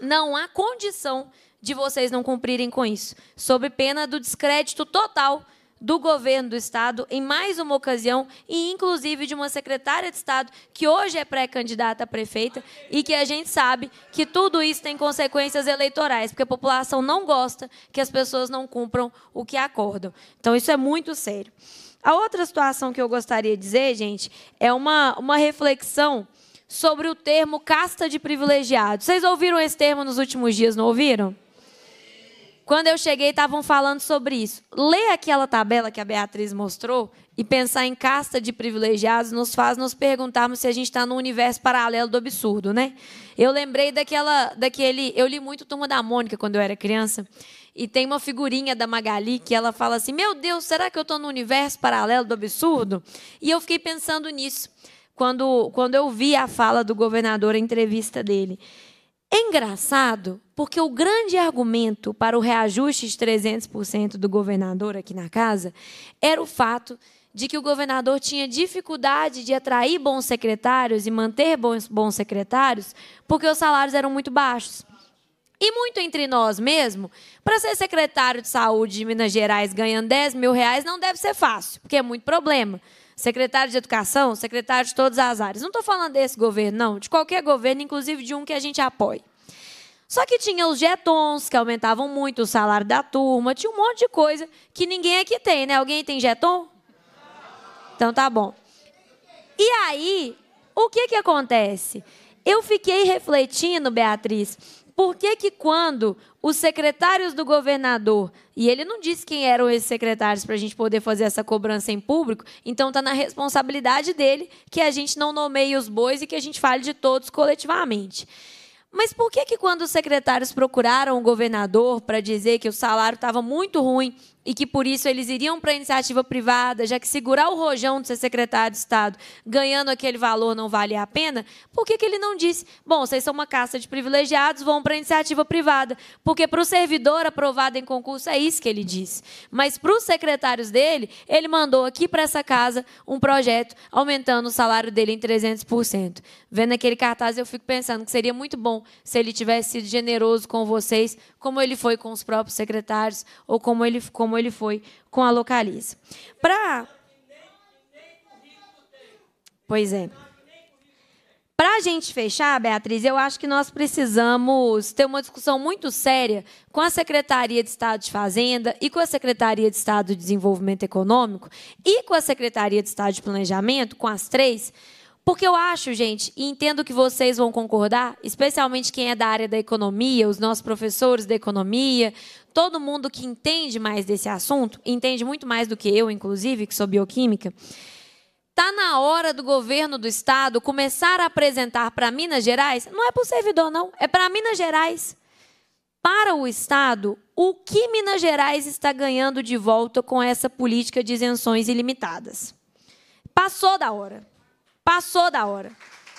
Não há condição de vocês não cumprirem com isso, sob pena do descrédito total do governo do Estado em mais uma ocasião, e inclusive de uma secretária de Estado que hoje é pré-candidata a prefeita e que a gente sabe que tudo isso tem consequências eleitorais, porque a população não gosta que as pessoas não cumpram o que acordam. Então, isso é muito sério. A outra situação que eu gostaria de dizer, gente, é uma, uma reflexão sobre o termo casta de privilegiados. Vocês ouviram esse termo nos últimos dias, não ouviram? Quando eu cheguei, estavam falando sobre isso. Ler aquela tabela que a Beatriz mostrou e pensar em casta de privilegiados nos faz nos perguntarmos se a gente está num universo paralelo do absurdo, né? Eu lembrei daquela, daquele. Eu li muito Turma da Mônica quando eu era criança. E tem uma figurinha da Magali que ela fala assim: Meu Deus, será que eu estou num universo paralelo do absurdo? E eu fiquei pensando nisso quando, quando eu vi a fala do governador, a entrevista dele. É engraçado porque o grande argumento para o reajuste de 300% do governador aqui na casa era o fato de que o governador tinha dificuldade de atrair bons secretários e manter bons, bons secretários porque os salários eram muito baixos. E muito entre nós mesmo, para ser secretário de saúde de Minas Gerais ganhando 10 mil reais não deve ser fácil, porque é muito problema secretário de educação, secretário de todas as áreas. Não estou falando desse governo, não, de qualquer governo, inclusive de um que a gente apoie. Só que tinha os jetons, que aumentavam muito o salário da turma, tinha um monte de coisa que ninguém aqui tem, né? Alguém tem jeton? Então tá bom. E aí, o que que acontece? Eu fiquei refletindo, Beatriz, por que que quando os secretários do governador, e ele não disse quem eram esses secretários para a gente poder fazer essa cobrança em público, então está na responsabilidade dele que a gente não nomeie os bois e que a gente fale de todos coletivamente. Mas por que, que quando os secretários procuraram o governador para dizer que o salário estava muito ruim e que por isso eles iriam para a iniciativa privada, já que segurar o rojão de ser secretário de Estado ganhando aquele valor não valia a pena, por que, que ele não disse, bom, vocês são uma caça de privilegiados, vão para a iniciativa privada? Porque para o servidor aprovado em concurso é isso que ele disse. Mas para os secretários dele, ele mandou aqui para essa casa um projeto aumentando o salário dele em 300%. Vendo aquele cartaz, eu fico pensando que seria muito bom se ele tivesse sido generoso com vocês, como ele foi com os próprios secretários, ou como ele, como ele foi com a Localiza. Para. Pois é. Para a gente fechar, Beatriz, eu acho que nós precisamos ter uma discussão muito séria com a Secretaria de Estado de Fazenda e com a Secretaria de Estado de Desenvolvimento Econômico e com a Secretaria de Estado de Planejamento, com as três, porque eu acho, gente, e entendo que vocês vão concordar, especialmente quem é da área da economia, os nossos professores da economia, todo mundo que entende mais desse assunto, entende muito mais do que eu, inclusive, que sou bioquímica. Está na hora do governo do estado começar a apresentar para Minas Gerais, não é para o servidor, não, é para Minas Gerais, para o estado, o que Minas Gerais está ganhando de volta com essa política de isenções ilimitadas. Passou da hora. Passou da hora.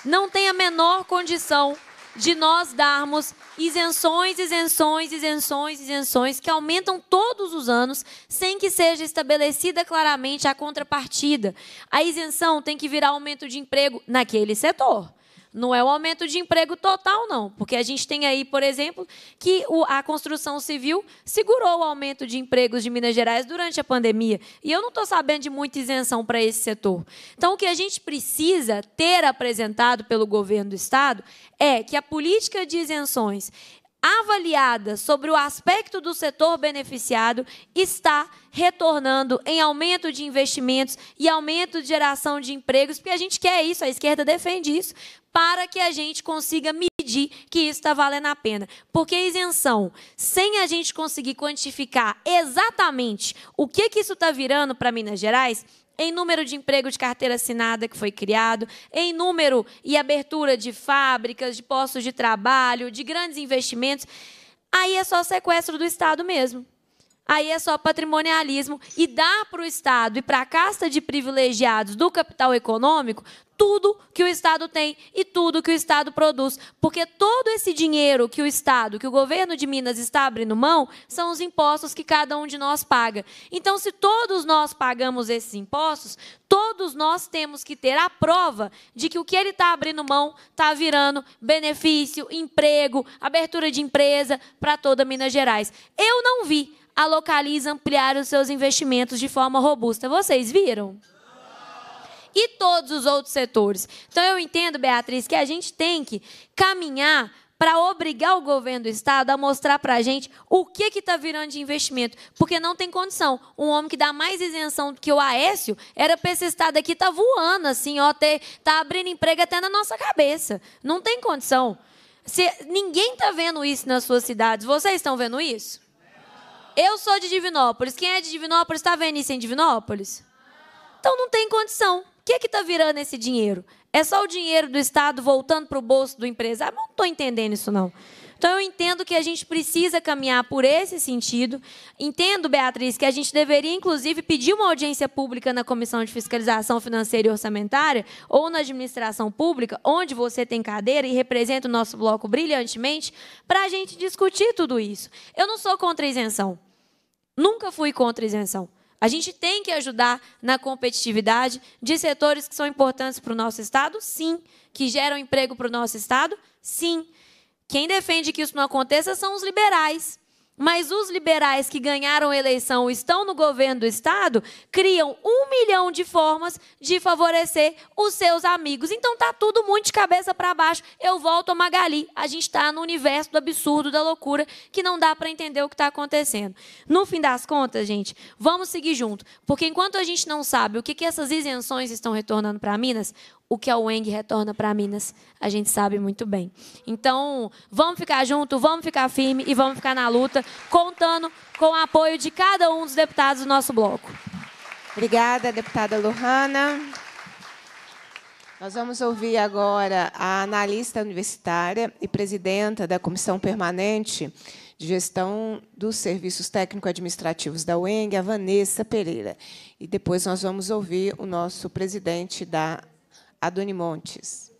Não tem a menor condição de nós darmos isenções, isenções, isenções, isenções, que aumentam todos os anos, sem que seja estabelecida claramente a contrapartida. A isenção tem que virar aumento de emprego naquele setor. Não é o aumento de emprego total, não, porque a gente tem aí, por exemplo, que a construção civil segurou o aumento de empregos de Minas Gerais durante a pandemia. E eu não estou sabendo de muita isenção para esse setor. Então, o que a gente precisa ter apresentado pelo governo do Estado é que a política de isenções avaliada sobre o aspecto do setor beneficiado está retornando em aumento de investimentos e aumento de geração de empregos, porque a gente quer isso, a esquerda defende isso para que a gente consiga medir que isso está valendo a pena. Porque isenção, sem a gente conseguir quantificar exatamente o que, que isso está virando para Minas Gerais, em número de emprego de carteira assinada que foi criado, em número e abertura de fábricas, de postos de trabalho, de grandes investimentos, aí é só sequestro do Estado mesmo. Aí é só patrimonialismo e dar para o Estado e para a casta de privilegiados do capital econômico tudo que o Estado tem e tudo que o Estado produz. Porque todo esse dinheiro que o Estado, que o governo de Minas está abrindo mão, são os impostos que cada um de nós paga. Então, se todos nós pagamos esses impostos, todos nós temos que ter a prova de que o que ele está abrindo mão está virando benefício, emprego, abertura de empresa para toda Minas Gerais. Eu não vi a Localiza ampliar os seus investimentos de forma robusta. Vocês viram? e todos os outros setores. Então eu entendo, Beatriz, que a gente tem que caminhar para obrigar o governo do estado a mostrar para a gente o que está virando de investimento, porque não tem condição. Um homem que dá mais isenção do que o Aécio era para esse estado aqui tá voando assim, ó, ter, tá abrindo emprego até na nossa cabeça. Não tem condição. Se, ninguém está vendo isso nas suas cidades. Vocês estão vendo isso? Eu sou de Divinópolis. Quem é de Divinópolis está vendo isso em Divinópolis? Então não tem condição que que está virando esse dinheiro? É só o dinheiro do Estado voltando para o bolso do empresário? Não estou entendendo isso, não. Então, eu entendo que a gente precisa caminhar por esse sentido. Entendo, Beatriz, que a gente deveria, inclusive, pedir uma audiência pública na Comissão de Fiscalização Financeira e Orçamentária ou na Administração Pública, onde você tem cadeira e representa o nosso bloco brilhantemente, para a gente discutir tudo isso. Eu não sou contra isenção. Nunca fui contra isenção. A gente tem que ajudar na competitividade de setores que são importantes para o nosso Estado, sim. Que geram emprego para o nosso Estado, sim. Quem defende que isso não aconteça são os liberais mas os liberais que ganharam a eleição estão no governo do Estado, criam um milhão de formas de favorecer os seus amigos. Então tá tudo muito de cabeça para baixo. Eu volto a Magali. A gente está no universo do absurdo, da loucura, que não dá para entender o que está acontecendo. No fim das contas, gente, vamos seguir junto. Porque enquanto a gente não sabe o que, que essas isenções estão retornando para Minas, o que a Weng retorna para Minas, a gente sabe muito bem. Então, vamos ficar junto, vamos ficar firme e vamos ficar na luta, contando com o apoio de cada um dos deputados do nosso bloco. Obrigada, deputada Lohana. Nós vamos ouvir agora a analista universitária e presidenta da Comissão Permanente de Gestão dos Serviços Técnico-Administrativos da UENG, a Vanessa Pereira. E depois nós vamos ouvir o nosso presidente da Adoni Montes.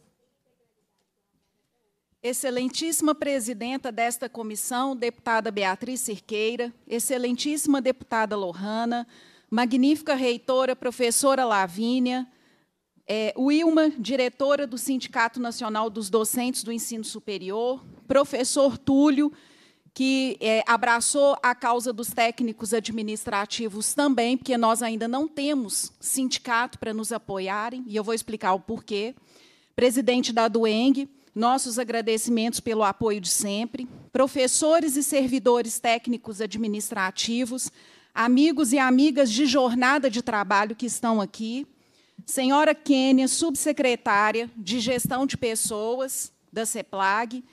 Excelentíssima presidenta desta comissão, deputada Beatriz Cirqueira, excelentíssima deputada Lohana, magnífica reitora, professora Lavínia, é, Wilma, diretora do Sindicato Nacional dos Docentes do Ensino Superior, professor Túlio, que é, abraçou a causa dos técnicos administrativos também, porque nós ainda não temos sindicato para nos apoiarem, e eu vou explicar o porquê. Presidente da Dueng, nossos agradecimentos pelo apoio de sempre. Professores e servidores técnicos administrativos, amigos e amigas de jornada de trabalho que estão aqui. Senhora Kênia, subsecretária de Gestão de Pessoas da CEPLAG,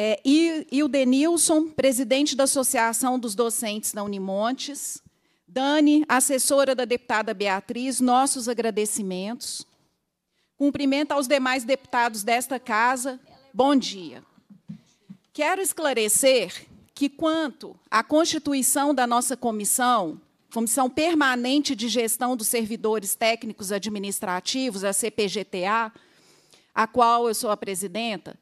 é, e, e, o Denilson, presidente da Associação dos Docentes da Unimontes. Dani, assessora da deputada Beatriz, nossos agradecimentos. Cumprimento aos demais deputados desta casa. Bom dia. Quero esclarecer que, quanto à constituição da nossa comissão, Comissão Permanente de Gestão dos Servidores Técnicos Administrativos, a CPGTA, a qual eu sou a presidenta,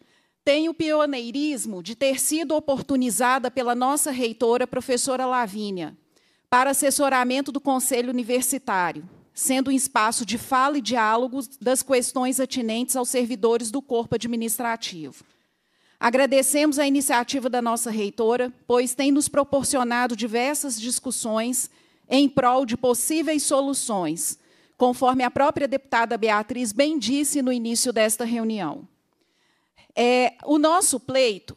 tenho o pioneirismo de ter sido oportunizada pela nossa reitora, professora Lavínia, para assessoramento do Conselho Universitário, sendo um espaço de fala e diálogo das questões atinentes aos servidores do corpo administrativo. Agradecemos a iniciativa da nossa reitora, pois tem nos proporcionado diversas discussões em prol de possíveis soluções, conforme a própria deputada Beatriz bem disse no início desta reunião. É, o nosso pleito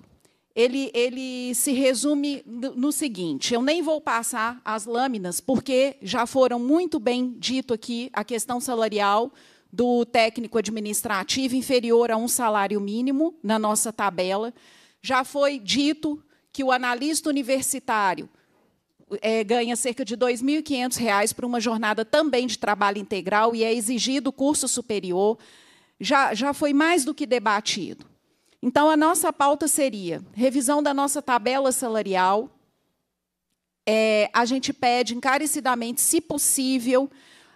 ele, ele, se resume no seguinte: eu nem vou passar as lâminas, porque já foram muito bem dito aqui a questão salarial do técnico administrativo inferior a um salário mínimo na nossa tabela. Já foi dito que o analista universitário é, ganha cerca de R$ 2.500 para uma jornada também de trabalho integral e é exigido curso superior. Já, já foi mais do que debatido. Então, a nossa pauta seria revisão da nossa tabela salarial. É, a gente pede encarecidamente, se possível,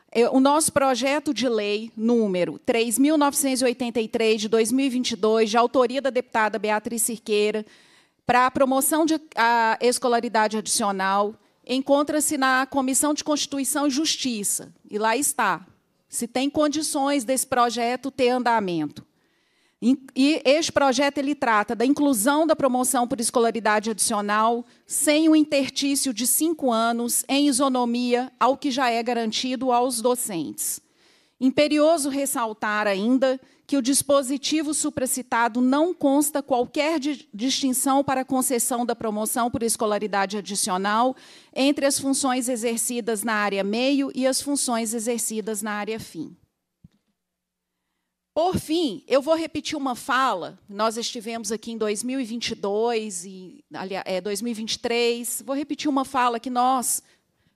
é, o nosso projeto de lei número 3.983 de 2022, de autoria da deputada Beatriz Cirqueira, para a promoção de a escolaridade adicional, encontra-se na Comissão de Constituição e Justiça. E lá está. Se tem condições desse projeto ter andamento. E este projeto ele trata da inclusão da promoção por escolaridade adicional sem o intertício de cinco anos em isonomia ao que já é garantido aos docentes. Imperioso ressaltar ainda que o dispositivo supracitado não consta qualquer distinção para concessão da promoção por escolaridade adicional entre as funções exercidas na área meio e as funções exercidas na área fim. Por fim, eu vou repetir uma fala. Nós estivemos aqui em 2022 e aliás, é, 2023. Vou repetir uma fala que nós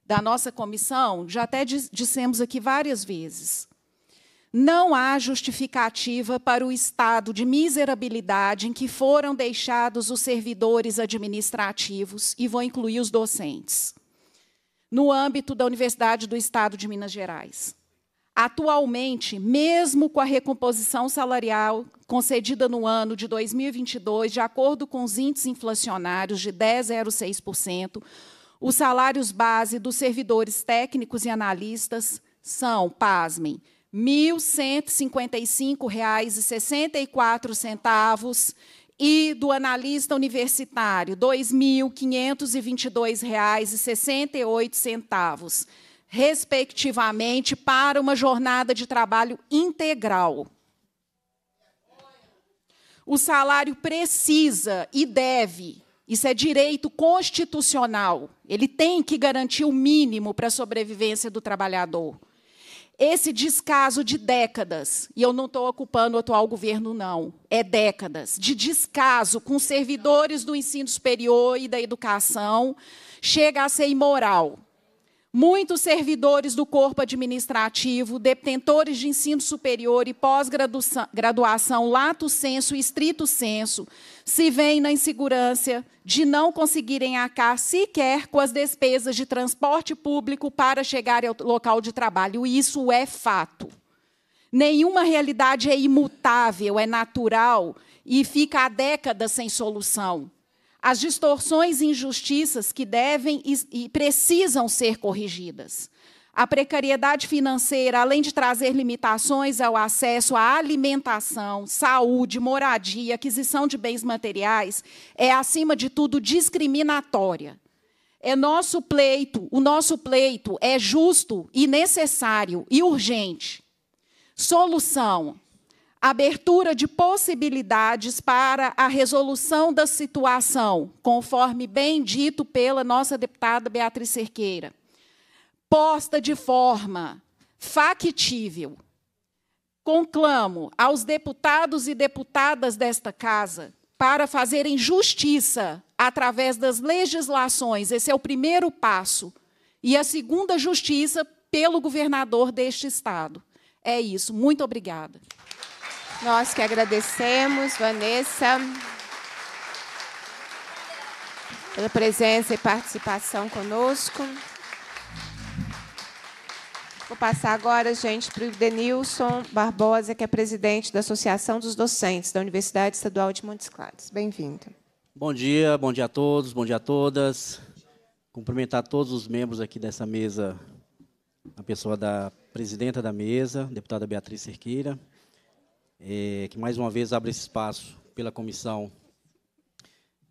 da nossa comissão já até dissemos aqui várias vezes. Não há justificativa para o estado de miserabilidade em que foram deixados os servidores administrativos e vou incluir os docentes no âmbito da Universidade do Estado de Minas Gerais. Atualmente, mesmo com a recomposição salarial concedida no ano de 2022, de acordo com os índices inflacionários de 10,06%, os salários base dos servidores técnicos e analistas são, pasmem, R$ 1.155,64 e do analista universitário R$ 2.522,68 respectivamente, para uma jornada de trabalho integral. O salário precisa e deve, isso é direito constitucional, ele tem que garantir o mínimo para a sobrevivência do trabalhador. Esse descaso de décadas, e eu não estou ocupando o atual governo, não, é décadas, de descaso com servidores do ensino superior e da educação, chega a ser imoral. Muitos servidores do corpo administrativo, detentores de ensino superior e pós-graduação, lato senso e estrito senso, se veem na insegurança de não conseguirem arcar sequer com as despesas de transporte público para chegar ao local de trabalho. Isso é fato. Nenhuma realidade é imutável, é natural e fica há décadas sem solução as distorções e injustiças que devem e precisam ser corrigidas. A precariedade financeira, além de trazer limitações ao acesso à alimentação, saúde, moradia, aquisição de bens materiais, é, acima de tudo, discriminatória. É nosso pleito, o nosso pleito é justo e necessário e urgente. Solução: abertura de possibilidades para a resolução da situação, conforme bem dito pela nossa deputada Beatriz Cerqueira, posta de forma factível. Conclamo aos deputados e deputadas desta casa para fazerem justiça através das legislações, esse é o primeiro passo, e a segunda justiça pelo governador deste estado. É isso. Muito obrigada. Nós que agradecemos, Vanessa, pela presença e participação conosco. Vou passar agora, gente, para o Denilson Barbosa, que é presidente da Associação dos Docentes da Universidade Estadual de Montes Claros. Bem-vindo. Bom dia, bom dia a todos, bom dia a todas. Cumprimentar todos os membros aqui dessa mesa, a pessoa da presidenta da mesa, deputada Beatriz Cerqueira, é, que mais uma vez abre esse espaço pela comissão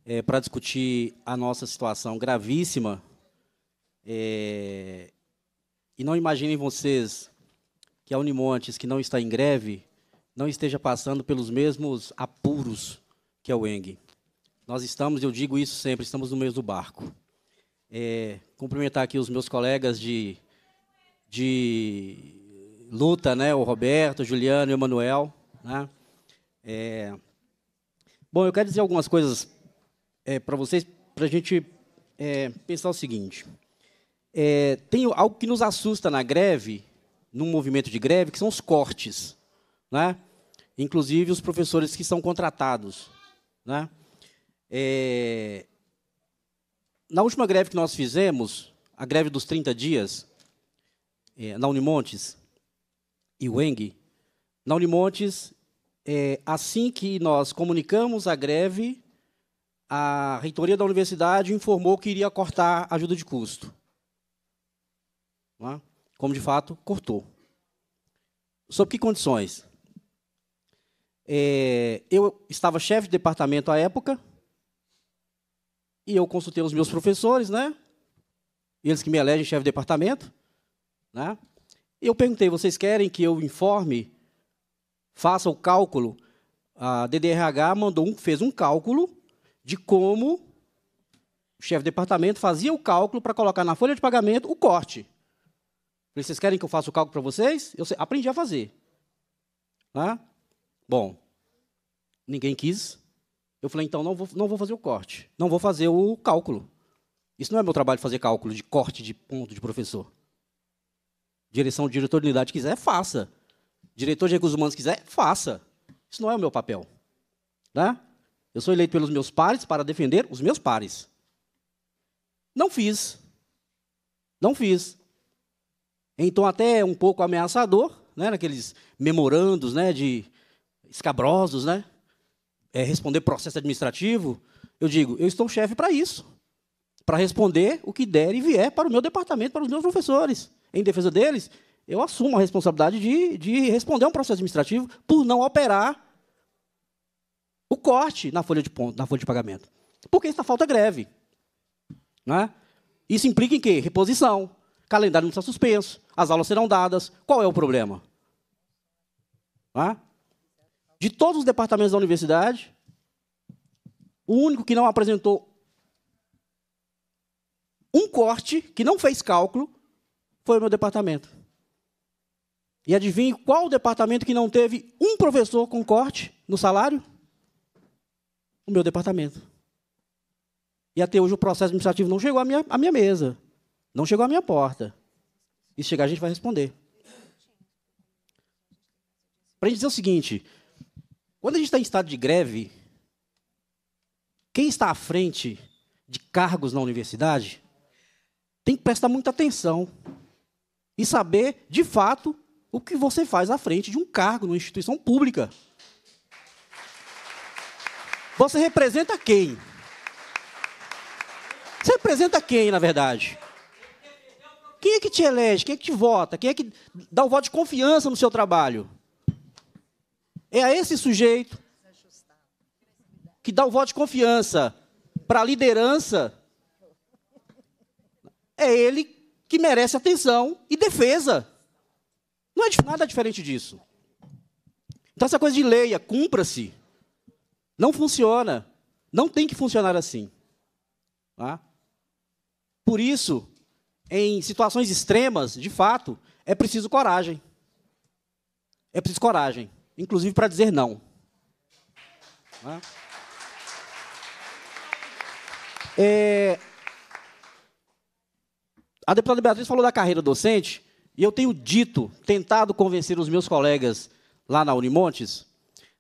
é, para discutir a nossa situação gravíssima. É, e não imaginem vocês que a Unimontes, que não está em greve, não esteja passando pelos mesmos apuros que a UENG. Nós estamos, eu digo isso sempre, estamos no mesmo barco. É, cumprimentar aqui os meus colegas de, de luta, né, o Roberto, o Juliano e o Emanuel. Né? É... Bom, eu quero dizer algumas coisas é, para vocês, para a gente é, pensar o seguinte. É, tem algo que nos assusta na greve, num movimento de greve, que são os cortes. Né? Inclusive os professores que são contratados. Né? É, na última greve que nós fizemos, a greve dos 30 dias, é, na Unimontes e Weng, na Unimontes é, assim que nós comunicamos a greve, a reitoria da universidade informou que iria cortar a ajuda de custo. É? Como de fato cortou. Sob que condições? É, eu estava chefe de departamento à época e eu consultei os meus professores, né? Eles que me elegem chefe de departamento, né? Eu perguntei: vocês querem que eu informe Faça o cálculo. A DDRH mandou um, fez um cálculo de como o chefe de departamento fazia o cálculo para colocar na folha de pagamento o corte. Vocês querem que eu faça o cálculo para vocês? Eu aprendi a fazer. Tá? Bom, ninguém quis. Eu falei, então, não vou, não vou fazer o corte. Não vou fazer o cálculo. Isso não é meu trabalho fazer cálculo de corte de ponto de professor. Direção de diretor de unidade quiser, faça diretor de recursos humanos quiser, faça. Isso não é o meu papel. Né? Eu sou eleito pelos meus pares para defender os meus pares. Não fiz. Não fiz. Então, até um pouco ameaçador, né, naqueles memorandos né, de escabrosos, né, é, responder processo administrativo, eu digo, eu estou chefe para isso. Para responder o que der e vier para o meu departamento, para os meus professores, em defesa deles eu assumo a responsabilidade de, de responder um processo administrativo por não operar o corte na folha de, ponto, na folha de pagamento. Porque isso tá falta greve. Né? Isso implica em quê? Reposição. Calendário não está suspenso, as aulas serão dadas. Qual é o problema? Né? De todos os departamentos da universidade, o único que não apresentou um corte, que não fez cálculo, foi o meu departamento. E adivinhe qual o departamento que não teve um professor com corte no salário? O meu departamento. E até hoje o processo administrativo não chegou à minha, à minha mesa, não chegou à minha porta. E se chegar, a gente vai responder. Para a gente dizer o seguinte: quando a gente está em estado de greve, quem está à frente de cargos na universidade tem que prestar muita atenção e saber, de fato, o que você faz à frente de um cargo numa instituição pública. Você representa quem? Você representa quem, na verdade? Quem é que te elege? Quem é que te vota? Quem é que dá o voto de confiança no seu trabalho? É a esse sujeito que dá o voto de confiança para a liderança. É ele que merece atenção e defesa. Não é nada diferente disso. Então, essa coisa de leia, cumpra-se, não funciona. Não tem que funcionar assim. Tá? Por isso, em situações extremas, de fato, é preciso coragem. É preciso coragem, inclusive para dizer não. Tá? É... A deputada Beatriz falou da carreira docente. E eu tenho dito, tentado convencer os meus colegas lá na Unimontes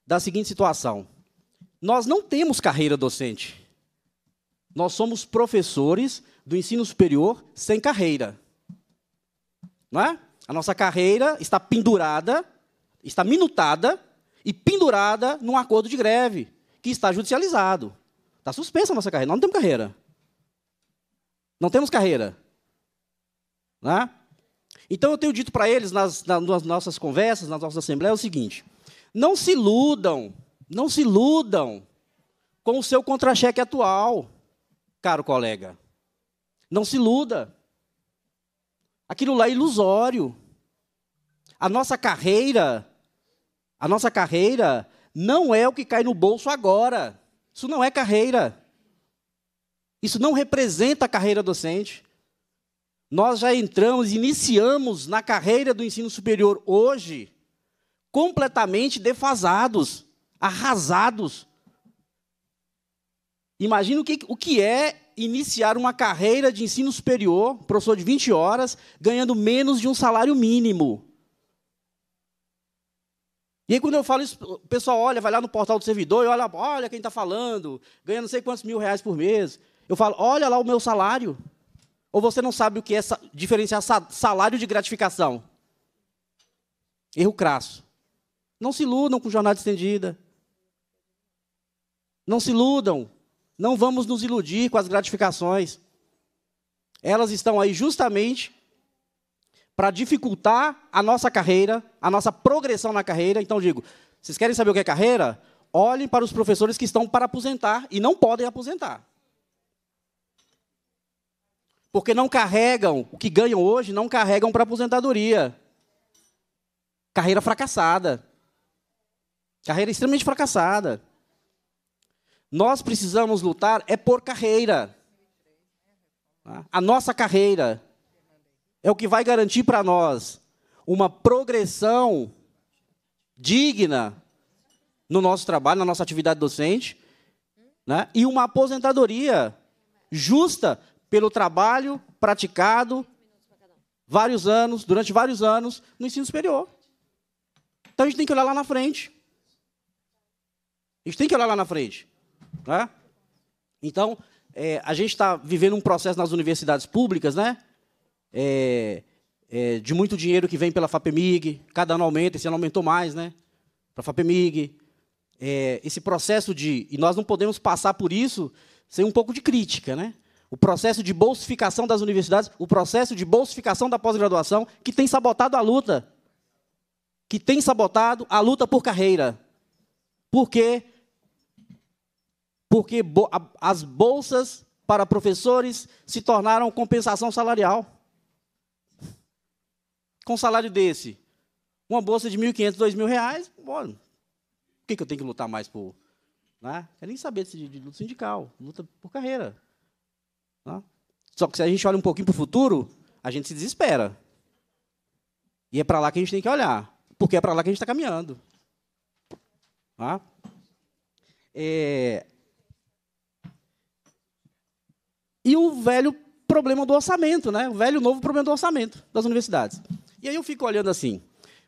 da seguinte situação: nós não temos carreira docente. Nós somos professores do ensino superior sem carreira. Não é? A nossa carreira está pendurada, está minutada e pendurada num acordo de greve que está judicializado. Está suspensa a nossa carreira. Nós não temos carreira. Não temos carreira. Não é? Então eu tenho dito para eles nas, nas nossas conversas, nas nossas assembleias, o seguinte: não se iludam, não se iludam com o seu contra-cheque atual, caro colega. Não se iluda. Aquilo lá é ilusório. A nossa carreira, a nossa carreira não é o que cai no bolso agora. Isso não é carreira. Isso não representa a carreira docente nós já entramos, iniciamos na carreira do ensino superior hoje completamente defasados, arrasados. Imagina o que, o que é iniciar uma carreira de ensino superior, professor de 20 horas, ganhando menos de um salário mínimo. E aí, quando eu falo isso, o pessoal olha, vai lá no portal do servidor e olha, olha quem está falando, ganha não sei quantos mil reais por mês. Eu falo, olha lá o meu salário. Ou você não sabe o que é diferenciar salário de gratificação? Erro crasso. Não se iludam com jornada estendida. Não se iludam. Não vamos nos iludir com as gratificações. Elas estão aí justamente para dificultar a nossa carreira, a nossa progressão na carreira. Então, digo, vocês querem saber o que é carreira? Olhem para os professores que estão para aposentar e não podem aposentar. Porque não carregam, o que ganham hoje, não carregam para aposentadoria. Carreira fracassada. Carreira extremamente fracassada. Nós precisamos lutar é por carreira. Tá? A nossa carreira é o que vai garantir para nós uma progressão digna no nosso trabalho, na nossa atividade docente, né? e uma aposentadoria justa pelo trabalho praticado vários anos, durante vários anos, no ensino superior. Então a gente tem que olhar lá na frente. A gente tem que olhar lá na frente. Né? Então, é, a gente está vivendo um processo nas universidades públicas, né? É, é, de muito dinheiro que vem pela FAPEMIG, cada ano aumenta, esse ano aumentou mais, né? Para a FAPEMIG. É, esse processo de. E nós não podemos passar por isso sem um pouco de crítica, né? o processo de bolsificação das universidades, o processo de bolsificação da pós-graduação, que tem sabotado a luta. Que tem sabotado a luta por carreira. Por quê? Porque as bolsas para professores se tornaram compensação salarial. Com salário desse, uma bolsa de 1.500, 2.000 reais, por que, eu tenho que lutar mais por... Né? Quero nem saber de luta sindical, luta por carreira. Só que se a gente olha um pouquinho para o futuro, a gente se desespera. E é para lá que a gente tem que olhar, porque é para lá que a gente está caminhando. É... E o velho problema do orçamento, né? o velho novo problema do orçamento das universidades. E aí eu fico olhando assim,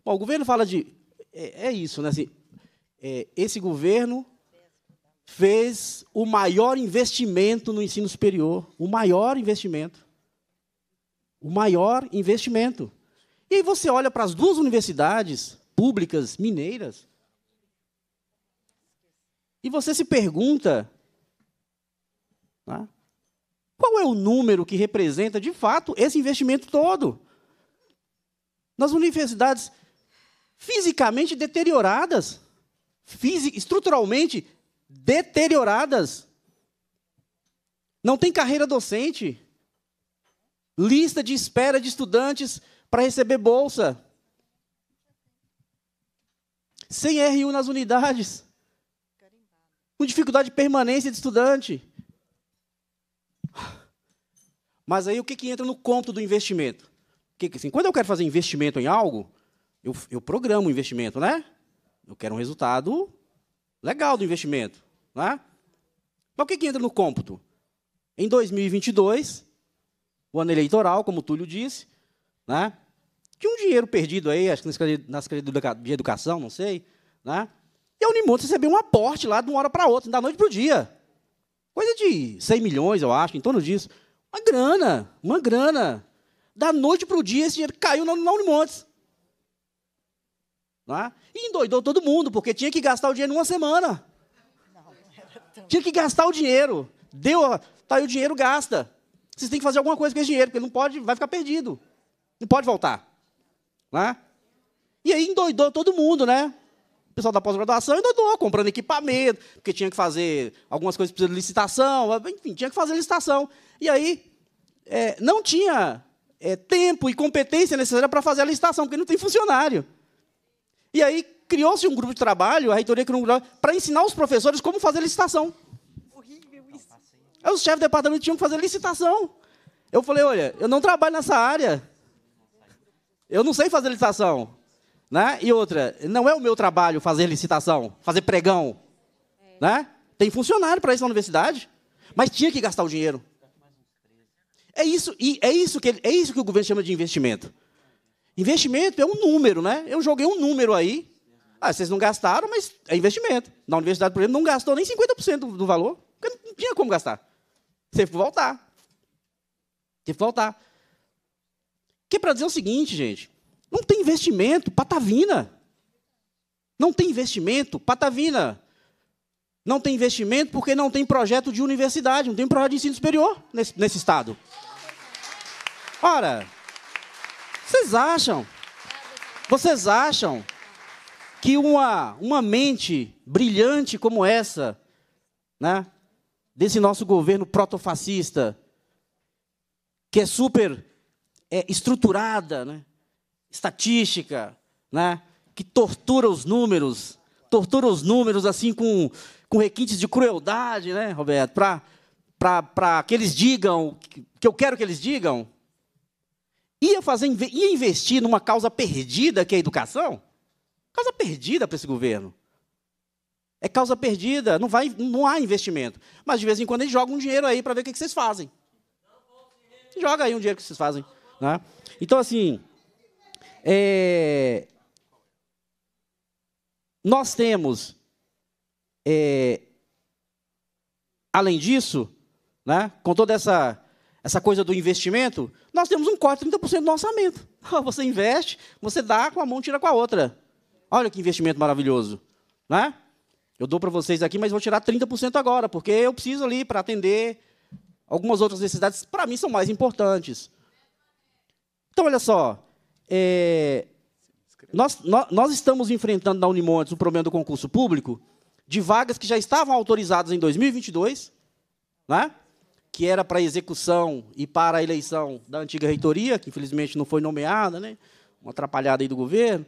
Bom, o governo fala de... É, é isso, né? Assim, é, esse governo fez o maior investimento no ensino superior, o maior investimento. O maior investimento. E aí você olha para as duas universidades públicas mineiras e você se pergunta né, qual é o número que representa, de fato, esse investimento todo. Nas universidades fisicamente deterioradas, estruturalmente deterioradas. Não tem carreira docente. Lista de espera de estudantes para receber bolsa. Sem RU nas unidades. Com dificuldade de permanência de estudante. Mas aí o que, que entra no conto do investimento? Que, assim, quando eu quero fazer investimento em algo, eu, eu programo o investimento, né? Eu quero um resultado legal do investimento. Né? Mas o que, que entra no cômputo? Em 2022, o ano eleitoral, como o Túlio disse, né? tinha um dinheiro perdido aí, acho que na Secretaria de Educação, não sei. Né? E a Unimontes recebeu um aporte lá de uma hora para outra, da noite para o dia. Coisa de 100 milhões, eu acho, em torno disso. Uma grana, uma grana. Da noite para o dia, esse dinheiro caiu na, na Unimontes. É? E endoidou todo mundo, porque tinha que gastar o dinheiro numa semana. tinha que gastar o dinheiro. Deu, tá aí o dinheiro, gasta. Vocês têm que fazer alguma coisa com esse dinheiro, porque não pode, vai ficar perdido. Não pode voltar. Né? E aí endoidou todo mundo, né? O pessoal da pós-graduação endoidou, comprando equipamento, porque tinha que fazer algumas coisas precisando de licitação, enfim, tinha que fazer licitação. E aí é, não tinha é, tempo e competência necessária para fazer a licitação, porque não tem funcionário. E aí criou-se um grupo de trabalho, a reitoria criou um grupo para ensinar os professores como fazer licitação. Horrível isso. Aí os chefes do departamento tinham que fazer licitação. Eu falei, olha, eu não trabalho nessa área. Eu não sei fazer licitação. Né? E outra, não é o meu trabalho fazer licitação, fazer pregão. É. Né? Tem funcionário para isso na universidade, mas tinha que gastar o dinheiro. É isso, e é isso que é isso que o governo chama de investimento. Investimento é um número, né? Eu joguei um número aí. Ah, vocês não gastaram, mas é investimento. Na universidade, por exemplo, não gastou nem 50% do valor, porque não tinha como gastar. Teve que voltar. Teve que voltar. Que é para dizer o seguinte, gente. Não tem investimento, patavina. Não tem investimento, patavina. Não tem investimento porque não tem projeto de universidade, não tem projeto de ensino superior nesse, nesse estado. Ora, vocês acham? Vocês acham que uma, uma mente brilhante como essa, né, desse nosso governo protofascista, que é super é, estruturada, né, estatística, né, que tortura os números, tortura os números assim com, com requintes de crueldade, né, Roberto, para que eles digam, que eu quero que eles digam, ia, fazer, ia investir numa causa perdida que é a educação? Causa perdida para esse governo. É causa perdida, não, vai, não há investimento. Mas de vez em quando eles jogam um dinheiro aí para ver o que, que vocês fazem. Joga aí um dinheiro que vocês fazem. Né? Então, assim, é... nós temos, é... além disso, né, com toda essa essa coisa do investimento, nós temos um corte de 30% do orçamento. Você investe, você dá com a mão, tira com a outra. Olha que investimento maravilhoso. Né? Eu dou para vocês aqui, mas vou tirar 30% agora, porque eu preciso ali para atender algumas outras necessidades, para mim, são mais importantes. Então, olha só. É, nós, nós, estamos enfrentando na Unimontes o problema do concurso público de vagas que já estavam autorizadas em 2022, né? que era para execução e para a eleição da antiga reitoria, que infelizmente não foi nomeada, né? uma atrapalhada aí do governo,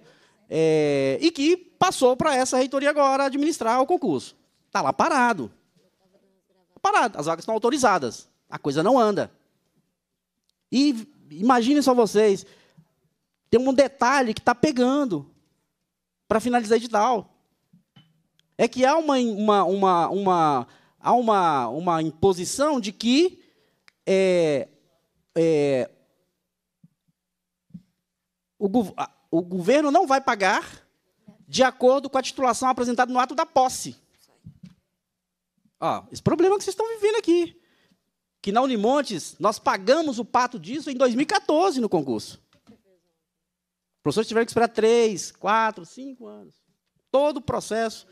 é, e que passou para essa reitoria agora administrar o concurso. Está lá parado. Parado, as vagas estão autorizadas. A coisa não anda. E imaginem só vocês, tem um detalhe que está pegando para finalizar edital. É que há uma, uma, uma, uma há uma, uma imposição de que é, é, o, o governo não vai pagar de acordo com a titulação apresentada no ato da posse. Ó, esse problema que vocês estão vivendo aqui. Que na Unimontes, nós pagamos o pato disso em 2014 no concurso. Os professores tiveram que esperar três, quatro, cinco anos. Todo o processo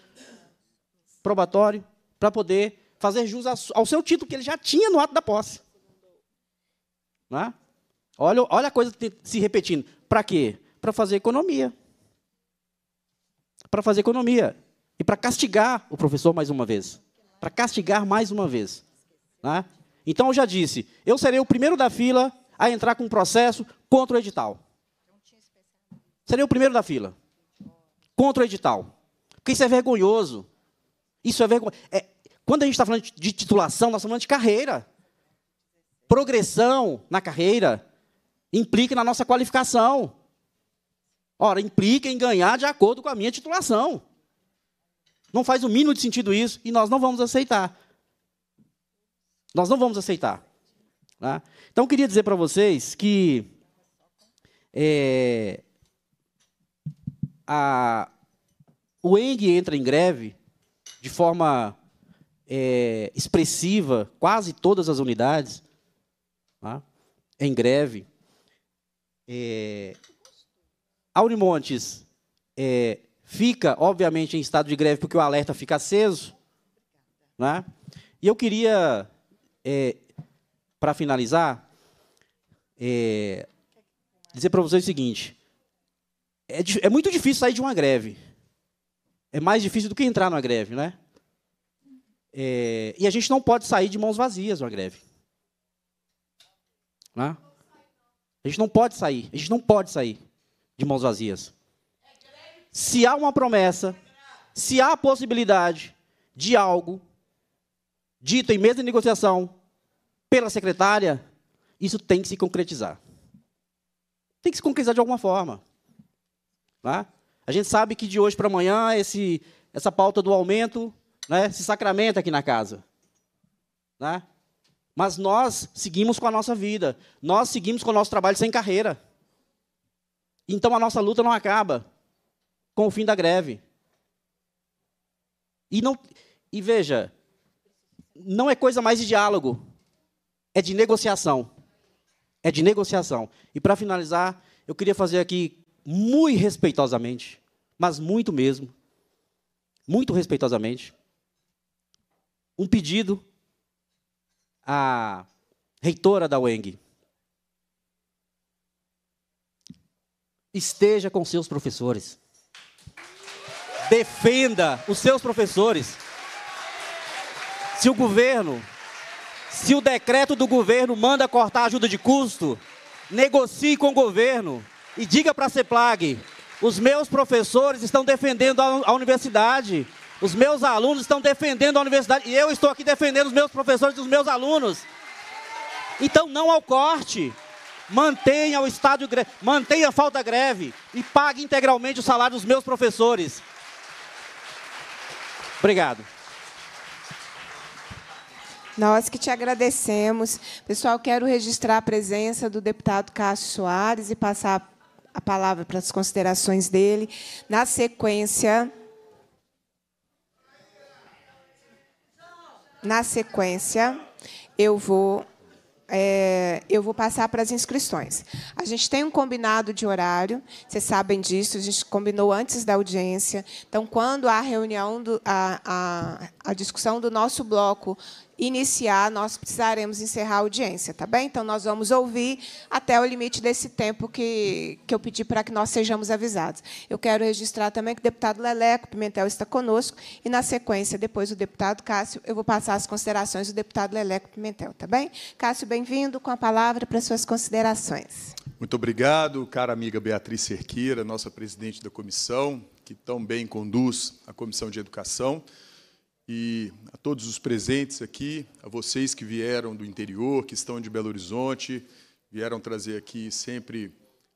probatório para poder fazer jus ao seu título que ele já tinha no ato da posse. né? Olha, olha a coisa se repetindo. Para quê? Para fazer economia. Para fazer economia. E para castigar o professor mais uma vez. Para castigar mais uma vez. né? Então, eu já disse, eu serei o primeiro da fila a entrar com um processo contra o edital. Serei o primeiro da fila. Contra o edital. Porque isso é vergonhoso. Isso é vergonha. É, quando a gente está falando de titulação, nós estamos falando de carreira. Progressão na carreira implica na nossa qualificação. Ora, implica em ganhar de acordo com a minha titulação. Não faz o mínimo de sentido isso e nós não vamos aceitar. Nós não vamos aceitar. Tá? Então, eu queria dizer para vocês que é, a, o ENG entra em greve de forma é, expressiva quase todas as unidades tá? em greve. É, a Unimontes é, fica, obviamente, em estado de greve porque o alerta fica aceso. Né? E eu queria, é, para finalizar, é, dizer para vocês o seguinte: é, é, muito difícil sair de uma greve é mais difícil do que entrar numa greve, né? É, e a gente não pode sair de mãos vazias na greve. Né? A gente não pode sair, a gente não pode sair de mãos vazias. Se há uma promessa, se há a possibilidade de algo dito em mesa de negociação pela secretária, isso tem que se concretizar. Tem que se concretizar de alguma forma. Tá? A gente sabe que de hoje para amanhã esse, essa pauta do aumento né, se sacramenta aqui na casa. Né? Mas nós seguimos com a nossa vida, nós seguimos com o nosso trabalho sem carreira. Então a nossa luta não acaba com o fim da greve. E, não, e veja, não é coisa mais de diálogo, é de negociação. É de negociação. E para finalizar, eu queria fazer aqui, muito respeitosamente, mas muito mesmo, muito respeitosamente, um pedido à reitora da UENG. Esteja com seus professores. Defenda os seus professores. Se o governo, se o decreto do governo manda cortar ajuda de custo, negocie com o governo e diga para a CEPLAG, os meus professores estão defendendo a universidade. Os meus alunos estão defendendo a universidade. E eu estou aqui defendendo os meus professores e os meus alunos. Então não ao corte. Mantenha o estádio greve, mantenha a falta greve e pague integralmente o salário dos meus professores. Obrigado. Nós que te agradecemos. Pessoal, quero registrar a presença do deputado Cássio Soares e passar a palavra para as considerações dele. Na sequência. Na sequência, eu vou. É, eu vou passar para as inscrições. A gente tem um combinado de horário, vocês sabem disso, a gente combinou antes da audiência. Então, quando a reunião, do, a, a, a discussão do nosso bloco iniciar, nós precisaremos encerrar a audiência, tá bem? Então, nós vamos ouvir até o limite desse tempo que, que eu pedi para que nós sejamos avisados. Eu quero registrar também que o deputado Leleco Pimentel está conosco e, na sequência, depois o deputado Cássio, eu vou passar as considerações do deputado Leleco Pimentel, tá bem? Cássio, bem-vindo, com a palavra para suas considerações. Muito obrigado, cara amiga Beatriz Cerqueira, nossa presidente da comissão, que tão bem conduz a Comissão de Educação e a todos os presentes aqui, a vocês que vieram do interior, que estão de Belo Horizonte, vieram trazer aqui sempre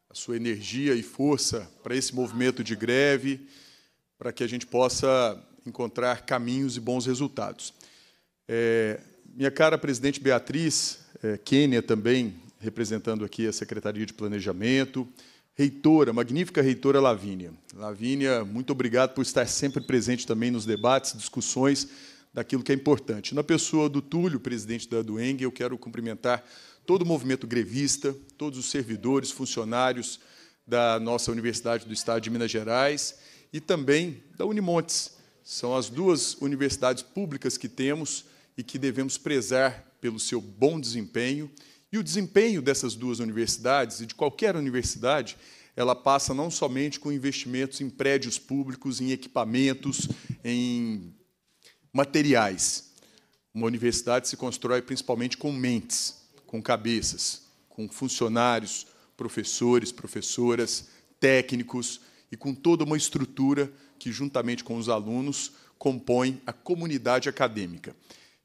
a sua energia e força para esse movimento de greve, para que a gente possa encontrar caminhos e bons resultados. É, minha cara presidente Beatriz, é, Quênia também, representando aqui a Secretaria de Planejamento, reitora, magnífica reitora Lavínia. Lavínia, muito obrigado por estar sempre presente também nos debates, discussões daquilo que é importante. Na pessoa do Túlio, presidente da Dueng, eu quero cumprimentar todo o movimento grevista, todos os servidores, funcionários da nossa Universidade do Estado de Minas Gerais e também da Unimontes. São as duas universidades públicas que temos e que devemos prezar pelo seu bom desempenho e o desempenho dessas duas universidades, e de qualquer universidade, ela passa não somente com investimentos em prédios públicos, em equipamentos, em materiais. Uma universidade se constrói principalmente com mentes, com cabeças, com funcionários, professores, professoras, técnicos e com toda uma estrutura que, juntamente com os alunos, compõe a comunidade acadêmica.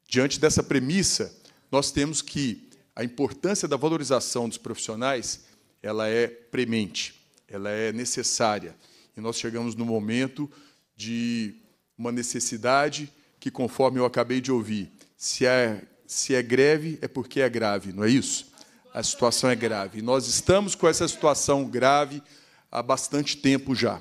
Diante dessa premissa, nós temos que a importância da valorização dos profissionais ela é premente, ela é necessária. E nós chegamos no momento de uma necessidade que, conforme eu acabei de ouvir, se é, se é greve é porque é grave, não é isso? A situação é grave. Nós estamos com essa situação grave há bastante tempo já.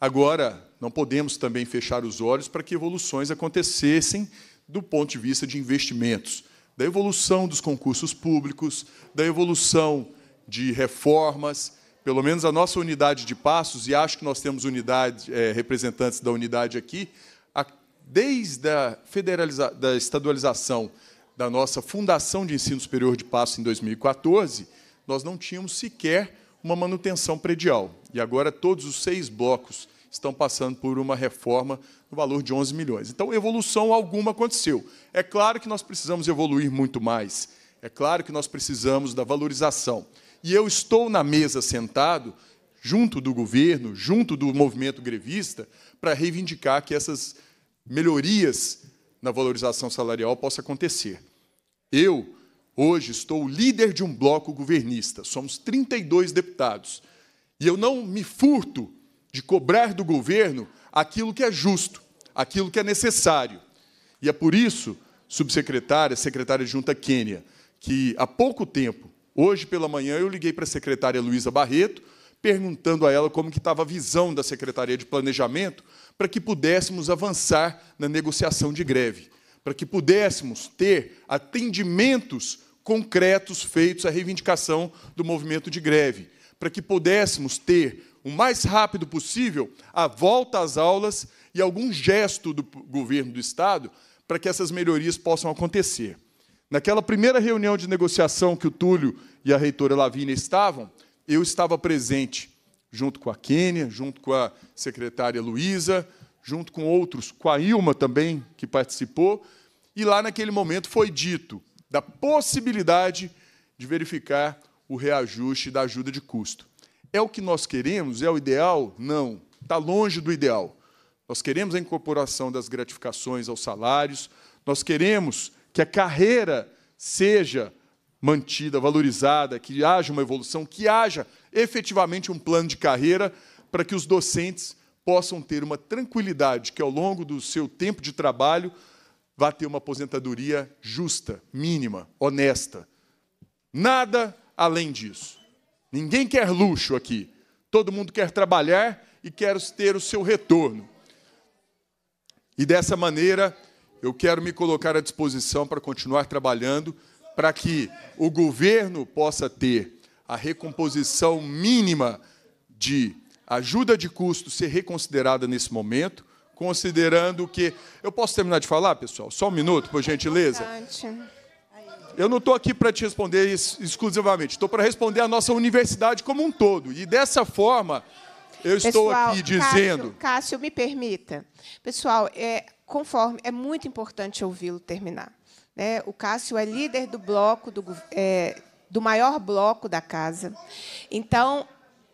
Agora, não podemos também fechar os olhos para que evoluções acontecessem do ponto de vista de investimentos da evolução dos concursos públicos, da evolução de reformas. Pelo menos a nossa unidade de passos, e acho que nós temos unidade, é, representantes da unidade aqui, a, desde a federaliza, da estadualização da nossa Fundação de Ensino Superior de Passos em 2014, nós não tínhamos sequer uma manutenção predial. E agora todos os seis blocos estão passando por uma reforma no valor de 11 milhões. Então, evolução alguma aconteceu. É claro que nós precisamos evoluir muito mais. É claro que nós precisamos da valorização. E eu estou na mesa sentado, junto do governo, junto do movimento grevista, para reivindicar que essas melhorias na valorização salarial possa acontecer. Eu, hoje, estou líder de um bloco governista, somos 32 deputados, e eu não me furto de cobrar do governo aquilo que é justo, aquilo que é necessário. E é por isso, subsecretária, secretária junta Quênia, que há pouco tempo, hoje pela manhã, eu liguei para a secretária Luísa Barreto, perguntando a ela como que estava a visão da Secretaria de Planejamento para que pudéssemos avançar na negociação de greve, para que pudéssemos ter atendimentos concretos feitos à reivindicação do movimento de greve, para que pudéssemos ter o mais rápido possível a volta às aulas e algum gesto do governo do Estado para que essas melhorias possam acontecer. Naquela primeira reunião de negociação que o Túlio e a reitora Lavínia estavam, eu estava presente, junto com a Quênia, junto com a secretária Luísa, junto com outros, com a Ilma também, que participou, e lá naquele momento foi dito da possibilidade de verificar o reajuste da ajuda de custo. É o que nós queremos? É o ideal? Não. Está longe do ideal. Nós queremos a incorporação das gratificações aos salários, nós queremos que a carreira seja mantida, valorizada, que haja uma evolução, que haja efetivamente um plano de carreira para que os docentes possam ter uma tranquilidade que, ao longo do seu tempo de trabalho, vá ter uma aposentadoria justa, mínima, honesta. Nada além disso. Ninguém quer luxo aqui. Todo mundo quer trabalhar e quer ter o seu retorno. E dessa maneira, eu quero me colocar à disposição para continuar trabalhando para que o governo possa ter a recomposição mínima de ajuda de custo ser reconsiderada nesse momento, considerando que. Eu posso terminar de falar, pessoal? Só um minuto, por gentileza. Importante eu não estou aqui para te responder exclusivamente, estou para responder a nossa universidade como um todo. E dessa forma, eu Pessoal, estou aqui dizendo. Cássio, Cássio me permita. Pessoal, é, conforme é muito importante ouvi-lo terminar. Né? O Cássio é líder do bloco do, é, do maior bloco da casa. Então,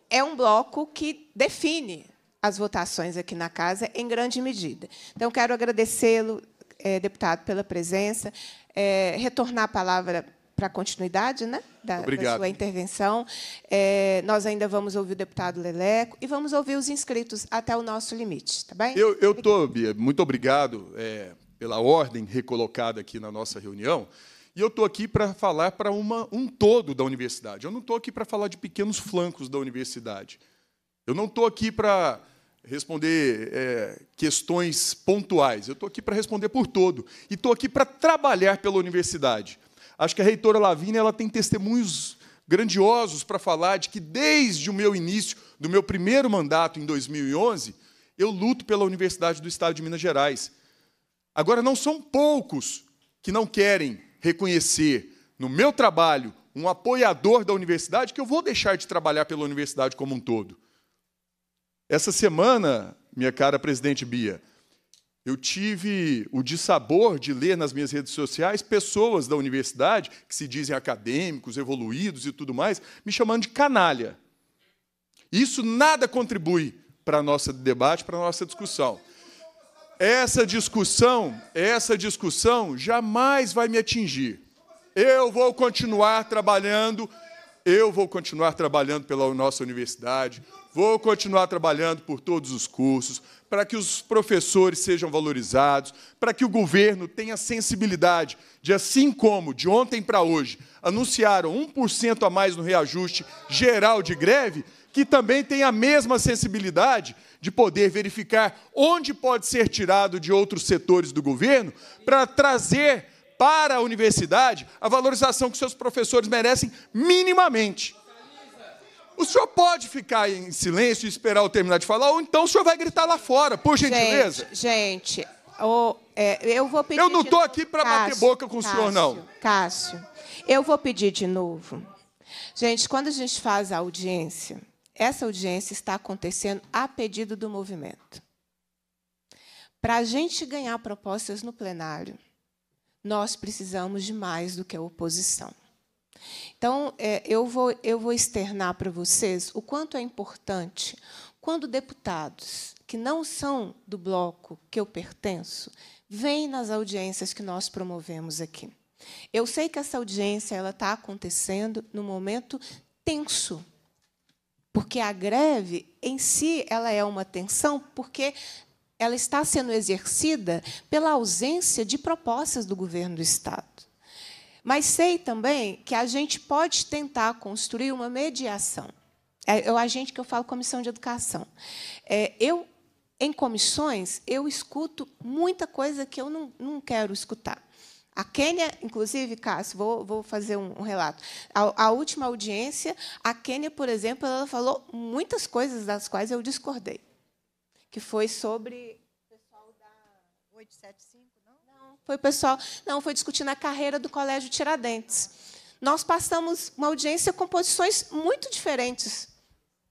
é um bloco que define as votações aqui na casa em grande medida. Então, quero agradecê-lo, é, deputado, pela presença é, retornar a palavra para a continuidade né, da, da sua intervenção. É, nós ainda vamos ouvir o deputado Leleco e vamos ouvir os inscritos até o nosso limite, tá bem? Eu estou, Bia, muito obrigado é, pela ordem recolocada aqui na nossa reunião. E eu estou aqui para falar para uma, um todo da universidade. Eu não estou aqui para falar de pequenos flancos da universidade. Eu não estou aqui para responder é, questões pontuais. Eu estou aqui para responder por todo. E estou aqui para trabalhar pela universidade. Acho que a reitora Lavínia ela tem testemunhos grandiosos para falar de que, desde o meu início, do meu primeiro mandato em 2011, eu luto pela Universidade do Estado de Minas Gerais. Agora, não são poucos que não querem reconhecer no meu trabalho um apoiador da universidade que eu vou deixar de trabalhar pela universidade como um todo. Essa semana, minha cara presidente Bia, eu tive o dissabor de ler nas minhas redes sociais pessoas da universidade, que se dizem acadêmicos, evoluídos e tudo mais, me chamando de canalha. Isso nada contribui para nosso debate, para a nossa discussão. Essa discussão, essa discussão jamais vai me atingir. Eu vou continuar trabalhando, eu vou continuar trabalhando pela nossa universidade, Vou continuar trabalhando por todos os cursos, para que os professores sejam valorizados, para que o governo tenha sensibilidade de, assim como de ontem para hoje, anunciaram 1% a mais no reajuste geral de greve, que também tenha a mesma sensibilidade de poder verificar onde pode ser tirado de outros setores do governo para trazer para a universidade a valorização que seus professores merecem minimamente. O senhor pode ficar em silêncio e esperar eu terminar de falar, ou então o senhor vai gritar lá fora, por gentileza. Gente, gente oh, é, eu vou pedir. Eu não estou aqui para bater boca com Cássio, o senhor, não. Cássio, eu vou pedir de novo. Gente, quando a gente faz a audiência, essa audiência está acontecendo a pedido do movimento. Para a gente ganhar propostas no plenário, nós precisamos de mais do que a oposição. Então, é, eu, vou, eu vou externar para vocês o quanto é importante quando deputados que não são do bloco que eu pertenço vêm nas audiências que nós promovemos aqui. Eu sei que essa audiência ela está acontecendo no momento tenso, porque a greve em si ela é uma tensão, porque ela está sendo exercida pela ausência de propostas do governo do Estado. Mas sei também que a gente pode tentar construir uma mediação. É a gente que eu falo comissão de educação. É, eu, em comissões, eu escuto muita coisa que eu não, não quero escutar. A Quênia, inclusive, Cássio, vou, vou fazer um, um relato. A, a, última audiência, a Quênia, por exemplo, ela falou muitas coisas das quais eu discordei, que foi sobre Foi o pessoal, não, foi discutindo a carreira do Colégio Tiradentes. Nós passamos uma audiência com posições muito diferentes,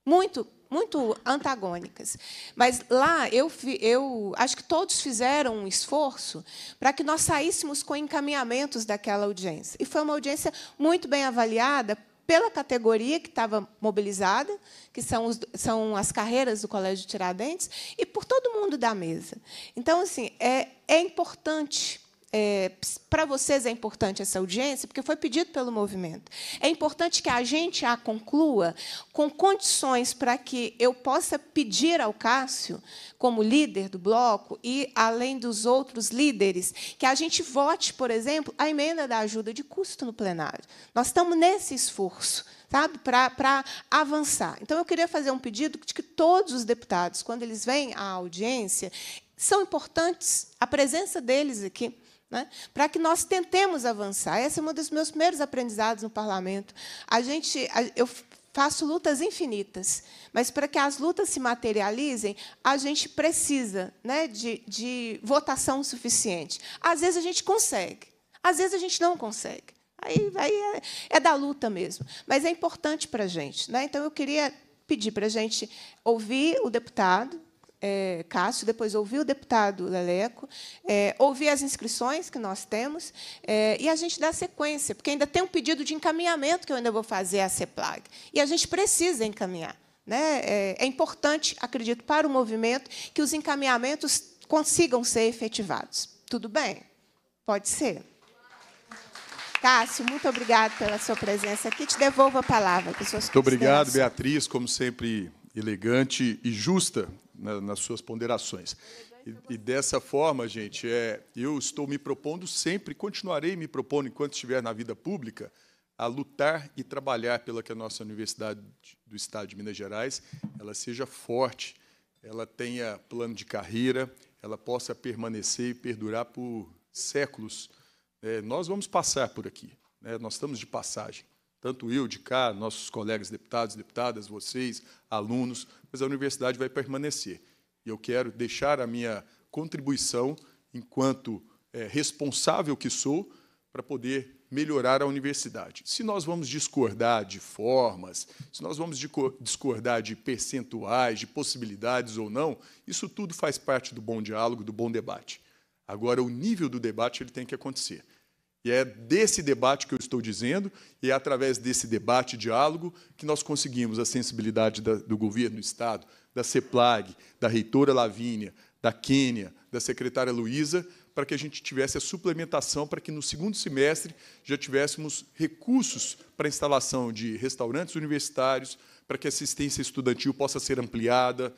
muito, muito antagônicas. Mas lá eu, eu acho que todos fizeram um esforço para que nós saíssemos com encaminhamentos daquela audiência. E foi uma audiência muito bem avaliada pela categoria que estava mobilizada, que são, os, são as carreiras do Colégio Tiradentes, e por todo mundo da mesa. Então, assim, é, é importante é, para vocês é importante essa audiência, porque foi pedido pelo movimento. É importante que a gente a conclua com condições para que eu possa pedir ao Cássio, como líder do bloco, e além dos outros líderes, que a gente vote, por exemplo, a emenda da ajuda de custo no plenário. Nós estamos nesse esforço sabe, para avançar. Então, eu queria fazer um pedido de que todos os deputados, quando eles vêm à audiência, são importantes a presença deles aqui né? para que nós tentemos avançar. Esse é um dos meus primeiros aprendizados no parlamento. A gente, eu faço lutas infinitas, mas para que as lutas se materializem, a gente precisa né, de, de votação suficiente. Às vezes a gente consegue, às vezes a gente não consegue. Aí, aí é, é da luta mesmo. Mas é importante para a gente. Né? Então, eu queria pedir para a gente ouvir o deputado, é, Cássio, depois ouvi o deputado Leleco, é, ouvi as inscrições que nós temos é, e a gente dá sequência, porque ainda tem um pedido de encaminhamento que eu ainda vou fazer à CEPLAG. E a gente precisa encaminhar. Né? É, é importante, acredito, para o movimento que os encaminhamentos consigam ser efetivados. Tudo bem? Pode ser. Cássio, muito obrigado pela sua presença aqui. Te devolvo a palavra. Muito obrigado, Beatriz, como sempre elegante e justa na, nas suas ponderações. E, e, dessa forma, gente, é, eu estou me propondo sempre, continuarei me propondo, enquanto estiver na vida pública, a lutar e trabalhar pela que a nossa Universidade do Estado de Minas Gerais ela seja forte, ela tenha plano de carreira, ela possa permanecer e perdurar por séculos. É, nós vamos passar por aqui, né? nós estamos de passagem tanto eu de cá, nossos colegas deputados, deputadas, vocês, alunos, mas a universidade vai permanecer. E eu quero deixar a minha contribuição, enquanto é, responsável que sou, para poder melhorar a universidade. Se nós vamos discordar de formas, se nós vamos discordar de percentuais, de possibilidades ou não, isso tudo faz parte do bom diálogo, do bom debate. Agora, o nível do debate ele tem que acontecer. E é desse debate que eu estou dizendo, e é através desse debate, diálogo, que nós conseguimos a sensibilidade da, do governo do Estado, da CEPLAG, da reitora Lavínia, da Quênia, da secretária Luísa, para que a gente tivesse a suplementação, para que no segundo semestre já tivéssemos recursos para a instalação de restaurantes universitários, para que a assistência estudantil possa ser ampliada,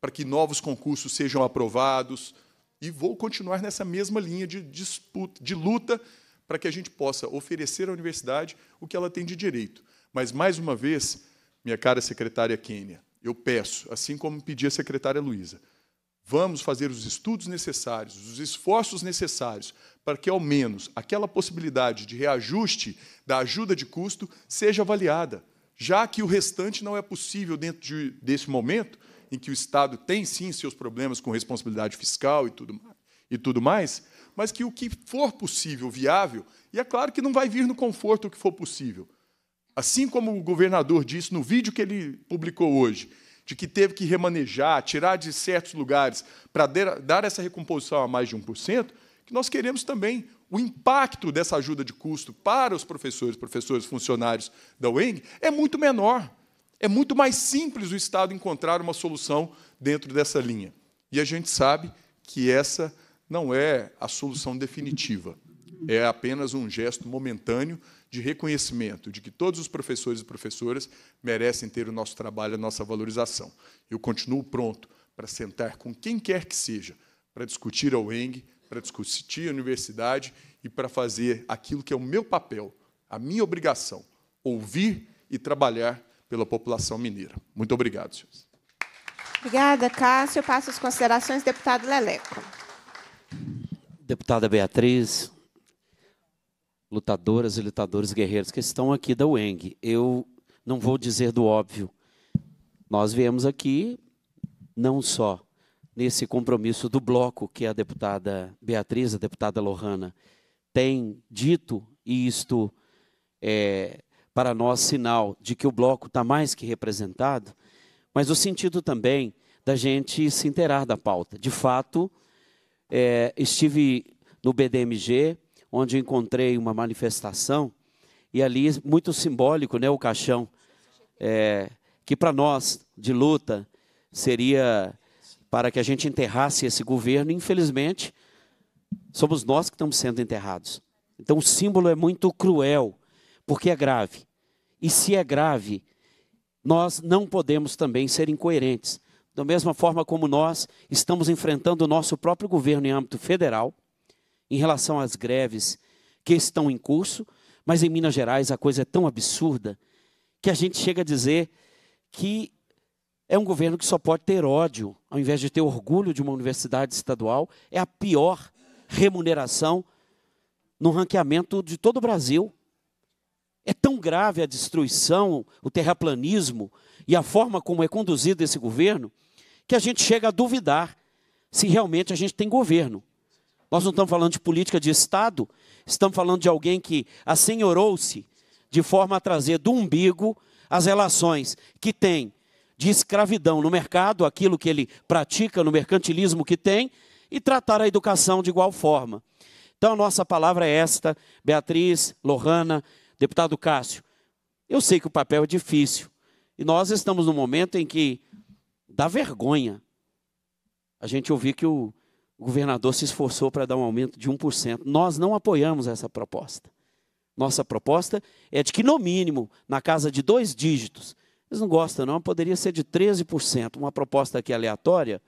para que novos concursos sejam aprovados. E vou continuar nessa mesma linha de disputa, de luta para que a gente possa oferecer à universidade o que ela tem de direito. Mas, mais uma vez, minha cara secretária Kênia, eu peço, assim como pedi a secretária Luísa, vamos fazer os estudos necessários, os esforços necessários, para que, ao menos, aquela possibilidade de reajuste da ajuda de custo seja avaliada, já que o restante não é possível dentro de, desse momento em que o Estado tem, sim, seus problemas com responsabilidade fiscal e tudo, e tudo mais, mas que o que for possível, viável, e é claro que não vai vir no conforto o que for possível. Assim como o governador disse no vídeo que ele publicou hoje, de que teve que remanejar, tirar de certos lugares para dar essa recomposição a mais de 1%, que nós queremos também o impacto dessa ajuda de custo para os professores, professores funcionários da UENG é muito menor. É muito mais simples o Estado encontrar uma solução dentro dessa linha. E a gente sabe que essa não é a solução definitiva. É apenas um gesto momentâneo de reconhecimento de que todos os professores e professoras merecem ter o nosso trabalho, a nossa valorização. Eu continuo pronto para sentar com quem quer que seja, para discutir a UENG, para discutir a universidade e para fazer aquilo que é o meu papel, a minha obrigação, ouvir e trabalhar pela população mineira. Muito obrigado, senhores. Obrigada, Cássio. Passo as considerações, deputado Leleco. Deputada Beatriz, lutadoras e lutadores guerreiros que estão aqui da UENG. Eu não vou dizer do óbvio. Nós viemos aqui não só nesse compromisso do bloco que a deputada Beatriz, a deputada Lohana, tem dito, e isto é, para nós sinal de que o bloco está mais que representado, mas o sentido também da gente se inteirar da pauta. De fato, é, estive no BDMG, onde encontrei uma manifestação, e ali, muito simbólico, né, o caixão, é, que para nós, de luta, seria para que a gente enterrasse esse governo, infelizmente, somos nós que estamos sendo enterrados. Então o símbolo é muito cruel, porque é grave. E se é grave, nós não podemos também ser incoerentes da mesma forma como nós estamos enfrentando o nosso próprio governo em âmbito federal, em relação às greves que estão em curso, mas em Minas Gerais a coisa é tão absurda que a gente chega a dizer que é um governo que só pode ter ódio, ao invés de ter orgulho de uma universidade estadual, é a pior remuneração no ranqueamento de todo o Brasil. É tão grave a destruição, o terraplanismo e a forma como é conduzido esse governo que a gente chega a duvidar se realmente a gente tem governo. Nós não estamos falando de política de Estado, estamos falando de alguém que assenhorou-se de forma a trazer do umbigo as relações que tem de escravidão no mercado, aquilo que ele pratica no mercantilismo que tem, e tratar a educação de igual forma. Então, a nossa palavra é esta, Beatriz, Lohana, deputado Cássio. Eu sei que o papel é difícil. E nós estamos num momento em que Dá vergonha a gente ouvir que o governador se esforçou para dar um aumento de 1%. Nós não apoiamos essa proposta. Nossa proposta é de que, no mínimo, na casa de dois dígitos, eles não gostam, não, poderia ser de 13%, uma proposta aqui aleatória,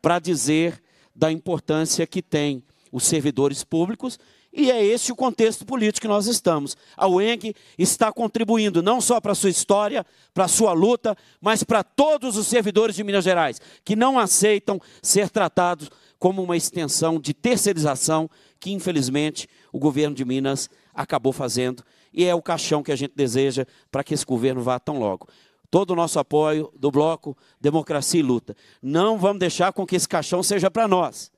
para dizer da importância que tem os servidores públicos e é esse o contexto político que nós estamos. A UENG está contribuindo não só para a sua história, para a sua luta, mas para todos os servidores de Minas Gerais, que não aceitam ser tratados como uma extensão de terceirização que, infelizmente, o governo de Minas acabou fazendo. E é o caixão que a gente deseja para que esse governo vá tão logo todo o nosso apoio do bloco Democracia e Luta. Não vamos deixar com que esse caixão seja para nós,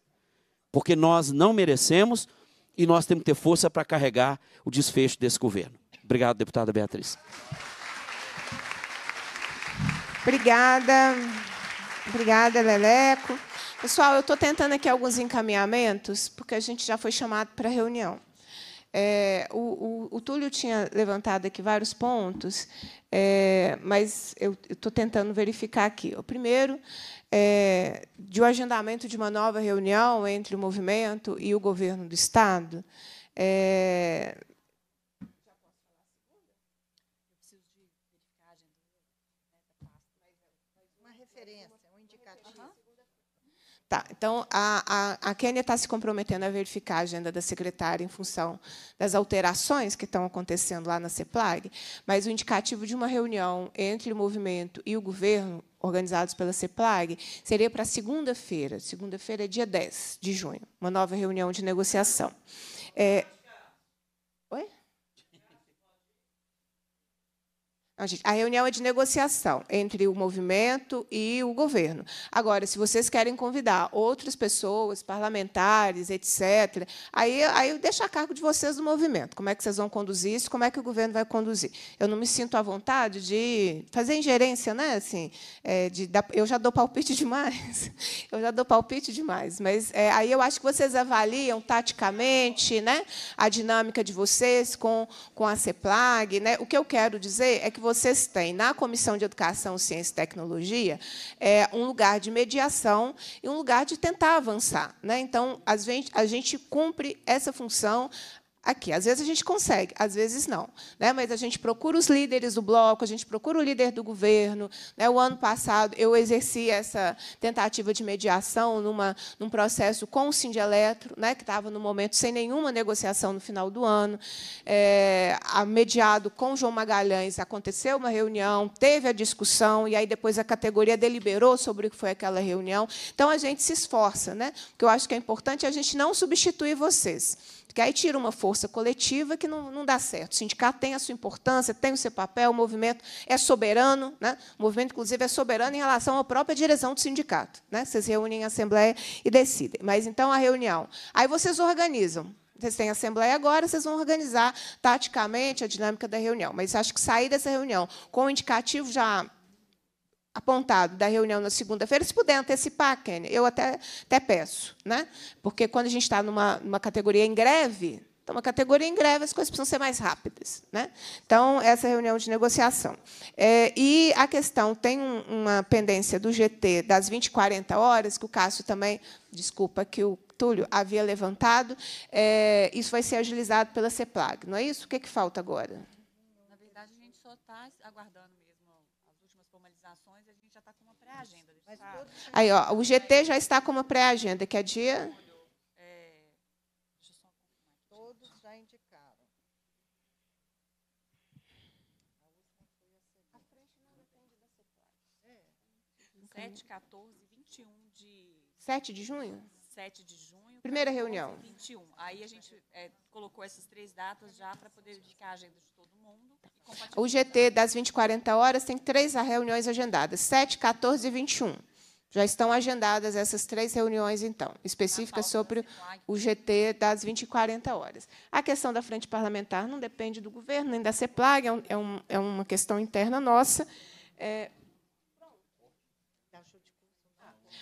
porque nós não merecemos e nós temos que ter força para carregar o desfecho desse governo. Obrigado, deputada Beatriz. Obrigada. Obrigada, Leleco. Pessoal, eu estou tentando aqui alguns encaminhamentos, porque a gente já foi chamado para reunião. É, o, o, o, Túlio tinha levantado aqui vários pontos, é, mas eu estou tentando verificar aqui. O primeiro é, de um agendamento de uma nova reunião entre o movimento e o governo do Estado. É, Tá, então, a, a, a está se comprometendo a verificar a agenda da secretária em função das alterações que estão acontecendo lá na CEPLAG, mas o indicativo de uma reunião entre o movimento e o governo, organizados pela CEPLAG, seria para segunda-feira. Segunda-feira é dia 10 de junho, uma nova reunião de negociação. É, A, reunião é de negociação entre o movimento e o governo. Agora, se vocês querem convidar outras pessoas, parlamentares, etc., aí, aí deixa a cargo de vocês do movimento. Como é que vocês vão conduzir isso? Como é que o governo vai conduzir? Eu não me sinto à vontade de fazer ingerência, né? Assim, é, de dar, eu já dou palpite demais. Eu já dou palpite demais. Mas é, aí eu acho que vocês avaliam taticamente né, a dinâmica de vocês com, com a CEPLAG. Né? O que eu quero dizer é que vocês têm na Comissão de Educação, Ciência e Tecnologia é um lugar de mediação e um lugar de tentar avançar. Né? Então, a gente, a gente cumpre essa função aqui. Às vezes a gente consegue, às vezes não. Né? Mas a gente procura os líderes do bloco, a gente procura o líder do governo. Né? O ano passado eu exerci essa tentativa de mediação numa, num processo com o Sindieletro, né? que estava no momento sem nenhuma negociação no final do ano. É, mediado com João Magalhães, aconteceu uma reunião, teve a discussão, e aí depois a categoria deliberou sobre o que foi aquela reunião. Então a gente se esforça, né? porque eu acho que é importante a gente não substituir vocês. Porque aí tira uma força coletiva que não, não dá certo. O sindicato tem a sua importância, tem o seu papel, o movimento é soberano. Né? O movimento, inclusive, é soberano em relação à própria direção do sindicato. Né? Vocês reúnem a assembleia e decidem. Mas, então, a reunião. Aí vocês organizam. Vocês têm assembleia agora, vocês vão organizar taticamente a dinâmica da reunião. Mas acho que sair dessa reunião com o indicativo já apontado da reunião na segunda-feira, se puder antecipar, Kênia, eu até, até peço, né? porque quando a gente está numa, numa categoria em greve, então, uma categoria em greve, as coisas precisam ser mais rápidas. Né? Então, essa reunião de negociação. É, e a questão tem um, uma pendência do GT das 20 e 40 horas, que o Cássio também, desculpa, que o Túlio havia levantado. É, isso vai ser agilizado pela CEPLAG, não é isso? O que, é que falta agora? Na verdade, a gente só está aguardando Tá. Aí, ó, o GT já está com uma pré-agenda, que é dia. É, todos já indicaram. A frente não depende da CEPLAC. 7, 14, 21 de. 7 de junho? 7 de junho. Primeira reunião. 21. Aí a gente é, colocou essas três datas já para poder indicar a agenda de o GT das 20 e 40 horas tem três reuniões agendadas: 7, 14 e 21. Já estão agendadas essas três reuniões, então, específicas sobre o GT das 20 e 40 horas. A questão da frente parlamentar não depende do governo, nem da CEPLAG, é, um, é, é uma questão interna nossa. É,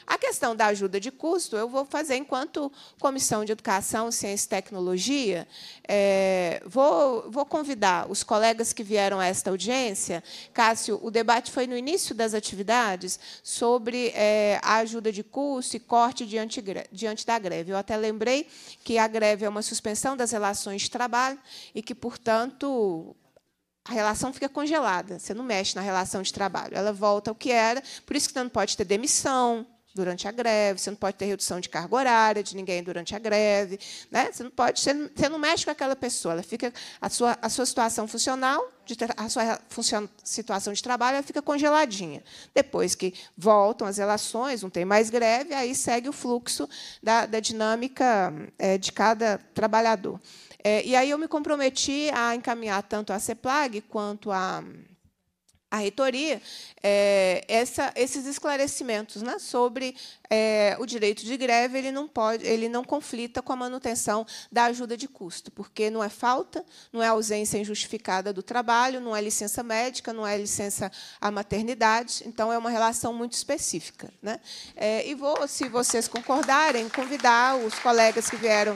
a questão da ajuda de custo eu vou fazer enquanto Comissão de Educação, Ciência e Tecnologia. É, vou, vou convidar os colegas que vieram a esta audiência. Cássio, o debate foi no início das atividades sobre é, a ajuda de custo e corte diante, diante da greve. Eu até lembrei que a greve é uma suspensão das relações de trabalho e que, portanto, a relação fica congelada, você não mexe na relação de trabalho. Ela volta ao que era, por isso que você não pode ter demissão, durante a greve, você não pode ter redução de carga horária de ninguém durante a greve, né? Você não pode, você não, você não mexe com aquela pessoa, ela fica a sua a sua situação funcional, de, a sua situação de trabalho, ela fica congeladinha. Depois que voltam as relações, não tem mais greve, aí segue o fluxo da, da dinâmica é, de cada trabalhador. É, e aí eu me comprometi a encaminhar tanto a CEPLAG quanto a à reitoria é, essa, esses esclarecimentos né, sobre é, o direito de greve ele não pode, ele não conflita com a manutenção da ajuda de custo, porque não é falta, não é ausência injustificada do trabalho, não é licença médica, não é licença à maternidade, então é uma relação muito específica, né? É, e vou, se vocês concordarem, convidar os colegas que vieram,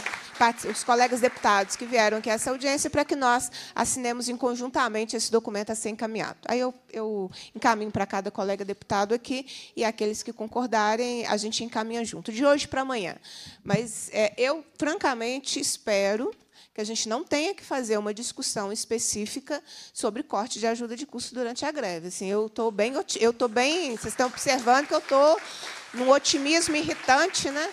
os colegas deputados que vieram aqui a essa audiência para que nós assinemos em conjuntamente esse documento a ser encaminhado. Aí eu, eu encaminho para cada colega deputado aqui e aqueles que concordarem, a gente gente encaminha junto, de hoje para amanhã. Mas é, eu, francamente, espero que a gente não tenha que fazer uma discussão específica sobre corte de ajuda de custo durante a greve. Assim, eu estou bem, eu estou bem. Vocês estão observando que eu estou num otimismo irritante, né?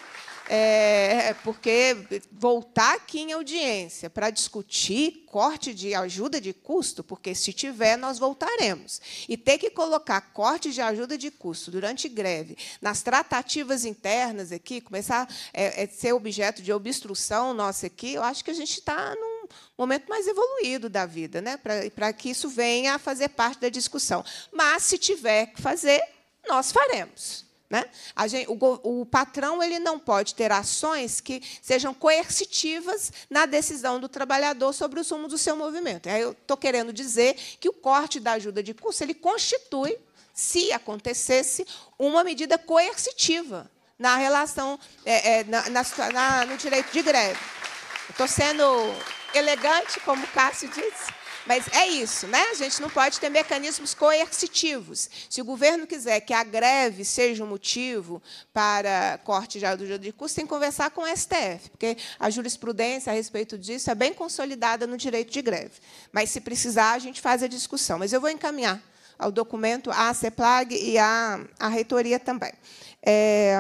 É, é, porque voltar aqui em audiência para discutir corte de ajuda de custo, porque se tiver, nós voltaremos. E ter que colocar corte de ajuda de custo durante greve, nas tratativas internas aqui, começar a é, é, ser objeto de obstrução nossa aqui, eu acho que a gente está num momento mais evoluído da vida, né? para que isso venha a fazer parte da discussão. Mas, se tiver que fazer, nós faremos. Né? Gente, o, o, patrão ele não pode ter ações que sejam coercitivas na decisão do trabalhador sobre o sumo do seu movimento. Aí eu estou querendo dizer que o corte da ajuda de custo ele constitui, se acontecesse, uma medida coercitiva na relação é, é, na, na, no direito de greve. Estou sendo elegante, como o Cássio disse. Mas é isso, né? A gente não pode ter mecanismos coercitivos. Se o governo quiser que a greve seja um motivo para corte já do dia de custo, tem que conversar com o STF, porque a jurisprudência a respeito disso é bem consolidada no direito de greve. Mas, se precisar, a gente faz a discussão. Mas eu vou encaminhar ao documento à CEPLAG e à reitoria também. É...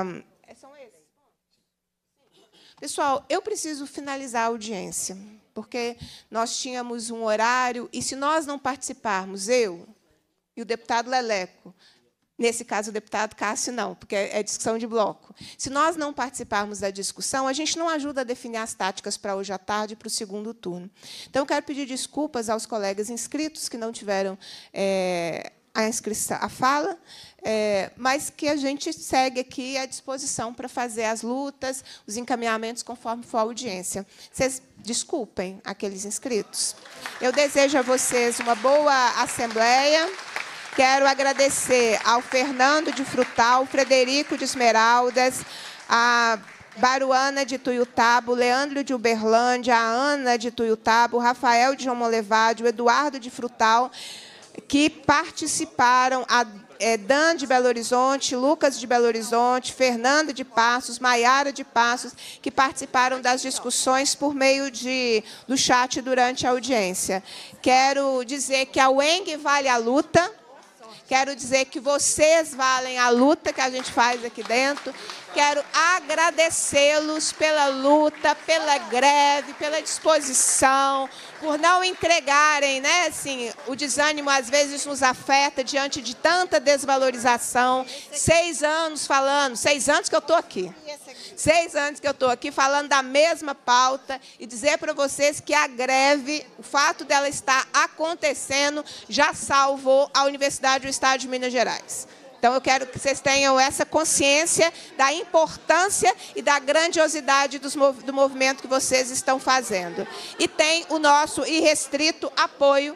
é Pessoal, eu preciso finalizar a audiência porque nós tínhamos um horário e se nós não participarmos, eu e o deputado Leleco, Nesse caso, o deputado Cássio não, porque é discussão de bloco. Se nós não participarmos da discussão, a gente não ajuda a definir as táticas para hoje à tarde e para o segundo turno. Então, eu quero pedir desculpas aos colegas inscritos que não tiveram é, a inscrição, a fala, é, mas que a gente segue aqui à disposição para fazer as lutas, os encaminhamentos conforme for a audiência. Vocês desculpem aqueles inscritos. Eu desejo a vocês uma boa assembleia. Quero agradecer ao Fernando de Frutal, Frederico de Esmeraldas, a Baruana de Tuiutabo, Leandro de Uberlândia, a Ana de Tuiutabo, Rafael de João Molevade, o Eduardo de Frutal, que participaram, a, é, Dan de Belo Horizonte, Lucas de Belo Horizonte, Fernanda de Passos, Maiara de Passos, que participaram das discussões por meio de, do chat durante a audiência. Quero dizer que a UENG vale a luta, quero dizer que vocês valem a luta que a gente faz aqui dentro, quero agradecê-los pela luta, pela greve, pela disposição, por não entregarem, né? Assim, o desânimo às vezes nos afeta diante de tanta desvalorização. Seis anos falando, seis anos que eu estou aqui. Seis anos que eu estou aqui falando da mesma pauta e dizer para vocês que a greve, o fato dela estar acontecendo, já salvou a Universidade do Estado de Minas Gerais. Então eu quero que vocês tenham essa consciência da importância e da grandiosidade do movimento que vocês estão fazendo. E tem o nosso irrestrito apoio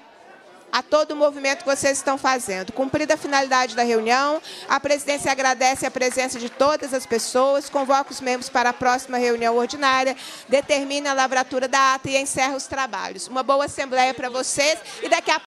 a todo o movimento que vocês estão fazendo. Cumprida a finalidade da reunião, a presidência agradece a presença de todas as pessoas, convoca os membros para a próxima reunião ordinária, determina a lavratura da ata e encerra os trabalhos. Uma boa assembleia para vocês e daqui a